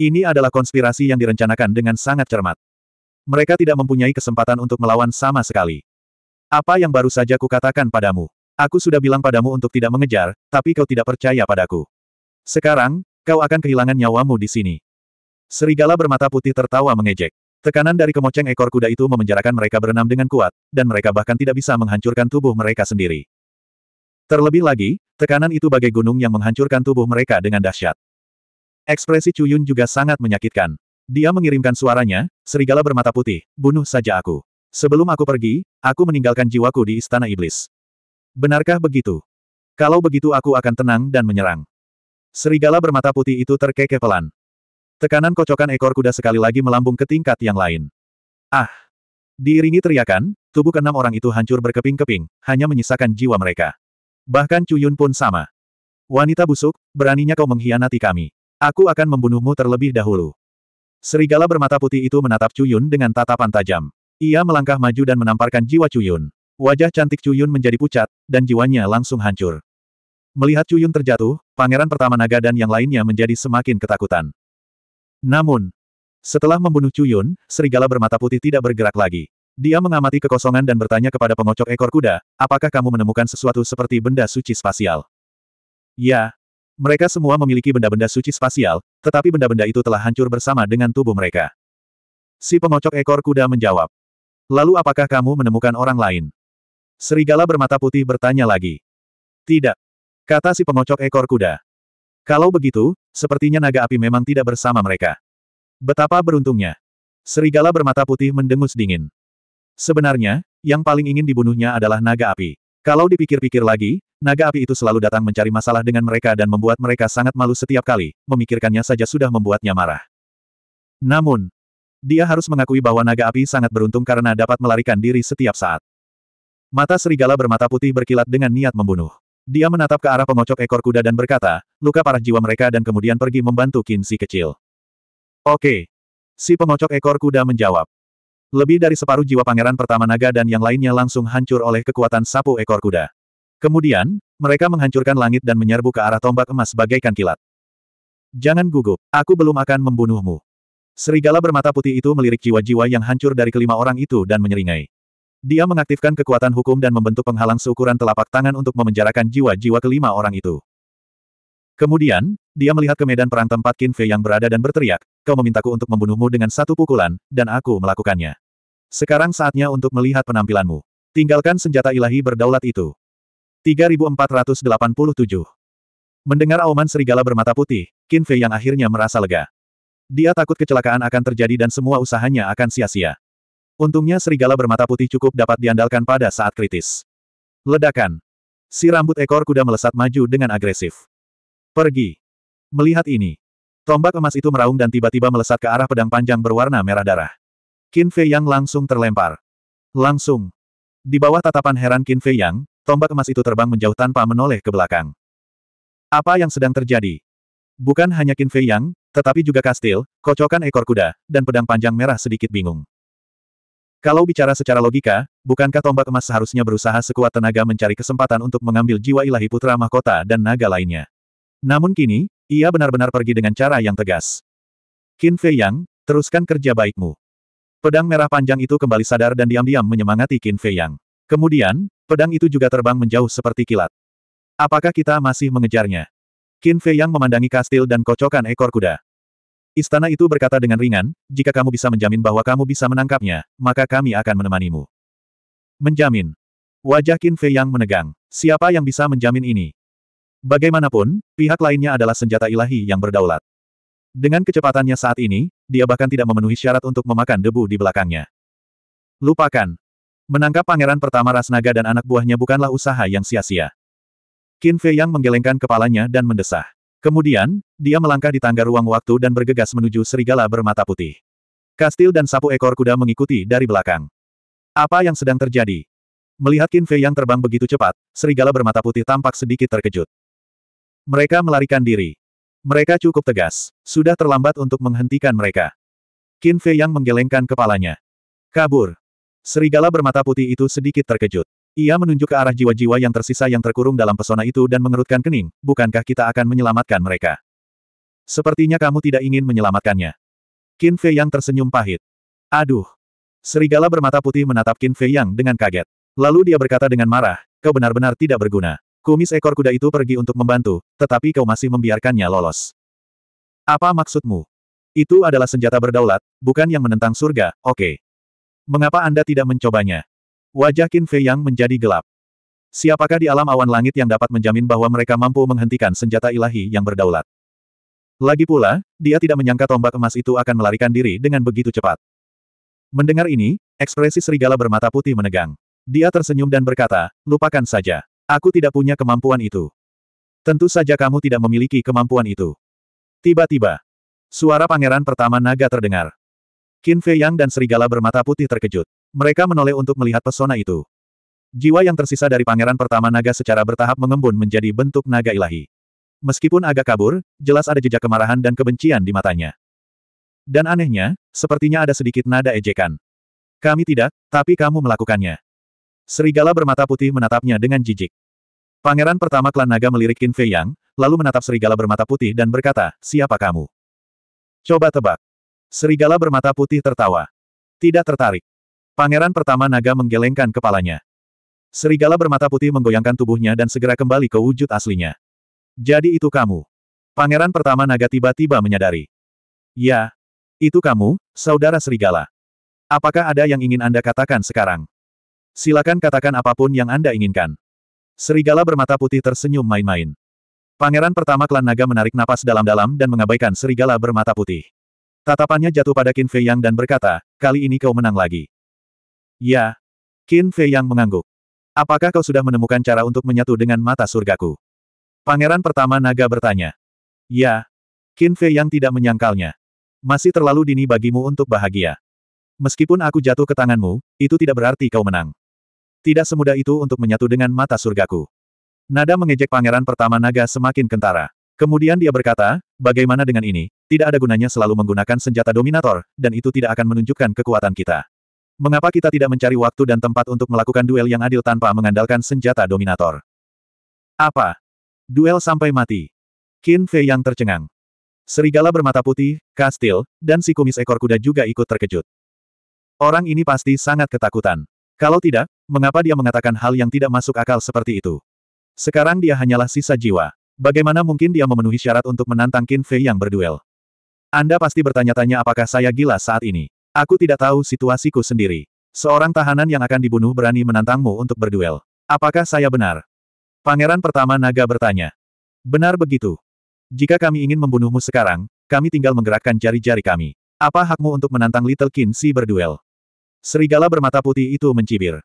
Ini adalah konspirasi yang direncanakan dengan sangat cermat. Mereka tidak mempunyai kesempatan untuk melawan sama sekali. Apa yang baru saja kukatakan padamu? Aku sudah bilang padamu untuk tidak mengejar, tapi kau tidak percaya padaku. Sekarang, Kau akan kehilangan nyawamu di sini. Serigala bermata putih tertawa mengejek. Tekanan dari kemoceng ekor kuda itu memenjarakan mereka berenam dengan kuat, dan mereka bahkan tidak bisa menghancurkan tubuh mereka sendiri. Terlebih lagi, tekanan itu bagai gunung yang menghancurkan tubuh mereka dengan dahsyat. Ekspresi Cuyun juga sangat menyakitkan. Dia mengirimkan suaranya, serigala bermata putih, bunuh saja aku. Sebelum aku pergi, aku meninggalkan jiwaku di Istana Iblis. Benarkah begitu? Kalau begitu aku akan tenang dan menyerang. Serigala bermata putih itu terkekeh pelan. Tekanan kocokan ekor kuda sekali lagi melambung ke tingkat yang lain. Ah! Diiringi teriakan, tubuh keenam orang itu hancur berkeping-keping, hanya menyisakan jiwa mereka. Bahkan Cuyun pun sama. Wanita busuk, beraninya kau mengkhianati kami. Aku akan membunuhmu terlebih dahulu. Serigala bermata putih itu menatap Cuyun dengan tatapan tajam. Ia melangkah maju dan menamparkan jiwa Cuyun. Wajah cantik Cuyun menjadi pucat, dan jiwanya langsung hancur. Melihat Cuyun terjatuh, pangeran pertama naga dan yang lainnya menjadi semakin ketakutan. Namun, setelah membunuh Cuyun, serigala bermata putih tidak bergerak lagi. Dia mengamati kekosongan dan bertanya kepada pengocok ekor kuda, apakah kamu menemukan sesuatu seperti benda suci spasial? Ya. Mereka semua memiliki benda-benda suci spasial, tetapi benda-benda itu telah hancur bersama dengan tubuh mereka. Si pengocok ekor kuda menjawab. Lalu apakah kamu menemukan orang lain? Serigala bermata putih bertanya lagi. Tidak. Kata si pengocok ekor kuda. Kalau begitu, sepertinya naga api memang tidak bersama mereka. Betapa beruntungnya. Serigala bermata putih mendengus dingin. Sebenarnya, yang paling ingin dibunuhnya adalah naga api. Kalau dipikir-pikir lagi, naga api itu selalu datang mencari masalah dengan mereka dan membuat mereka sangat malu setiap kali, memikirkannya saja sudah membuatnya marah. Namun, dia harus mengakui bahwa naga api sangat beruntung karena dapat melarikan diri setiap saat. Mata serigala bermata putih berkilat dengan niat membunuh. Dia menatap ke arah pengocok ekor kuda dan berkata, luka parah jiwa mereka dan kemudian pergi membantu Kinsi kecil. Oke. Si pengocok ekor kuda menjawab. Lebih dari separuh jiwa pangeran pertama naga dan yang lainnya langsung hancur oleh kekuatan sapu ekor kuda. Kemudian, mereka menghancurkan langit dan menyerbu ke arah tombak emas bagaikan kilat. Jangan gugup, aku belum akan membunuhmu. Serigala bermata putih itu melirik jiwa-jiwa yang hancur dari kelima orang itu dan menyeringai. Dia mengaktifkan kekuatan hukum dan membentuk penghalang seukuran telapak tangan untuk memenjarakan jiwa-jiwa kelima orang itu. Kemudian, dia melihat ke medan perang tempat Qin Fei yang berada dan berteriak, kau memintaku untuk membunuhmu dengan satu pukulan, dan aku melakukannya. Sekarang saatnya untuk melihat penampilanmu. Tinggalkan senjata ilahi berdaulat itu. 3487 Mendengar auman serigala bermata putih, Qin Fei yang akhirnya merasa lega. Dia takut kecelakaan akan terjadi dan semua usahanya akan sia-sia. Untungnya serigala bermata putih cukup dapat diandalkan pada saat kritis. Ledakan. Si rambut ekor kuda melesat maju dengan agresif. Pergi. Melihat ini. Tombak emas itu meraung dan tiba-tiba melesat ke arah pedang panjang berwarna merah darah. Qin Fei Yang langsung terlempar. Langsung. Di bawah tatapan heran Qin Fei Yang, tombak emas itu terbang menjauh tanpa menoleh ke belakang. Apa yang sedang terjadi? Bukan hanya Qin Fei Yang, tetapi juga kastil, kocokan ekor kuda, dan pedang panjang merah sedikit bingung. Kalau bicara secara logika, bukankah tombak emas seharusnya berusaha sekuat tenaga mencari kesempatan untuk mengambil jiwa ilahi putra mahkota dan naga lainnya? Namun kini, ia benar-benar pergi dengan cara yang tegas. Qin Fei Yang, teruskan kerja baikmu. Pedang merah panjang itu kembali sadar dan diam-diam menyemangati Qin Fei Yang. Kemudian, pedang itu juga terbang menjauh seperti kilat. Apakah kita masih mengejarnya? Qin Fei Yang memandangi kastil dan kocokan ekor kuda. Istana itu berkata dengan ringan, jika kamu bisa menjamin bahwa kamu bisa menangkapnya, maka kami akan menemanimu. Menjamin. Wajah Qin Fei yang menegang. Siapa yang bisa menjamin ini? Bagaimanapun, pihak lainnya adalah senjata ilahi yang berdaulat. Dengan kecepatannya saat ini, dia bahkan tidak memenuhi syarat untuk memakan debu di belakangnya. Lupakan. Menangkap pangeran pertama Rasnaga dan anak buahnya bukanlah usaha yang sia-sia. Qin Fei yang menggelengkan kepalanya dan mendesah. Kemudian, dia melangkah di tangga ruang waktu dan bergegas menuju serigala bermata putih. Kastil dan sapu ekor kuda mengikuti dari belakang. Apa yang sedang terjadi? Melihat Qin Fei yang terbang begitu cepat, serigala bermata putih tampak sedikit terkejut. Mereka melarikan diri. Mereka cukup tegas. Sudah terlambat untuk menghentikan mereka. Qin Fei yang menggelengkan kepalanya. Kabur. Serigala bermata putih itu sedikit terkejut. Ia menunjuk ke arah jiwa-jiwa yang tersisa yang terkurung dalam pesona itu dan mengerutkan kening, bukankah kita akan menyelamatkan mereka? Sepertinya kamu tidak ingin menyelamatkannya. Qin Fei Yang tersenyum pahit. Aduh. Serigala bermata putih menatap Qin Fei Yang dengan kaget. Lalu dia berkata dengan marah, kau benar-benar tidak berguna. Kumis ekor kuda itu pergi untuk membantu, tetapi kau masih membiarkannya lolos. Apa maksudmu? Itu adalah senjata berdaulat, bukan yang menentang surga, oke. Okay. Mengapa Anda tidak mencobanya? Wajah Qin Fei yang menjadi gelap. Siapakah di alam awan langit yang dapat menjamin bahwa mereka mampu menghentikan senjata ilahi yang berdaulat? Lagi pula, dia tidak menyangka tombak emas itu akan melarikan diri dengan begitu cepat. Mendengar ini, ekspresi serigala bermata putih menegang. Dia tersenyum dan berkata, lupakan saja. Aku tidak punya kemampuan itu. Tentu saja kamu tidak memiliki kemampuan itu. Tiba-tiba, suara pangeran pertama naga terdengar. Qin Fei Yang dan serigala bermata putih terkejut. Mereka menoleh untuk melihat pesona itu. Jiwa yang tersisa dari pangeran pertama naga secara bertahap mengembun menjadi bentuk naga ilahi. Meskipun agak kabur, jelas ada jejak kemarahan dan kebencian di matanya. Dan anehnya, sepertinya ada sedikit nada ejekan. Kami tidak, tapi kamu melakukannya. Serigala bermata putih menatapnya dengan jijik. Pangeran pertama klan naga melirik Qin Fei Yang, lalu menatap serigala bermata putih dan berkata, siapa kamu? Coba tebak. Serigala bermata putih tertawa. Tidak tertarik. Pangeran pertama naga menggelengkan kepalanya. Serigala bermata putih menggoyangkan tubuhnya dan segera kembali ke wujud aslinya. Jadi itu kamu. Pangeran pertama naga tiba-tiba menyadari. Ya. Itu kamu, saudara serigala. Apakah ada yang ingin Anda katakan sekarang? Silakan katakan apapun yang Anda inginkan. Serigala bermata putih tersenyum main-main. Pangeran pertama klan naga menarik napas dalam-dalam dan mengabaikan serigala bermata putih. Tatapannya jatuh pada Qin Fei Yang dan berkata, kali ini kau menang lagi. Ya. Qin Fei Yang mengangguk. Apakah kau sudah menemukan cara untuk menyatu dengan mata surgaku? Pangeran pertama naga bertanya. Ya. Qin Fei Yang tidak menyangkalnya. Masih terlalu dini bagimu untuk bahagia. Meskipun aku jatuh ke tanganmu, itu tidak berarti kau menang. Tidak semudah itu untuk menyatu dengan mata surgaku. Nada mengejek pangeran pertama naga semakin kentara. Kemudian dia berkata, bagaimana dengan ini, tidak ada gunanya selalu menggunakan senjata dominator, dan itu tidak akan menunjukkan kekuatan kita. Mengapa kita tidak mencari waktu dan tempat untuk melakukan duel yang adil tanpa mengandalkan senjata dominator? Apa? Duel sampai mati. Qin Fei yang tercengang. Serigala bermata putih, kastil, dan si kumis ekor kuda juga ikut terkejut. Orang ini pasti sangat ketakutan. Kalau tidak, mengapa dia mengatakan hal yang tidak masuk akal seperti itu? Sekarang dia hanyalah sisa jiwa. Bagaimana mungkin dia memenuhi syarat untuk menantang Qin Fei yang berduel? Anda pasti bertanya-tanya apakah saya gila saat ini. Aku tidak tahu situasiku sendiri. Seorang tahanan yang akan dibunuh berani menantangmu untuk berduel. Apakah saya benar? Pangeran pertama naga bertanya. Benar begitu. Jika kami ingin membunuhmu sekarang, kami tinggal menggerakkan jari-jari kami. Apa hakmu untuk menantang Little Qin Si berduel? Serigala bermata putih itu mencibir.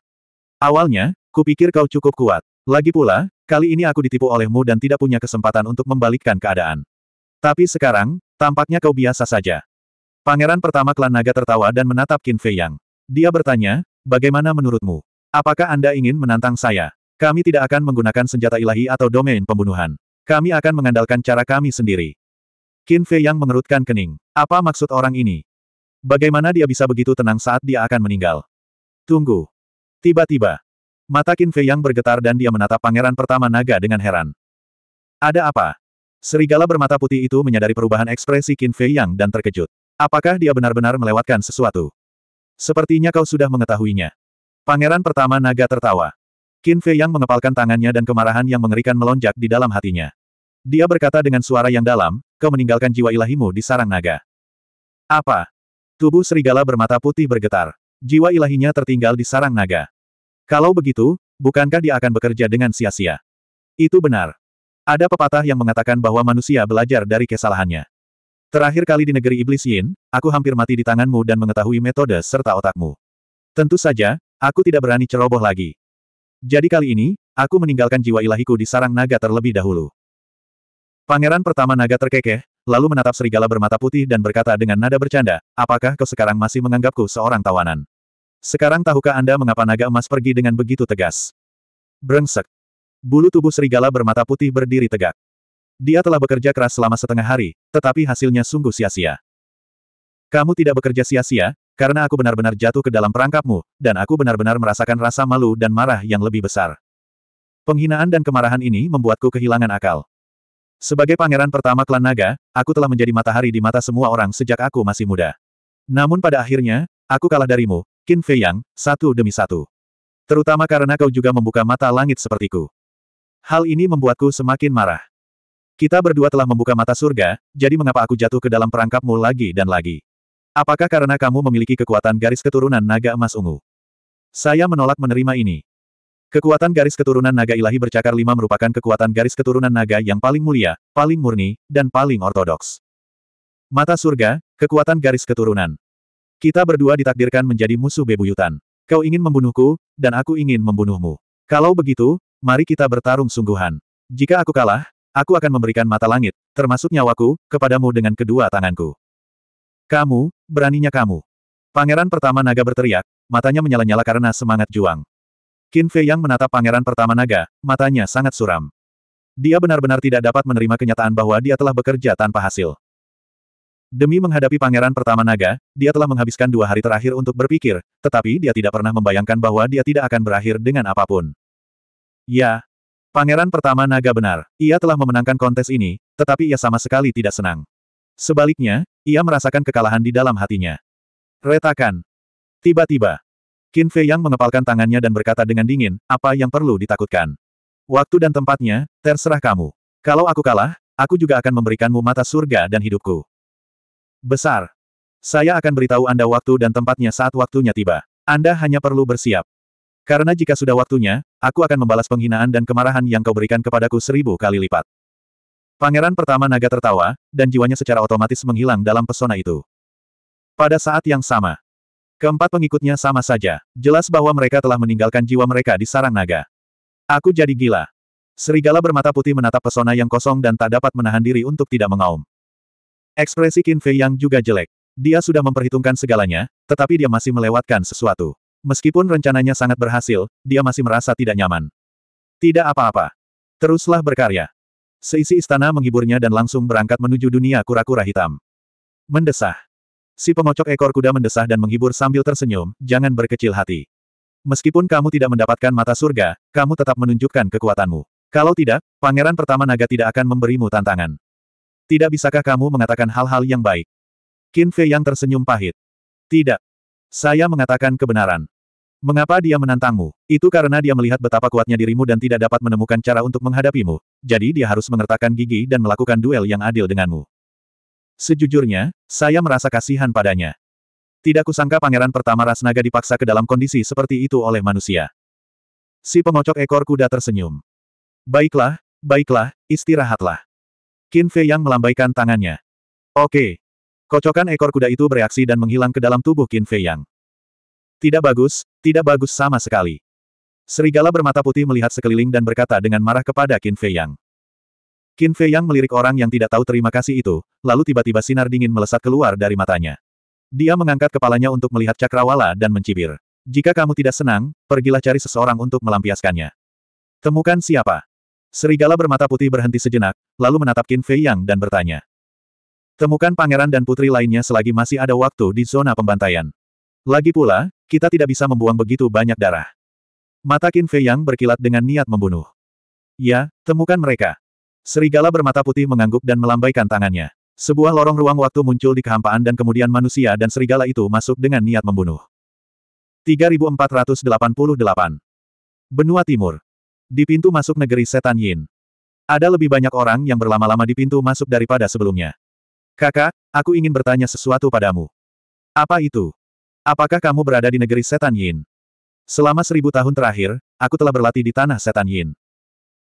Awalnya, kupikir kau cukup kuat. Lagi pula, Kali ini aku ditipu olehmu dan tidak punya kesempatan untuk membalikkan keadaan. Tapi sekarang, tampaknya kau biasa saja. Pangeran pertama klan naga tertawa dan menatap Qin Fei Yang. Dia bertanya, bagaimana menurutmu? Apakah Anda ingin menantang saya? Kami tidak akan menggunakan senjata ilahi atau domain pembunuhan. Kami akan mengandalkan cara kami sendiri. Qin Fei Yang mengerutkan kening. Apa maksud orang ini? Bagaimana dia bisa begitu tenang saat dia akan meninggal? Tunggu. Tiba-tiba, Mata Qin Fei yang bergetar dan dia menatap pangeran pertama naga dengan heran. Ada apa? Serigala bermata putih itu menyadari perubahan ekspresi Qin Fei yang dan terkejut. Apakah dia benar-benar melewatkan sesuatu? Sepertinya kau sudah mengetahuinya. Pangeran pertama naga tertawa. Qin Fei yang mengepalkan tangannya dan kemarahan yang mengerikan melonjak di dalam hatinya. Dia berkata dengan suara yang dalam, kau meninggalkan jiwa ilahimu di sarang naga. Apa? Tubuh serigala bermata putih bergetar. Jiwa ilahinya tertinggal di sarang naga. Kalau begitu, bukankah dia akan bekerja dengan sia-sia? Itu benar. Ada pepatah yang mengatakan bahwa manusia belajar dari kesalahannya. Terakhir kali di negeri Iblis Yin, aku hampir mati di tanganmu dan mengetahui metode serta otakmu. Tentu saja, aku tidak berani ceroboh lagi. Jadi kali ini, aku meninggalkan jiwa ilahiku di sarang naga terlebih dahulu. Pangeran pertama naga terkekeh, lalu menatap serigala bermata putih dan berkata dengan nada bercanda, apakah kau sekarang masih menganggapku seorang tawanan? Sekarang tahukah Anda mengapa naga emas pergi dengan begitu tegas? Brengsek. Bulu tubuh serigala bermata putih berdiri tegak. Dia telah bekerja keras selama setengah hari, tetapi hasilnya sungguh sia-sia. Kamu tidak bekerja sia-sia, karena aku benar-benar jatuh ke dalam perangkapmu, dan aku benar-benar merasakan rasa malu dan marah yang lebih besar. Penghinaan dan kemarahan ini membuatku kehilangan akal. Sebagai pangeran pertama klan naga, aku telah menjadi matahari di mata semua orang sejak aku masih muda. Namun pada akhirnya, aku kalah darimu, Qin Fei Yang, satu demi satu. Terutama karena kau juga membuka mata langit sepertiku. Hal ini membuatku semakin marah. Kita berdua telah membuka mata surga, jadi mengapa aku jatuh ke dalam perangkapmu lagi dan lagi? Apakah karena kamu memiliki kekuatan garis keturunan naga emas ungu? Saya menolak menerima ini. Kekuatan garis keturunan naga ilahi bercakar lima merupakan kekuatan garis keturunan naga yang paling mulia, paling murni, dan paling ortodoks. Mata surga, kekuatan garis keturunan. Kita berdua ditakdirkan menjadi musuh bebuyutan. Kau ingin membunuhku, dan aku ingin membunuhmu. Kalau begitu, mari kita bertarung sungguhan. Jika aku kalah, aku akan memberikan mata langit, termasuk nyawaku, kepadamu dengan kedua tanganku. Kamu, beraninya kamu. Pangeran pertama naga berteriak, matanya menyala-nyala karena semangat juang. Qin Fei Yang menatap pangeran pertama naga, matanya sangat suram. Dia benar-benar tidak dapat menerima kenyataan bahwa dia telah bekerja tanpa hasil. Demi menghadapi Pangeran Pertama Naga, dia telah menghabiskan dua hari terakhir untuk berpikir, tetapi dia tidak pernah membayangkan bahwa dia tidak akan berakhir dengan apapun. Ya, Pangeran Pertama Naga benar, ia telah memenangkan kontes ini, tetapi ia sama sekali tidak senang. Sebaliknya, ia merasakan kekalahan di dalam hatinya. Retakan. Tiba-tiba, Qin Fei Yang mengepalkan tangannya dan berkata dengan dingin, apa yang perlu ditakutkan? Waktu dan tempatnya, terserah kamu. Kalau aku kalah, aku juga akan memberikanmu mata surga dan hidupku. Besar. Saya akan beritahu Anda waktu dan tempatnya saat waktunya tiba. Anda hanya perlu bersiap. Karena jika sudah waktunya, aku akan membalas penghinaan dan kemarahan yang kau berikan kepadaku seribu kali lipat. Pangeran pertama naga tertawa, dan jiwanya secara otomatis menghilang dalam pesona itu. Pada saat yang sama, keempat pengikutnya sama saja, jelas bahwa mereka telah meninggalkan jiwa mereka di sarang naga. Aku jadi gila. Serigala bermata putih menatap pesona yang kosong dan tak dapat menahan diri untuk tidak mengaum. Ekspresi Qin Fei yang juga jelek. Dia sudah memperhitungkan segalanya, tetapi dia masih melewatkan sesuatu. Meskipun rencananya sangat berhasil, dia masih merasa tidak nyaman. Tidak apa-apa. Teruslah berkarya. Seisi istana menghiburnya dan langsung berangkat menuju dunia kura-kura hitam. Mendesah. Si pengocok ekor kuda mendesah dan menghibur sambil tersenyum, jangan berkecil hati. Meskipun kamu tidak mendapatkan mata surga, kamu tetap menunjukkan kekuatanmu. Kalau tidak, pangeran pertama naga tidak akan memberimu tantangan. Tidak bisakah kamu mengatakan hal-hal yang baik? Qin Fei yang tersenyum pahit. Tidak. Saya mengatakan kebenaran. Mengapa dia menantangmu? Itu karena dia melihat betapa kuatnya dirimu dan tidak dapat menemukan cara untuk menghadapimu, jadi dia harus mengertakkan gigi dan melakukan duel yang adil denganmu. Sejujurnya, saya merasa kasihan padanya. Tidak kusangka pangeran pertama ras naga dipaksa ke dalam kondisi seperti itu oleh manusia. Si pengocok ekor kuda tersenyum. Baiklah, baiklah, istirahatlah. Qin Fei Yang melambaikan tangannya. Oke. Kocokan ekor kuda itu bereaksi dan menghilang ke dalam tubuh Qin Fei Yang. Tidak bagus, tidak bagus sama sekali. Serigala bermata putih melihat sekeliling dan berkata dengan marah kepada Qin Fei Yang. Qin Fei Yang melirik orang yang tidak tahu terima kasih itu, lalu tiba-tiba sinar dingin melesat keluar dari matanya. Dia mengangkat kepalanya untuk melihat cakrawala dan mencibir. Jika kamu tidak senang, pergilah cari seseorang untuk melampiaskannya. Temukan siapa. Serigala bermata putih berhenti sejenak, lalu menatap Qin Fei Yang dan bertanya. Temukan pangeran dan putri lainnya selagi masih ada waktu di zona pembantaian. Lagi pula, kita tidak bisa membuang begitu banyak darah. Mata Qin Fei Yang berkilat dengan niat membunuh. Ya, temukan mereka. Serigala bermata putih mengangguk dan melambaikan tangannya. Sebuah lorong ruang waktu muncul di kehampaan dan kemudian manusia dan serigala itu masuk dengan niat membunuh. 3488 Benua Timur di pintu masuk negeri setan Yin. Ada lebih banyak orang yang berlama-lama di pintu masuk daripada sebelumnya. Kakak, aku ingin bertanya sesuatu padamu. Apa itu? Apakah kamu berada di negeri setan Yin? Selama seribu tahun terakhir, aku telah berlatih di tanah setan Yin.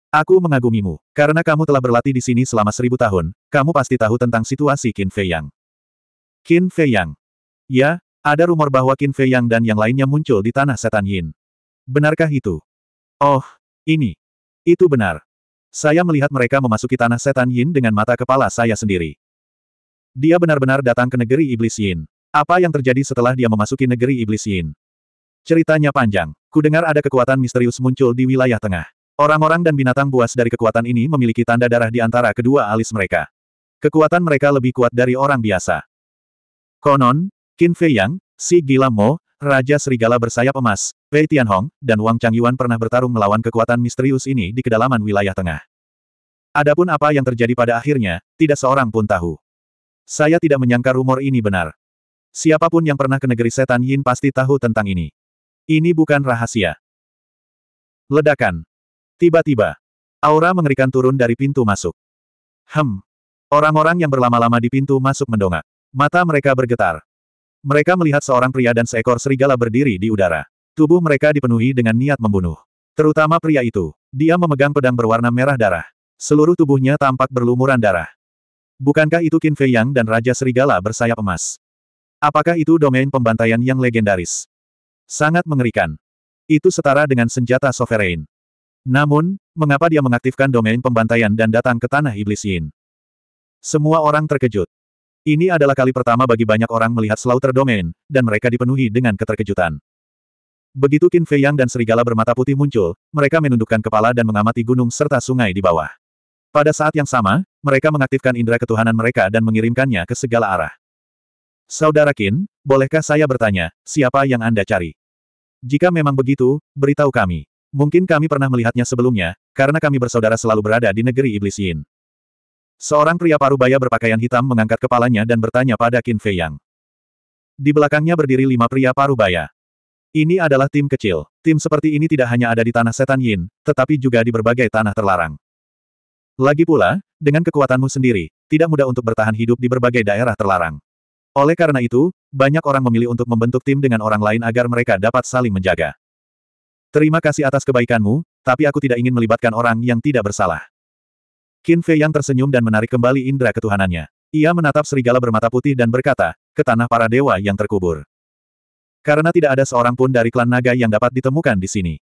Aku mengagumimu. Karena kamu telah berlatih di sini selama seribu tahun, kamu pasti tahu tentang situasi Qin Fei Yang. Qin Fei Yang. Ya, ada rumor bahwa Qin Fei Yang dan yang lainnya muncul di tanah setan Yin. Benarkah itu? Oh, ini. Itu benar. Saya melihat mereka memasuki tanah setan Yin dengan mata kepala saya sendiri. Dia benar-benar datang ke negeri iblis Yin. Apa yang terjadi setelah dia memasuki negeri iblis Yin? Ceritanya panjang. Kudengar ada kekuatan misterius muncul di wilayah tengah. Orang-orang dan binatang buas dari kekuatan ini memiliki tanda darah di antara kedua alis mereka. Kekuatan mereka lebih kuat dari orang biasa. Konon, Qin Fei Yang, si Gila Mo, Raja Serigala bersayap emas, Wei Tianhong, dan Wang Changyuan pernah bertarung melawan kekuatan misterius ini di kedalaman wilayah tengah. Adapun apa yang terjadi pada akhirnya, tidak seorang pun tahu. Saya tidak menyangka rumor ini benar. Siapapun yang pernah ke negeri setan Yin pasti tahu tentang ini. Ini bukan rahasia. Ledakan. Tiba-tiba, aura mengerikan turun dari pintu masuk. Hem. Orang-orang yang berlama-lama di pintu masuk mendongak. Mata mereka bergetar. Mereka melihat seorang pria dan seekor serigala berdiri di udara. Tubuh mereka dipenuhi dengan niat membunuh. Terutama pria itu. Dia memegang pedang berwarna merah darah. Seluruh tubuhnya tampak berlumuran darah. Bukankah itu Qin Fei Yang dan Raja Serigala bersayap emas? Apakah itu domain pembantaian yang legendaris? Sangat mengerikan. Itu setara dengan senjata sovereign. Namun, mengapa dia mengaktifkan domain pembantaian dan datang ke tanah iblis Yin? Semua orang terkejut. Ini adalah kali pertama bagi banyak orang melihat Slaughter Domain, dan mereka dipenuhi dengan keterkejutan. Begitu Qin Fei Yang dan serigala bermata putih muncul, mereka menundukkan kepala dan mengamati gunung serta sungai di bawah. Pada saat yang sama, mereka mengaktifkan indera ketuhanan mereka dan mengirimkannya ke segala arah. Saudara Qin, bolehkah saya bertanya, siapa yang Anda cari? Jika memang begitu, beritahu kami. Mungkin kami pernah melihatnya sebelumnya, karena kami bersaudara selalu berada di negeri Iblis Yin. Seorang pria parubaya berpakaian hitam mengangkat kepalanya dan bertanya pada Qin Fei Yang. Di belakangnya berdiri lima pria parubaya. Ini adalah tim kecil. Tim seperti ini tidak hanya ada di tanah setan Yin, tetapi juga di berbagai tanah terlarang. Lagi pula, dengan kekuatanmu sendiri, tidak mudah untuk bertahan hidup di berbagai daerah terlarang. Oleh karena itu, banyak orang memilih untuk membentuk tim dengan orang lain agar mereka dapat saling menjaga. Terima kasih atas kebaikanmu, tapi aku tidak ingin melibatkan orang yang tidak bersalah. Qin Fei yang tersenyum dan menarik kembali indera ketuhanannya. Ia menatap serigala bermata putih dan berkata, ke tanah para dewa yang terkubur. Karena tidak ada seorang pun dari klan naga yang dapat ditemukan di sini.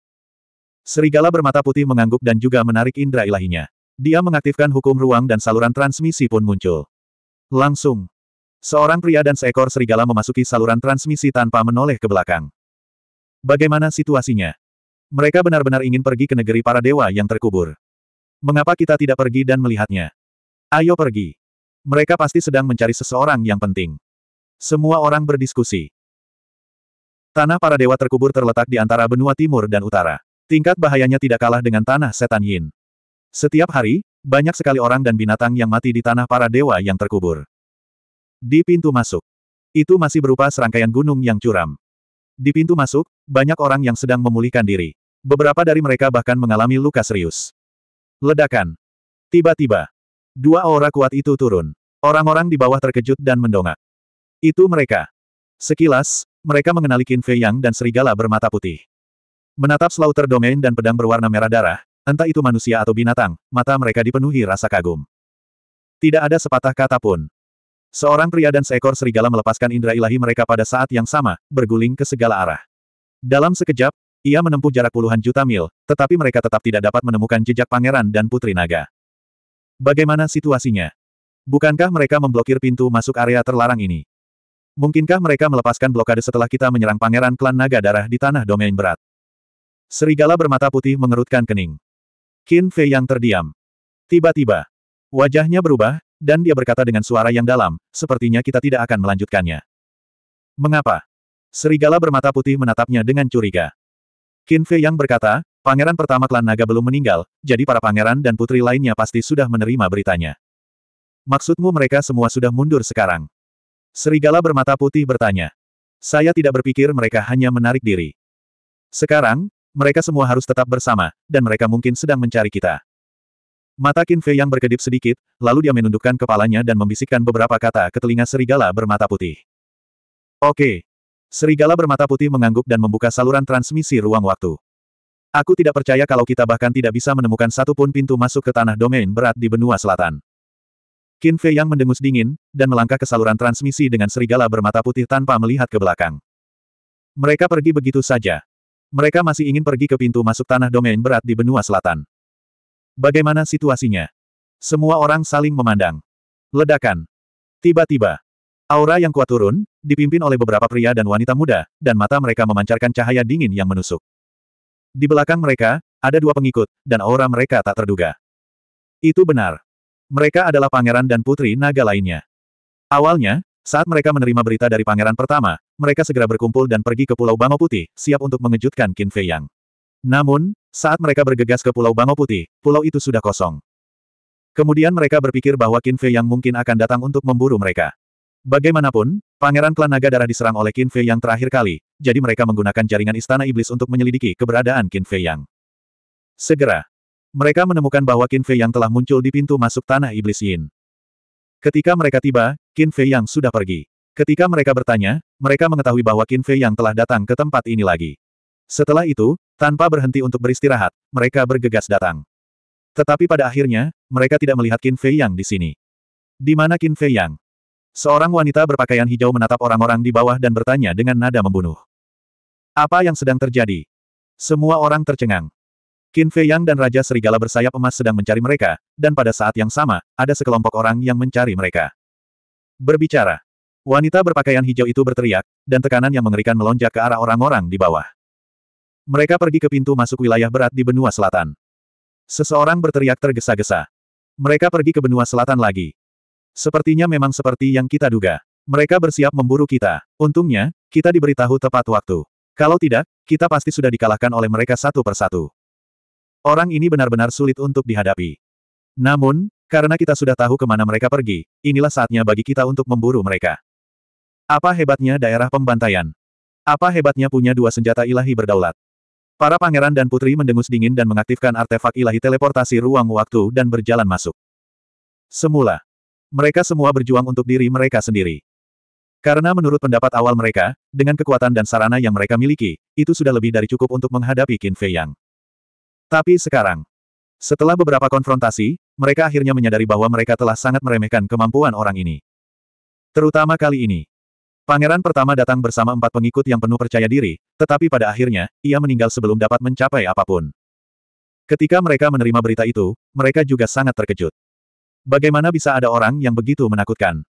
Serigala bermata putih mengangguk dan juga menarik indera ilahinya. Dia mengaktifkan hukum ruang dan saluran transmisi pun muncul. Langsung. Seorang pria dan seekor serigala memasuki saluran transmisi tanpa menoleh ke belakang. Bagaimana situasinya? Mereka benar-benar ingin pergi ke negeri para dewa yang terkubur. Mengapa kita tidak pergi dan melihatnya? Ayo pergi. Mereka pasti sedang mencari seseorang yang penting. Semua orang berdiskusi. Tanah para dewa terkubur terletak di antara benua timur dan utara. Tingkat bahayanya tidak kalah dengan tanah setan Yin. Setiap hari, banyak sekali orang dan binatang yang mati di tanah para dewa yang terkubur. Di pintu masuk. Itu masih berupa serangkaian gunung yang curam. Di pintu masuk, banyak orang yang sedang memulihkan diri. Beberapa dari mereka bahkan mengalami luka serius. Ledakan. Tiba-tiba. Dua aura kuat itu turun. Orang-orang di bawah terkejut dan mendongak. Itu mereka. Sekilas, mereka mengenali Qin Fei Yang dan serigala bermata putih. Menatap slaughter domain dan pedang berwarna merah darah, entah itu manusia atau binatang, mata mereka dipenuhi rasa kagum. Tidak ada sepatah kata pun. Seorang pria dan seekor serigala melepaskan indera ilahi mereka pada saat yang sama, berguling ke segala arah. Dalam sekejap, ia menempuh jarak puluhan juta mil, tetapi mereka tetap tidak dapat menemukan jejak pangeran dan putri naga. Bagaimana situasinya? Bukankah mereka memblokir pintu masuk area terlarang ini? Mungkinkah mereka melepaskan blokade setelah kita menyerang pangeran klan naga darah di tanah domain berat? Serigala bermata putih mengerutkan kening. Qin Fei yang terdiam. Tiba-tiba, wajahnya berubah, dan dia berkata dengan suara yang dalam, sepertinya kita tidak akan melanjutkannya. Mengapa? Serigala bermata putih menatapnya dengan curiga. Qin Fei yang berkata, pangeran pertama klan naga belum meninggal, jadi para pangeran dan putri lainnya pasti sudah menerima beritanya. Maksudmu mereka semua sudah mundur sekarang? Serigala bermata putih bertanya. Saya tidak berpikir mereka hanya menarik diri. Sekarang, mereka semua harus tetap bersama, dan mereka mungkin sedang mencari kita. Mata Qin Fei yang berkedip sedikit, lalu dia menundukkan kepalanya dan membisikkan beberapa kata ke telinga serigala bermata putih. Oke, Serigala bermata putih mengangguk dan membuka saluran transmisi ruang waktu. Aku tidak percaya kalau kita bahkan tidak bisa menemukan satu pun pintu masuk ke tanah domain berat di benua selatan. Qin Fei yang mendengus dingin, dan melangkah ke saluran transmisi dengan serigala bermata putih tanpa melihat ke belakang. Mereka pergi begitu saja. Mereka masih ingin pergi ke pintu masuk tanah domain berat di benua selatan. Bagaimana situasinya? Semua orang saling memandang. Ledakan. Tiba-tiba, Aura yang kuat turun, dipimpin oleh beberapa pria dan wanita muda, dan mata mereka memancarkan cahaya dingin yang menusuk. Di belakang mereka, ada dua pengikut, dan aura mereka tak terduga. Itu benar. Mereka adalah pangeran dan putri naga lainnya. Awalnya, saat mereka menerima berita dari pangeran pertama, mereka segera berkumpul dan pergi ke Pulau Bango Putih, siap untuk mengejutkan Qin Fei Yang. Namun, saat mereka bergegas ke Pulau Bango Putih, pulau itu sudah kosong. Kemudian mereka berpikir bahwa Qin Fei Yang mungkin akan datang untuk memburu mereka. Bagaimanapun, Pangeran Klan Naga Darah diserang oleh Qin Fei Yang terakhir kali, jadi mereka menggunakan jaringan Istana Iblis untuk menyelidiki keberadaan Qin Fei Yang. Segera, mereka menemukan bahwa Qin Fei Yang telah muncul di pintu masuk Tanah Iblis Yin. Ketika mereka tiba, Qin Fei Yang sudah pergi. Ketika mereka bertanya, mereka mengetahui bahwa Qin Fei Yang telah datang ke tempat ini lagi. Setelah itu, tanpa berhenti untuk beristirahat, mereka bergegas datang. Tetapi pada akhirnya, mereka tidak melihat Qin Fei Yang di sini. Di mana Qin Fei Yang? Seorang wanita berpakaian hijau menatap orang-orang di bawah dan bertanya dengan nada membunuh. Apa yang sedang terjadi? Semua orang tercengang. Qin Fei Yang dan Raja Serigala bersayap emas sedang mencari mereka, dan pada saat yang sama, ada sekelompok orang yang mencari mereka. Berbicara. Wanita berpakaian hijau itu berteriak, dan tekanan yang mengerikan melonjak ke arah orang-orang di bawah. Mereka pergi ke pintu masuk wilayah berat di benua selatan. Seseorang berteriak tergesa-gesa. Mereka pergi ke benua selatan lagi. Sepertinya memang seperti yang kita duga. Mereka bersiap memburu kita. Untungnya, kita diberitahu tepat waktu. Kalau tidak, kita pasti sudah dikalahkan oleh mereka satu persatu. Orang ini benar-benar sulit untuk dihadapi. Namun, karena kita sudah tahu kemana mereka pergi, inilah saatnya bagi kita untuk memburu mereka. Apa hebatnya daerah pembantaian? Apa hebatnya punya dua senjata ilahi berdaulat? Para pangeran dan putri mendengus dingin dan mengaktifkan artefak ilahi teleportasi ruang waktu dan berjalan masuk. Semula, mereka semua berjuang untuk diri mereka sendiri. Karena menurut pendapat awal mereka, dengan kekuatan dan sarana yang mereka miliki, itu sudah lebih dari cukup untuk menghadapi Qin Fei Yang. Tapi sekarang, setelah beberapa konfrontasi, mereka akhirnya menyadari bahwa mereka telah sangat meremehkan kemampuan orang ini. Terutama kali ini. Pangeran pertama datang bersama empat pengikut yang penuh percaya diri, tetapi pada akhirnya, ia meninggal sebelum dapat mencapai apapun. Ketika mereka menerima berita itu, mereka juga sangat terkejut. Bagaimana bisa ada orang yang begitu menakutkan?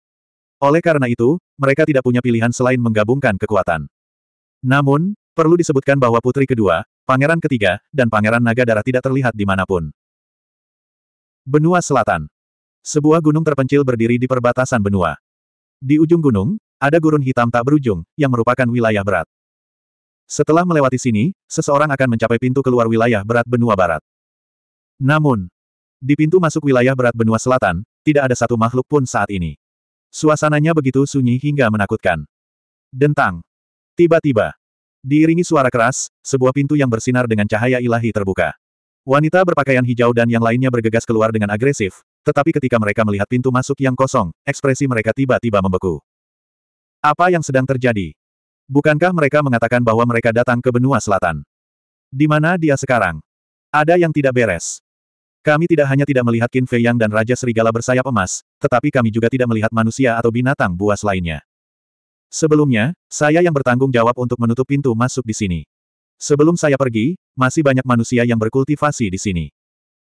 Oleh karena itu, mereka tidak punya pilihan selain menggabungkan kekuatan. Namun, perlu disebutkan bahwa putri kedua, pangeran ketiga, dan pangeran naga darah tidak terlihat di dimanapun. Benua Selatan Sebuah gunung terpencil berdiri di perbatasan benua. Di ujung gunung, ada gurun hitam tak berujung, yang merupakan wilayah berat. Setelah melewati sini, seseorang akan mencapai pintu keluar wilayah berat benua barat. Namun, di pintu masuk wilayah berat benua selatan, tidak ada satu makhluk pun saat ini. Suasananya begitu sunyi hingga menakutkan. Dentang. Tiba-tiba. Diiringi suara keras, sebuah pintu yang bersinar dengan cahaya ilahi terbuka. Wanita berpakaian hijau dan yang lainnya bergegas keluar dengan agresif, tetapi ketika mereka melihat pintu masuk yang kosong, ekspresi mereka tiba-tiba membeku. Apa yang sedang terjadi? Bukankah mereka mengatakan bahwa mereka datang ke benua selatan? Di mana dia sekarang? Ada yang tidak beres. Kami tidak hanya tidak melihat Qin Fei Yang dan Raja Serigala bersayap emas, tetapi kami juga tidak melihat manusia atau binatang buas lainnya. Sebelumnya, saya yang bertanggung jawab untuk menutup pintu masuk di sini. Sebelum saya pergi, masih banyak manusia yang berkultivasi di sini.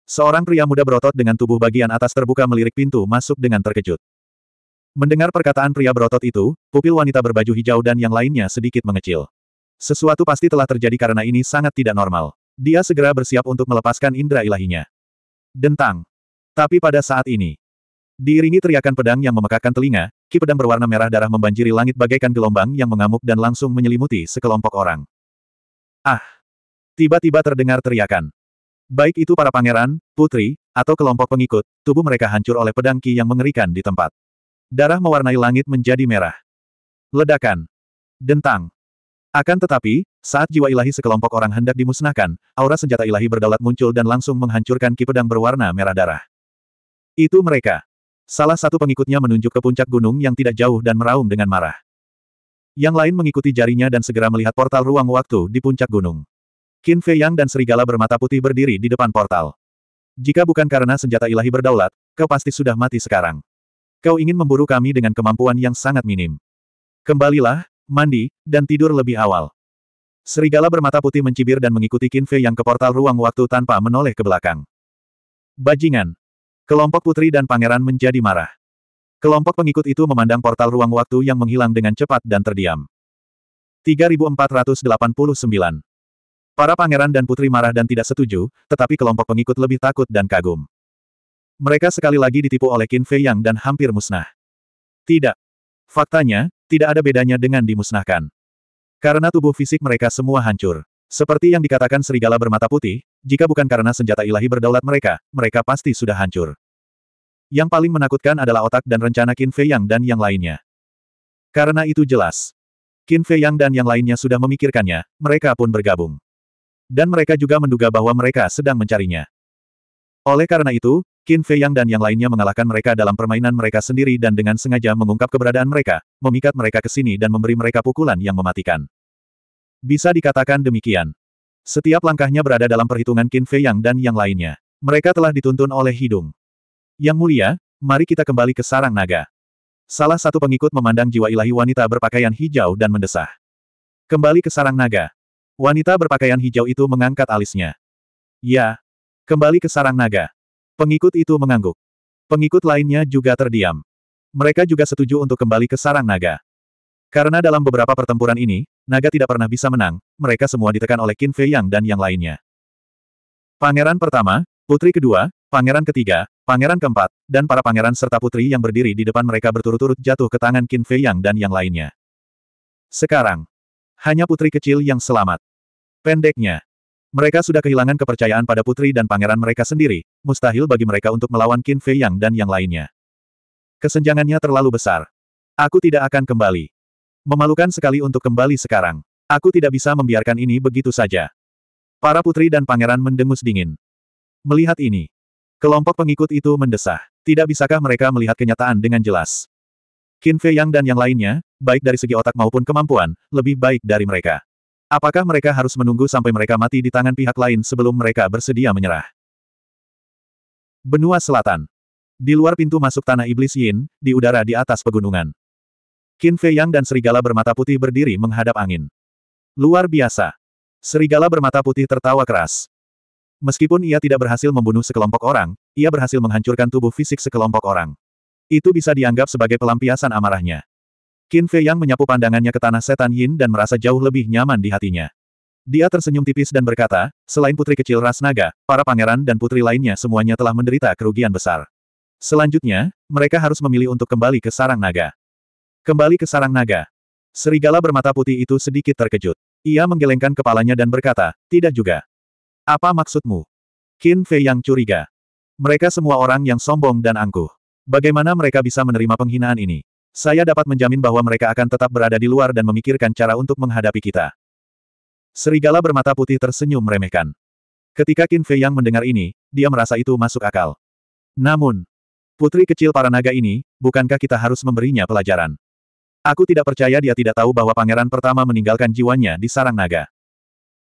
Seorang pria muda berotot dengan tubuh bagian atas terbuka melirik pintu masuk dengan terkejut. Mendengar perkataan pria berotot itu, pupil wanita berbaju hijau dan yang lainnya sedikit mengecil. Sesuatu pasti telah terjadi karena ini sangat tidak normal. Dia segera bersiap untuk melepaskan indera ilahinya. Dentang. Tapi pada saat ini, diiringi teriakan pedang yang memekakan telinga, ki pedang berwarna merah darah membanjiri langit bagaikan gelombang yang mengamuk dan langsung menyelimuti sekelompok orang. Ah! Tiba-tiba terdengar teriakan. Baik itu para pangeran, putri, atau kelompok pengikut, tubuh mereka hancur oleh pedang ki yang mengerikan di tempat. Darah mewarnai langit menjadi merah. Ledakan. Dentang. Akan tetapi, saat jiwa ilahi sekelompok orang hendak dimusnahkan, aura senjata ilahi berdaulat muncul dan langsung menghancurkan ki pedang berwarna merah darah. Itu mereka. Salah satu pengikutnya menunjuk ke puncak gunung yang tidak jauh dan meraung dengan marah. Yang lain mengikuti jarinya dan segera melihat portal ruang waktu di puncak gunung. Qin Fei Yang dan serigala bermata putih berdiri di depan portal. Jika bukan karena senjata ilahi berdaulat, kau pasti sudah mati sekarang. Kau ingin memburu kami dengan kemampuan yang sangat minim. Kembalilah, mandi, dan tidur lebih awal. Serigala bermata putih mencibir dan mengikuti Qin Fei yang ke portal ruang waktu tanpa menoleh ke belakang. Bajingan. Kelompok putri dan pangeran menjadi marah. Kelompok pengikut itu memandang portal ruang waktu yang menghilang dengan cepat dan terdiam. 3489. Para pangeran dan putri marah dan tidak setuju, tetapi kelompok pengikut lebih takut dan kagum. Mereka sekali lagi ditipu oleh Qin Fei Yang dan hampir musnah. Tidak. Faktanya, tidak ada bedanya dengan dimusnahkan. Karena tubuh fisik mereka semua hancur. Seperti yang dikatakan serigala bermata putih, jika bukan karena senjata ilahi berdaulat mereka, mereka pasti sudah hancur. Yang paling menakutkan adalah otak dan rencana Qin Fei Yang dan yang lainnya. Karena itu jelas. Qin Fei Yang dan yang lainnya sudah memikirkannya, mereka pun bergabung. Dan mereka juga menduga bahwa mereka sedang mencarinya. Oleh karena itu, Qin Fei Yang dan yang lainnya mengalahkan mereka dalam permainan mereka sendiri dan dengan sengaja mengungkap keberadaan mereka, memikat mereka ke sini dan memberi mereka pukulan yang mematikan. Bisa dikatakan demikian. Setiap langkahnya berada dalam perhitungan Qin Fei Yang dan yang lainnya. Mereka telah dituntun oleh hidung. Yang mulia, mari kita kembali ke sarang naga. Salah satu pengikut memandang jiwa ilahi wanita berpakaian hijau dan mendesah. Kembali ke sarang naga. Wanita berpakaian hijau itu mengangkat alisnya. Ya. Kembali ke sarang naga. Pengikut itu mengangguk. Pengikut lainnya juga terdiam. Mereka juga setuju untuk kembali ke sarang naga. Karena dalam beberapa pertempuran ini, naga tidak pernah bisa menang, mereka semua ditekan oleh Qin Fei Yang dan yang lainnya. Pangeran pertama, putri kedua, pangeran ketiga, pangeran keempat, dan para pangeran serta putri yang berdiri di depan mereka berturut-turut jatuh ke tangan Qin Fei Yang dan yang lainnya. Sekarang, hanya putri kecil yang selamat. Pendeknya, mereka sudah kehilangan kepercayaan pada putri dan pangeran mereka sendiri, mustahil bagi mereka untuk melawan Qin Fei Yang dan yang lainnya. Kesenjangannya terlalu besar. Aku tidak akan kembali. Memalukan sekali untuk kembali sekarang. Aku tidak bisa membiarkan ini begitu saja. Para putri dan pangeran mendengus dingin. Melihat ini, kelompok pengikut itu mendesah. Tidak bisakah mereka melihat kenyataan dengan jelas? Qin Fei Yang dan yang lainnya, baik dari segi otak maupun kemampuan, lebih baik dari mereka. Apakah mereka harus menunggu sampai mereka mati di tangan pihak lain sebelum mereka bersedia menyerah? Benua Selatan. Di luar pintu masuk Tanah Iblis Yin, di udara di atas pegunungan. Qin Fei Yang dan serigala bermata putih berdiri menghadap angin. Luar biasa. Serigala bermata putih tertawa keras. Meskipun ia tidak berhasil membunuh sekelompok orang, ia berhasil menghancurkan tubuh fisik sekelompok orang. Itu bisa dianggap sebagai pelampiasan amarahnya. Qin Fei Yang menyapu pandangannya ke tanah setan Yin dan merasa jauh lebih nyaman di hatinya. Dia tersenyum tipis dan berkata, selain putri kecil ras naga, para pangeran dan putri lainnya semuanya telah menderita kerugian besar. Selanjutnya, mereka harus memilih untuk kembali ke sarang naga. Kembali ke sarang naga. Serigala bermata putih itu sedikit terkejut. Ia menggelengkan kepalanya dan berkata, tidak juga. Apa maksudmu? Qin Fei Yang curiga. Mereka semua orang yang sombong dan angkuh. Bagaimana mereka bisa menerima penghinaan ini? Saya dapat menjamin bahwa mereka akan tetap berada di luar dan memikirkan cara untuk menghadapi kita. Serigala bermata putih tersenyum meremehkan. Ketika Qin Fei Yang mendengar ini, dia merasa itu masuk akal. Namun, putri kecil para naga ini, bukankah kita harus memberinya pelajaran? Aku tidak percaya dia tidak tahu bahwa pangeran pertama meninggalkan jiwanya di sarang naga.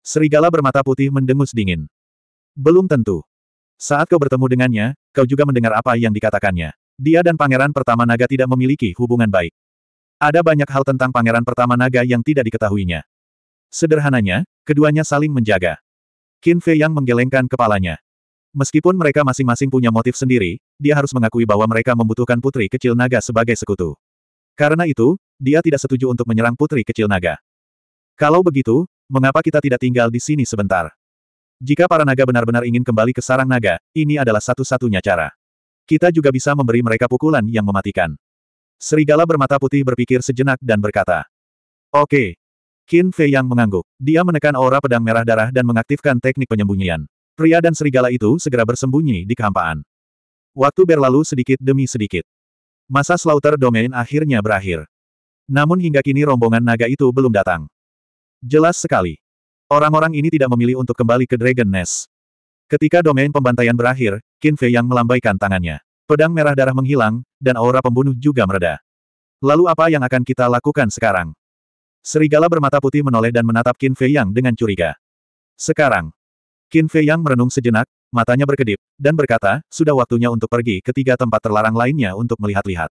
Serigala bermata putih mendengus dingin. Belum tentu. Saat kau bertemu dengannya, kau juga mendengar apa yang dikatakannya. Dia dan Pangeran Pertama Naga tidak memiliki hubungan baik. Ada banyak hal tentang Pangeran Pertama Naga yang tidak diketahuinya. Sederhananya, keduanya saling menjaga. Qin Fei yang menggelengkan kepalanya. Meskipun mereka masing-masing punya motif sendiri, dia harus mengakui bahwa mereka membutuhkan putri kecil naga sebagai sekutu. Karena itu, dia tidak setuju untuk menyerang putri kecil naga. Kalau begitu, mengapa kita tidak tinggal di sini sebentar? Jika para naga benar-benar ingin kembali ke sarang naga, ini adalah satu-satunya cara. Kita juga bisa memberi mereka pukulan yang mematikan. Serigala bermata putih berpikir sejenak dan berkata. Oke. Okay. Qin Fei yang mengangguk. Dia menekan aura pedang merah darah dan mengaktifkan teknik penyembunyian. Pria dan serigala itu segera bersembunyi di kehampaan. Waktu berlalu sedikit demi sedikit. Masa Slaughter Domain akhirnya berakhir. Namun hingga kini rombongan naga itu belum datang. Jelas sekali. Orang-orang ini tidak memilih untuk kembali ke Dragon Nest. Ketika domain pembantaian berakhir, Qin Fei yang melambaikan tangannya. Pedang merah darah menghilang, dan aura pembunuh juga mereda. Lalu apa yang akan kita lakukan sekarang? Serigala bermata putih menoleh dan menatap Qin Fei Yang dengan curiga. Sekarang. Qin Fei Yang merenung sejenak, matanya berkedip, dan berkata, sudah waktunya untuk pergi ke tiga tempat terlarang lainnya untuk melihat-lihat.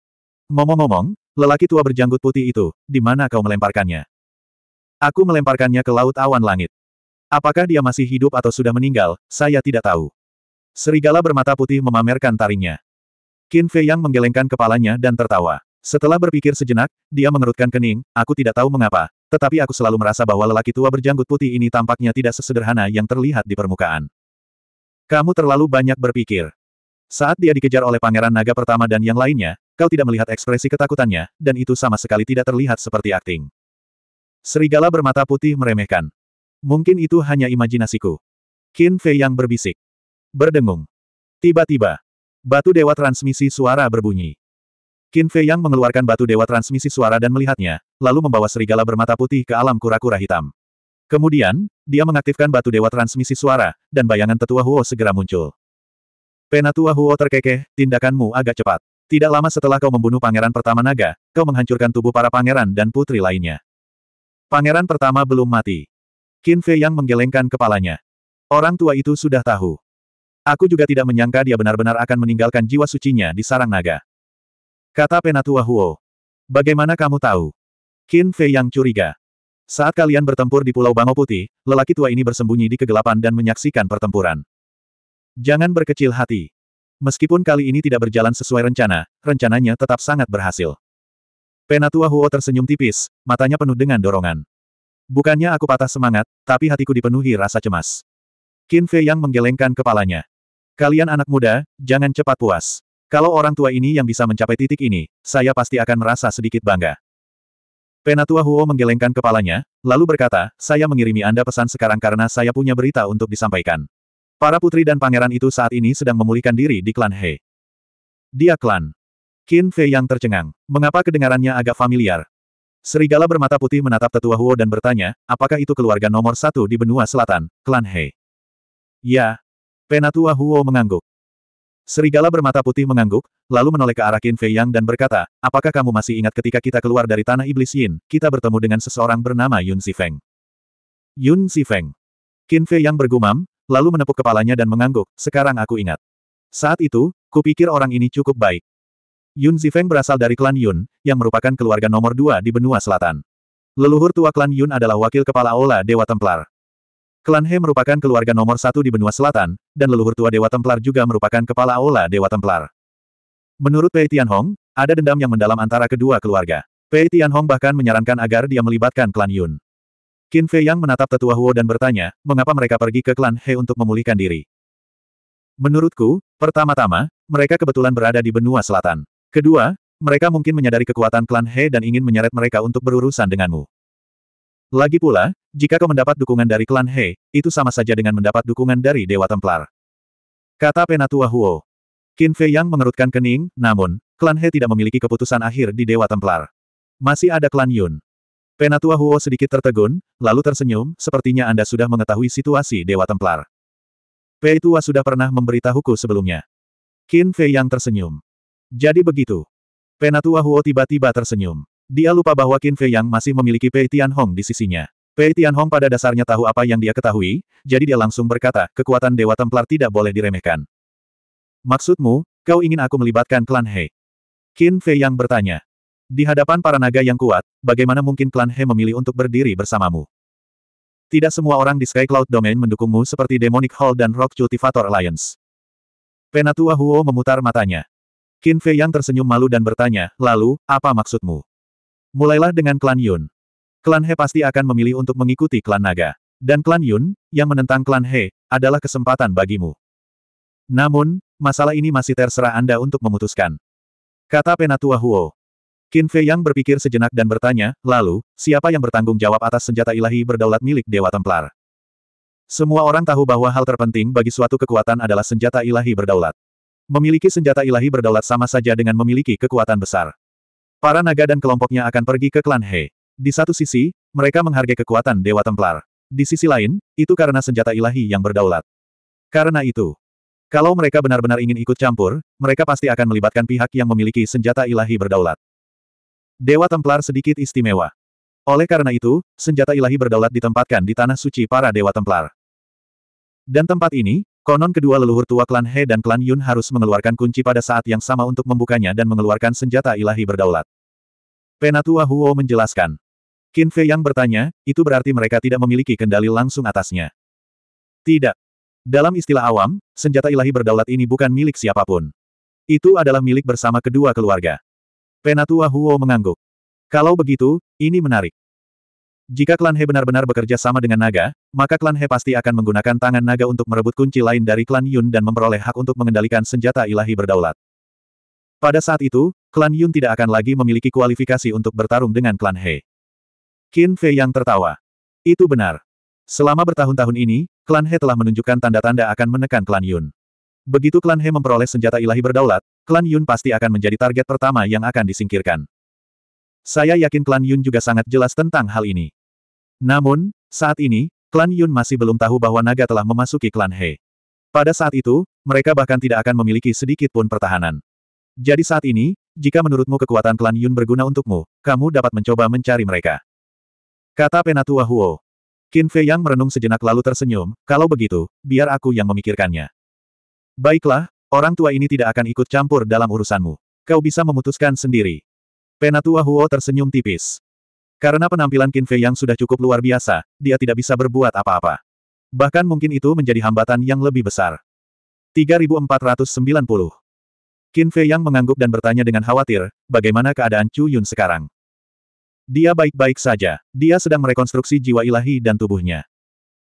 Momong-momong, lelaki tua berjanggut putih itu, di mana kau melemparkannya? Aku melemparkannya ke laut awan langit. Apakah dia masih hidup atau sudah meninggal, saya tidak tahu. Serigala bermata putih memamerkan taringnya. Qin Fei Yang menggelengkan kepalanya dan tertawa. Setelah berpikir sejenak, dia mengerutkan kening, aku tidak tahu mengapa, tetapi aku selalu merasa bahwa lelaki tua berjanggut putih ini tampaknya tidak sesederhana yang terlihat di permukaan. Kamu terlalu banyak berpikir. Saat dia dikejar oleh pangeran naga pertama dan yang lainnya, kau tidak melihat ekspresi ketakutannya, dan itu sama sekali tidak terlihat seperti akting. Serigala bermata putih meremehkan. Mungkin itu hanya imajinasiku. Qin Fei yang berbisik berdengung. Tiba-tiba, batu dewa transmisi suara berbunyi. Qin Fei Yang mengeluarkan batu dewa transmisi suara dan melihatnya, lalu membawa serigala bermata putih ke alam kura-kura hitam. Kemudian, dia mengaktifkan batu dewa transmisi suara, dan bayangan tetua Huo segera muncul. Penatua Huo terkekeh, tindakanmu agak cepat. Tidak lama setelah kau membunuh pangeran pertama naga, kau menghancurkan tubuh para pangeran dan putri lainnya. Pangeran pertama belum mati. Qin Fei Yang menggelengkan kepalanya. Orang tua itu sudah tahu. Aku juga tidak menyangka dia benar-benar akan meninggalkan jiwa sucinya di sarang naga. Kata Penatua Huo. Bagaimana kamu tahu? Qin Fei yang curiga. Saat kalian bertempur di Pulau Bango Putih, lelaki tua ini bersembunyi di kegelapan dan menyaksikan pertempuran. Jangan berkecil hati. Meskipun kali ini tidak berjalan sesuai rencana, rencananya tetap sangat berhasil. Penatua Huo tersenyum tipis, matanya penuh dengan dorongan. Bukannya aku patah semangat, tapi hatiku dipenuhi rasa cemas. Qin Fei yang menggelengkan kepalanya. Kalian anak muda, jangan cepat puas. Kalau orang tua ini yang bisa mencapai titik ini, saya pasti akan merasa sedikit bangga. Penatua Huo menggelengkan kepalanya, lalu berkata, saya mengirimi Anda pesan sekarang karena saya punya berita untuk disampaikan. Para putri dan pangeran itu saat ini sedang memulihkan diri di klan He. Dia klan. Qin Fei yang tercengang. Mengapa kedengarannya agak familiar? Serigala bermata putih menatap tetua Huo dan bertanya, apakah itu keluarga nomor satu di benua selatan, klan He? Ya, Penatua Huo mengangguk. Serigala bermata putih mengangguk, lalu menoleh ke arah Qin Fei Yang dan berkata, apakah kamu masih ingat ketika kita keluar dari Tanah Iblis Yin, kita bertemu dengan seseorang bernama Yun Zifeng. Yun Zifeng. Qin Fei Yang bergumam, lalu menepuk kepalanya dan mengangguk, sekarang aku ingat. Saat itu, kupikir orang ini cukup baik. Yun Zifeng berasal dari klan Yun, yang merupakan keluarga nomor dua di benua selatan. Leluhur tua klan Yun adalah wakil kepala aula Dewa Templar. Klan He merupakan keluarga nomor satu di benua selatan, dan leluhur tua Dewa Templar juga merupakan kepala aula Dewa Templar. Menurut Pei Tianhong, ada dendam yang mendalam antara kedua keluarga. Pei Tianhong bahkan menyarankan agar dia melibatkan klan Yun. Qin Fei Yang menatap tetua Huo dan bertanya, mengapa mereka pergi ke klan He untuk memulihkan diri. Menurutku, pertama-tama, mereka kebetulan berada di benua selatan. Kedua, mereka mungkin menyadari kekuatan klan He dan ingin menyeret mereka untuk berurusan denganmu. Lagi pula, jika kau mendapat dukungan dari klan He, itu sama saja dengan mendapat dukungan dari Dewa Templar. Kata Penatua Huo. Qin Fei Yang mengerutkan kening, namun, klan He tidak memiliki keputusan akhir di Dewa Templar. Masih ada klan Yun. Penatua Huo sedikit tertegun, lalu tersenyum, sepertinya Anda sudah mengetahui situasi Dewa Templar. Pei Tua sudah pernah memberitahuku sebelumnya. Qin Fei Yang tersenyum. Jadi begitu. Penatua Huo tiba-tiba tersenyum. Dia lupa bahwa Qin Fei Yang masih memiliki Pei Hong di sisinya. Pei Hong pada dasarnya tahu apa yang dia ketahui, jadi dia langsung berkata, kekuatan Dewa Templar tidak boleh diremehkan. Maksudmu, kau ingin aku melibatkan klan He? Qin Fei Yang bertanya. Di hadapan para naga yang kuat, bagaimana mungkin klan He memilih untuk berdiri bersamamu? Tidak semua orang di Sky Cloud Domain mendukungmu seperti Demonic Hall dan Rock Cultivator Alliance. Penatua Huo memutar matanya. Qin Fei Yang tersenyum malu dan bertanya, lalu, apa maksudmu? Mulailah dengan klan Yun. Klan He pasti akan memilih untuk mengikuti klan Naga. Dan klan Yun, yang menentang klan He, adalah kesempatan bagimu. Namun, masalah ini masih terserah Anda untuk memutuskan. Kata Penatua Huo. Qin Fei Yang berpikir sejenak dan bertanya, lalu, siapa yang bertanggung jawab atas senjata ilahi berdaulat milik Dewa Templar? Semua orang tahu bahwa hal terpenting bagi suatu kekuatan adalah senjata ilahi berdaulat. Memiliki senjata ilahi berdaulat sama saja dengan memiliki kekuatan besar. Para naga dan kelompoknya akan pergi ke klan He. Di satu sisi, mereka menghargai kekuatan Dewa Templar. Di sisi lain, itu karena senjata ilahi yang berdaulat. Karena itu, kalau mereka benar-benar ingin ikut campur, mereka pasti akan melibatkan pihak yang memiliki senjata ilahi berdaulat. Dewa Templar sedikit istimewa. Oleh karena itu, senjata ilahi berdaulat ditempatkan di tanah suci para Dewa Templar. Dan tempat ini, Konon kedua leluhur tua klan He dan klan Yun harus mengeluarkan kunci pada saat yang sama untuk membukanya dan mengeluarkan senjata ilahi berdaulat. Penatua Huo menjelaskan. Qin Fei yang bertanya, itu berarti mereka tidak memiliki kendali langsung atasnya. Tidak. Dalam istilah awam, senjata ilahi berdaulat ini bukan milik siapapun. Itu adalah milik bersama kedua keluarga. Penatua Huo mengangguk. Kalau begitu, ini menarik. Jika klan He benar-benar bekerja sama dengan naga, maka klan He pasti akan menggunakan tangan naga untuk merebut kunci lain dari klan Yun dan memperoleh hak untuk mengendalikan senjata ilahi berdaulat. Pada saat itu, klan Yun tidak akan lagi memiliki kualifikasi untuk bertarung dengan klan He. Qin Fei yang tertawa. Itu benar. Selama bertahun-tahun ini, klan He telah menunjukkan tanda-tanda akan menekan klan Yun. Begitu klan He memperoleh senjata ilahi berdaulat, klan Yun pasti akan menjadi target pertama yang akan disingkirkan. Saya yakin klan Yun juga sangat jelas tentang hal ini. Namun, saat ini, klan Yun masih belum tahu bahwa naga telah memasuki klan He. Pada saat itu, mereka bahkan tidak akan memiliki sedikit pun pertahanan. Jadi saat ini, jika menurutmu kekuatan klan Yun berguna untukmu, kamu dapat mencoba mencari mereka. Kata Penatua Huo. Qin Fei Yang merenung sejenak lalu tersenyum, kalau begitu, biar aku yang memikirkannya. Baiklah, orang tua ini tidak akan ikut campur dalam urusanmu. Kau bisa memutuskan sendiri. Penatua Huo tersenyum tipis. Karena penampilan Qin Fei yang sudah cukup luar biasa, dia tidak bisa berbuat apa-apa. Bahkan mungkin itu menjadi hambatan yang lebih besar. 3490 Qin Fei yang mengangguk dan bertanya dengan khawatir, bagaimana keadaan Chu Yun sekarang? Dia baik-baik saja. Dia sedang merekonstruksi jiwa ilahi dan tubuhnya.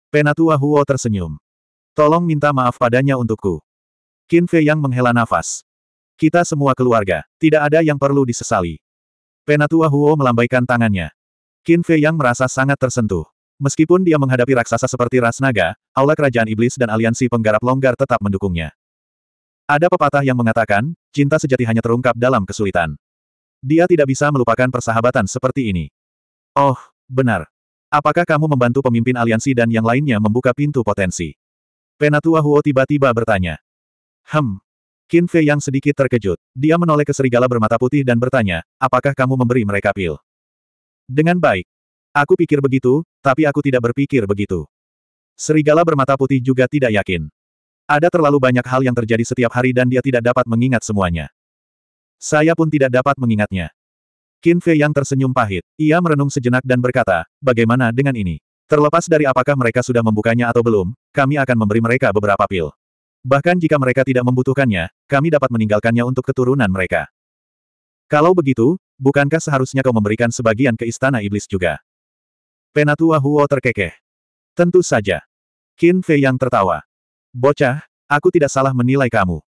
Penatua Huo tersenyum. Tolong minta maaf padanya untukku. Qin Fei yang menghela nafas. Kita semua keluarga, tidak ada yang perlu disesali. Penatua Huo melambaikan tangannya. Qin Fei yang merasa sangat tersentuh. Meskipun dia menghadapi raksasa seperti ras naga, Aula Kerajaan Iblis dan aliansi penggarap longgar tetap mendukungnya. Ada pepatah yang mengatakan, cinta sejati hanya terungkap dalam kesulitan. Dia tidak bisa melupakan persahabatan seperti ini. Oh, benar. Apakah kamu membantu pemimpin aliansi dan yang lainnya membuka pintu potensi? Penatua Huo tiba-tiba bertanya. Hem, Qin Fei yang sedikit terkejut. Dia menoleh ke serigala bermata putih dan bertanya, apakah kamu memberi mereka pil? Dengan baik. Aku pikir begitu, tapi aku tidak berpikir begitu. Serigala bermata putih juga tidak yakin. Ada terlalu banyak hal yang terjadi setiap hari dan dia tidak dapat mengingat semuanya. Saya pun tidak dapat mengingatnya. Qin Fei yang tersenyum pahit. Ia merenung sejenak dan berkata, bagaimana dengan ini? Terlepas dari apakah mereka sudah membukanya atau belum, kami akan memberi mereka beberapa pil. Bahkan jika mereka tidak membutuhkannya, kami dapat meninggalkannya untuk keturunan mereka. Kalau begitu, bukankah seharusnya kau memberikan sebagian ke istana iblis juga? Penatua Huo terkekeh. Tentu saja. Qin Fei yang tertawa. Bocah, aku tidak salah menilai kamu.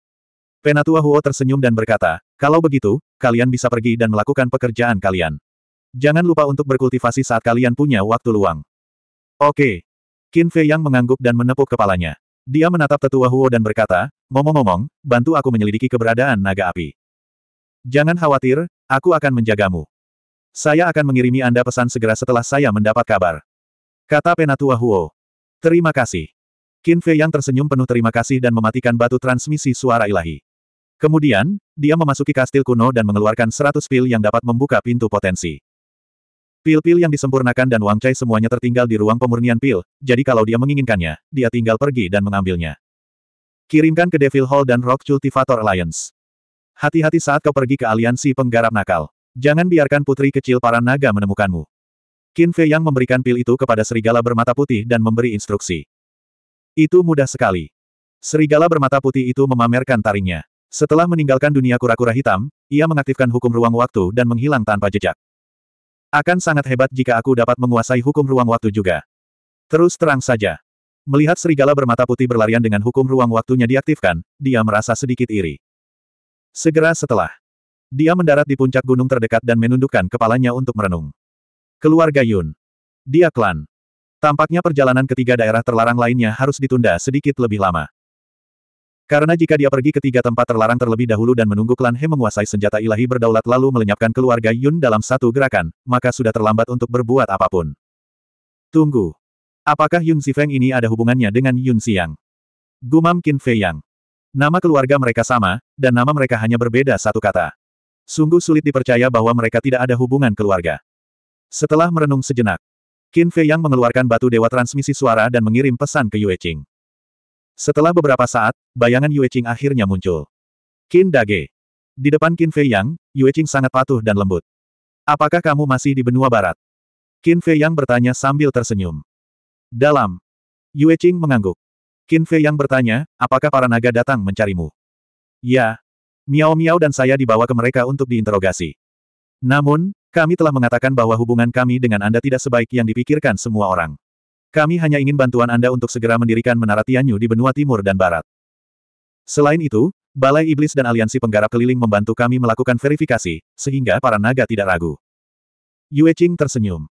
Penatua Huo tersenyum dan berkata, kalau begitu, kalian bisa pergi dan melakukan pekerjaan kalian. Jangan lupa untuk berkultivasi saat kalian punya waktu luang. Oke. Qin Fei yang mengangguk dan menepuk kepalanya. Dia menatap tetua Huo dan berkata, ngomong-ngomong, bantu aku menyelidiki keberadaan naga api. Jangan khawatir, aku akan menjagamu. Saya akan mengirimi Anda pesan segera setelah saya mendapat kabar. Kata Penatua Huo. Terima kasih. Qin Fei yang tersenyum penuh terima kasih dan mematikan batu transmisi suara ilahi. Kemudian, dia memasuki kastil kuno dan mengeluarkan seratus pil yang dapat membuka pintu potensi. Pil-pil yang disempurnakan dan Wang Chai semuanya tertinggal di ruang pemurnian pil, jadi kalau dia menginginkannya, dia tinggal pergi dan mengambilnya. Kirimkan ke Devil Hall dan Rock Cultivator Alliance. Hati-hati saat kau pergi ke aliansi penggarap nakal. Jangan biarkan putri kecil para naga menemukanmu. Qin Fei yang memberikan pil itu kepada serigala bermata putih dan memberi instruksi. Itu mudah sekali. Serigala bermata putih itu memamerkan taringnya. Setelah meninggalkan dunia kura-kura hitam, ia mengaktifkan hukum ruang waktu dan menghilang tanpa jejak. Akan sangat hebat jika aku dapat menguasai hukum ruang waktu juga. Terus terang saja. Melihat serigala bermata putih berlarian dengan hukum ruang waktunya diaktifkan, dia merasa sedikit iri. Segera setelah, dia mendarat di puncak gunung terdekat dan menundukkan kepalanya untuk merenung. Keluarga Yun. Dia klan. Tampaknya perjalanan ketiga daerah terlarang lainnya harus ditunda sedikit lebih lama. Karena jika dia pergi ke tiga tempat terlarang terlebih dahulu dan menunggu klan He menguasai senjata ilahi berdaulat lalu melenyapkan keluarga Yun dalam satu gerakan, maka sudah terlambat untuk berbuat apapun. Tunggu. Apakah Yun Zifeng ini ada hubungannya dengan Yun Xiang? Gumam Qin Fei Yang. Nama keluarga mereka sama, dan nama mereka hanya berbeda satu kata. Sungguh sulit dipercaya bahwa mereka tidak ada hubungan keluarga. Setelah merenung sejenak, Qin Fei Yang mengeluarkan batu dewa transmisi suara dan mengirim pesan ke Yue Qing. Setelah beberapa saat, bayangan Yue Qing akhirnya muncul. Qin Dage. Di depan Qin Fei Yang, Yue Qing sangat patuh dan lembut. Apakah kamu masih di benua barat? Qin Fei Yang bertanya sambil tersenyum. Dalam. Yue Qing mengangguk. Qin Fei Yang bertanya, apakah para naga datang mencarimu? Ya. Miao Miao dan saya dibawa ke mereka untuk diinterogasi. Namun, kami telah mengatakan bahwa hubungan kami dengan Anda tidak sebaik yang dipikirkan semua orang. Kami hanya ingin bantuan Anda untuk segera mendirikan menara Tianyu di benua timur dan barat. Selain itu, Balai Iblis dan Aliansi Penggarap Keliling membantu kami melakukan verifikasi, sehingga para naga tidak ragu. Yue Qing tersenyum.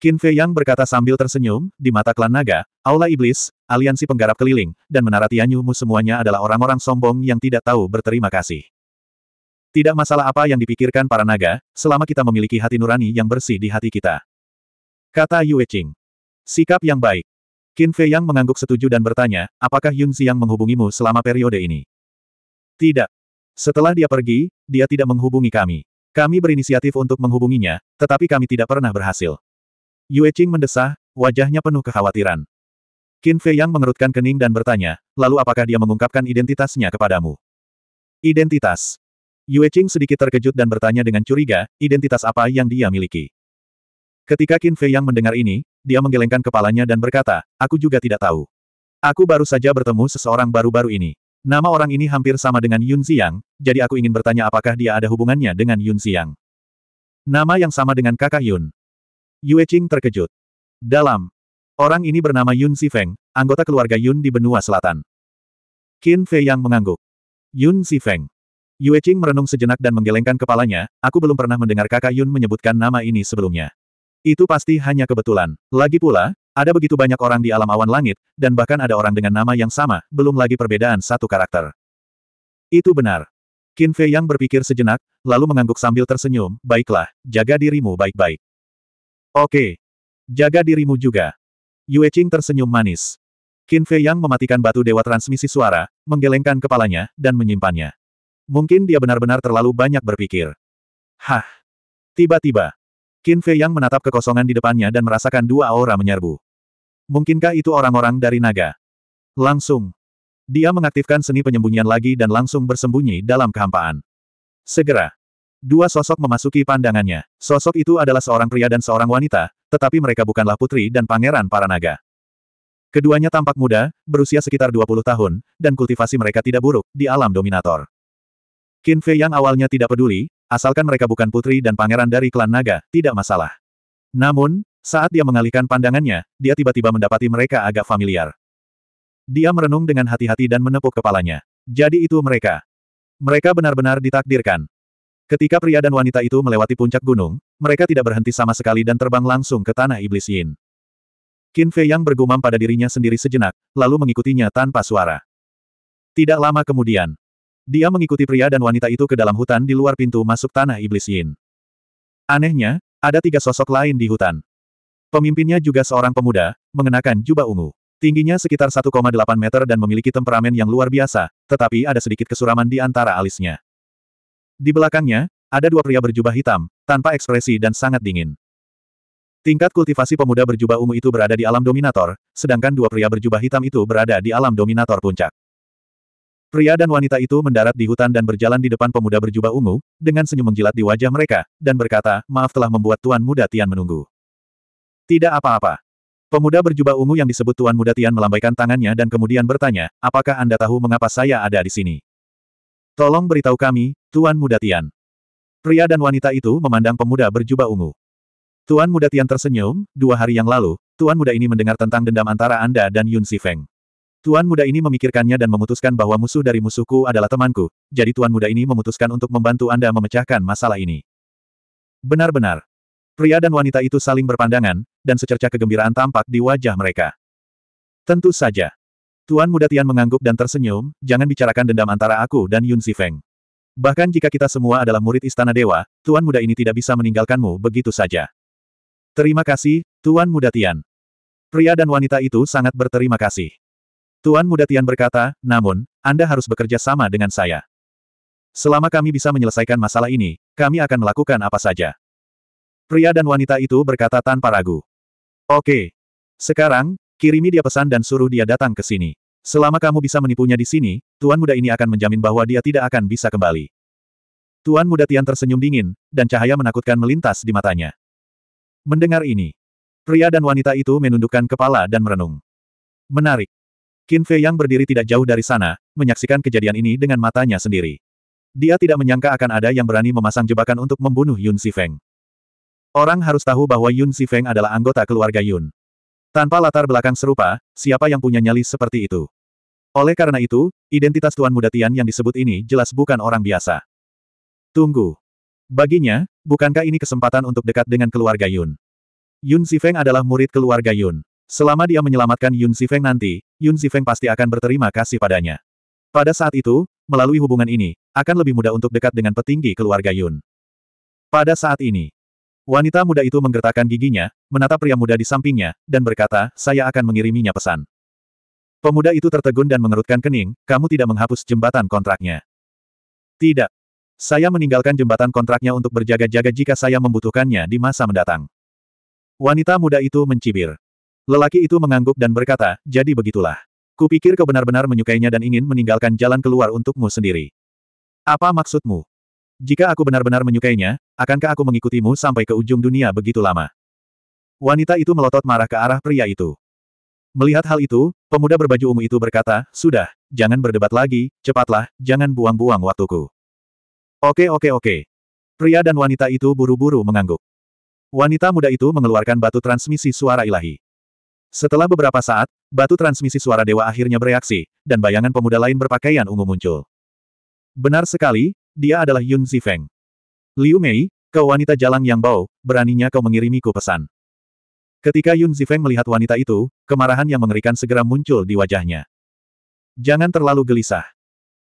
Qin Fei Yang berkata sambil tersenyum, di mata klan naga, Aula Iblis, Aliansi Penggarap Keliling, dan Menara Tianyumu semuanya adalah orang-orang sombong yang tidak tahu berterima kasih. Tidak masalah apa yang dipikirkan para naga, selama kita memiliki hati nurani yang bersih di hati kita. Kata Yue Qing. Sikap yang baik. Qin Fei Yang mengangguk setuju dan bertanya, apakah Yun Xiang menghubungimu selama periode ini? Tidak. Setelah dia pergi, dia tidak menghubungi kami. Kami berinisiatif untuk menghubunginya, tetapi kami tidak pernah berhasil. Yue Qing mendesah, wajahnya penuh kekhawatiran. Qin Fei Yang mengerutkan kening dan bertanya, lalu apakah dia mengungkapkan identitasnya kepadamu? Identitas. Yue Qing sedikit terkejut dan bertanya dengan curiga, identitas apa yang dia miliki? Ketika Qin Fei Yang mendengar ini, dia menggelengkan kepalanya dan berkata, aku juga tidak tahu. Aku baru saja bertemu seseorang baru-baru ini. Nama orang ini hampir sama dengan Yun Xiang, jadi aku ingin bertanya apakah dia ada hubungannya dengan Yun Xiang. Nama yang sama dengan kakak Yun. Yue Qing terkejut. Dalam. Orang ini bernama Yun Sifeng, anggota keluarga Yun di benua selatan. Qin Fei yang mengangguk. Yun Sifeng. Yue Qing merenung sejenak dan menggelengkan kepalanya, aku belum pernah mendengar kakak Yun menyebutkan nama ini sebelumnya. Itu pasti hanya kebetulan. Lagi pula, ada begitu banyak orang di alam awan langit, dan bahkan ada orang dengan nama yang sama, belum lagi perbedaan satu karakter. Itu benar. Qin Fei yang berpikir sejenak, lalu mengangguk sambil tersenyum, baiklah, jaga dirimu baik-baik. Oke. Jaga dirimu juga. Yue Qing tersenyum manis. Qin Fei yang mematikan batu dewa transmisi suara, menggelengkan kepalanya, dan menyimpannya. Mungkin dia benar-benar terlalu banyak berpikir. Hah. Tiba-tiba, Qin Fei Yang menatap kekosongan di depannya dan merasakan dua aura menyerbu. Mungkinkah itu orang-orang dari naga? Langsung. Dia mengaktifkan seni penyembunyian lagi dan langsung bersembunyi dalam kehampaan. Segera. Dua sosok memasuki pandangannya. Sosok itu adalah seorang pria dan seorang wanita, tetapi mereka bukanlah putri dan pangeran para naga. Keduanya tampak muda, berusia sekitar 20 tahun, dan kultivasi mereka tidak buruk, di alam dominator. Qin Fei yang awalnya tidak peduli, asalkan mereka bukan putri dan pangeran dari klan naga, tidak masalah. Namun, saat dia mengalihkan pandangannya, dia tiba-tiba mendapati mereka agak familiar. Dia merenung dengan hati-hati dan menepuk kepalanya. Jadi itu mereka. Mereka benar-benar ditakdirkan. Ketika pria dan wanita itu melewati puncak gunung, mereka tidak berhenti sama sekali dan terbang langsung ke tanah iblis Yin. Qin Fei yang bergumam pada dirinya sendiri sejenak, lalu mengikutinya tanpa suara. Tidak lama kemudian, dia mengikuti pria dan wanita itu ke dalam hutan di luar pintu masuk tanah iblis Yin. Anehnya, ada tiga sosok lain di hutan. Pemimpinnya juga seorang pemuda, mengenakan jubah ungu. Tingginya sekitar 1,8 meter dan memiliki temperamen yang luar biasa, tetapi ada sedikit kesuraman di antara alisnya. Di belakangnya, ada dua pria berjubah hitam, tanpa ekspresi dan sangat dingin. Tingkat kultivasi pemuda berjubah ungu itu berada di alam dominator, sedangkan dua pria berjubah hitam itu berada di alam dominator puncak. Pria dan wanita itu mendarat di hutan dan berjalan di depan pemuda berjubah ungu, dengan senyum menjilat di wajah mereka, dan berkata, maaf telah membuat Tuan Muda Tian menunggu. Tidak apa-apa. Pemuda berjubah ungu yang disebut Tuan Muda Tian melambaikan tangannya dan kemudian bertanya, apakah Anda tahu mengapa saya ada di sini? Tolong beritahu kami, Tuan Muda Tian. Pria dan wanita itu memandang pemuda berjubah ungu. Tuan Muda Tian tersenyum, dua hari yang lalu, Tuan Muda ini mendengar tentang dendam antara Anda dan Yun Sifeng. Tuan muda ini memikirkannya dan memutuskan bahwa musuh dari musuhku adalah temanku, jadi tuan muda ini memutuskan untuk membantu Anda memecahkan masalah ini. Benar-benar. Pria dan wanita itu saling berpandangan, dan secerca kegembiraan tampak di wajah mereka. Tentu saja. Tuan muda Tian mengangguk dan tersenyum, jangan bicarakan dendam antara aku dan Yun Zifeng. Bahkan jika kita semua adalah murid Istana Dewa, Tuan muda ini tidak bisa meninggalkanmu begitu saja. Terima kasih, Tuan muda Tian. Pria dan wanita itu sangat berterima kasih. Tuan Muda Tian berkata, namun, Anda harus bekerja sama dengan saya. Selama kami bisa menyelesaikan masalah ini, kami akan melakukan apa saja. Pria dan wanita itu berkata tanpa ragu. Oke. Sekarang, kirimi dia pesan dan suruh dia datang ke sini. Selama kamu bisa menipunya di sini, Tuan Muda ini akan menjamin bahwa dia tidak akan bisa kembali. Tuan Muda Tian tersenyum dingin, dan cahaya menakutkan melintas di matanya. Mendengar ini, pria dan wanita itu menundukkan kepala dan merenung. Menarik. Qin Fei yang berdiri tidak jauh dari sana, menyaksikan kejadian ini dengan matanya sendiri. Dia tidak menyangka akan ada yang berani memasang jebakan untuk membunuh Yun Sifeng. Orang harus tahu bahwa Yun Sifeng adalah anggota keluarga Yun. Tanpa latar belakang serupa, siapa yang punya nyali seperti itu? Oleh karena itu, identitas Tuan Muda Tian yang disebut ini jelas bukan orang biasa. Tunggu. Baginya, bukankah ini kesempatan untuk dekat dengan keluarga Yun? Yun Sifeng adalah murid keluarga Yun. Selama dia menyelamatkan Yun Zifeng nanti, Yun Zifeng pasti akan berterima kasih padanya. Pada saat itu, melalui hubungan ini, akan lebih mudah untuk dekat dengan petinggi keluarga Yun. Pada saat ini, wanita muda itu menggertakkan giginya, menatap pria muda di sampingnya, dan berkata, saya akan mengiriminya pesan. Pemuda itu tertegun dan mengerutkan kening, kamu tidak menghapus jembatan kontraknya. Tidak. Saya meninggalkan jembatan kontraknya untuk berjaga-jaga jika saya membutuhkannya di masa mendatang. Wanita muda itu mencibir. Lelaki itu mengangguk dan berkata, jadi begitulah. Kupikir kau benar-benar menyukainya dan ingin meninggalkan jalan keluar untukmu sendiri. Apa maksudmu? Jika aku benar-benar menyukainya, akankah aku mengikutimu sampai ke ujung dunia begitu lama? Wanita itu melotot marah ke arah pria itu. Melihat hal itu, pemuda berbaju ungu itu berkata, Sudah, jangan berdebat lagi, cepatlah, jangan buang-buang waktuku. Oke oke oke. Pria dan wanita itu buru-buru mengangguk. Wanita muda itu mengeluarkan batu transmisi suara ilahi. Setelah beberapa saat, batu transmisi suara dewa akhirnya bereaksi, dan bayangan pemuda lain berpakaian ungu muncul. Benar sekali, dia adalah Yun Zifeng. Liu Mei, kau wanita jalang yang bau, beraninya kau mengirimiku pesan. Ketika Yun Zifeng melihat wanita itu, kemarahan yang mengerikan segera muncul di wajahnya. Jangan terlalu gelisah.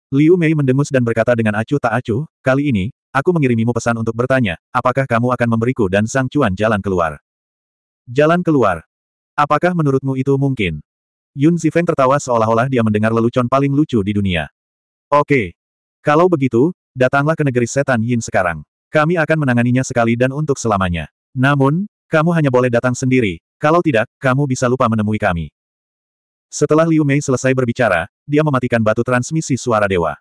Liu Mei mendengus dan berkata dengan acuh tak acuh, kali ini, aku mengirimimu pesan untuk bertanya, apakah kamu akan memberiku dan Sang Cuan jalan keluar? Jalan keluar, Apakah menurutmu itu mungkin? Yun Zifeng tertawa seolah-olah dia mendengar lelucon paling lucu di dunia. Oke. Kalau begitu, datanglah ke negeri setan Yin sekarang. Kami akan menanganinya sekali dan untuk selamanya. Namun, kamu hanya boleh datang sendiri, kalau tidak, kamu bisa lupa menemui kami. Setelah Liu Mei selesai berbicara, dia mematikan batu transmisi suara dewa.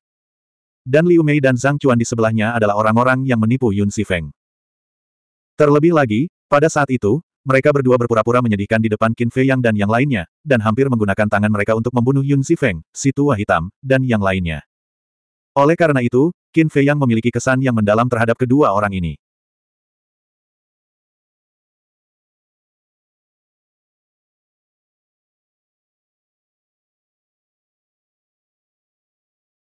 Dan Liu Mei dan Zhang Chuan di sebelahnya adalah orang-orang yang menipu Yun Zifeng. Terlebih lagi, pada saat itu, mereka berdua berpura-pura menyedihkan di depan Qin Fei Yang dan yang lainnya, dan hampir menggunakan tangan mereka untuk membunuh Yun Zifeng, si tua hitam, dan yang lainnya. Oleh karena itu, Qin Fei Yang memiliki kesan yang mendalam terhadap kedua orang ini.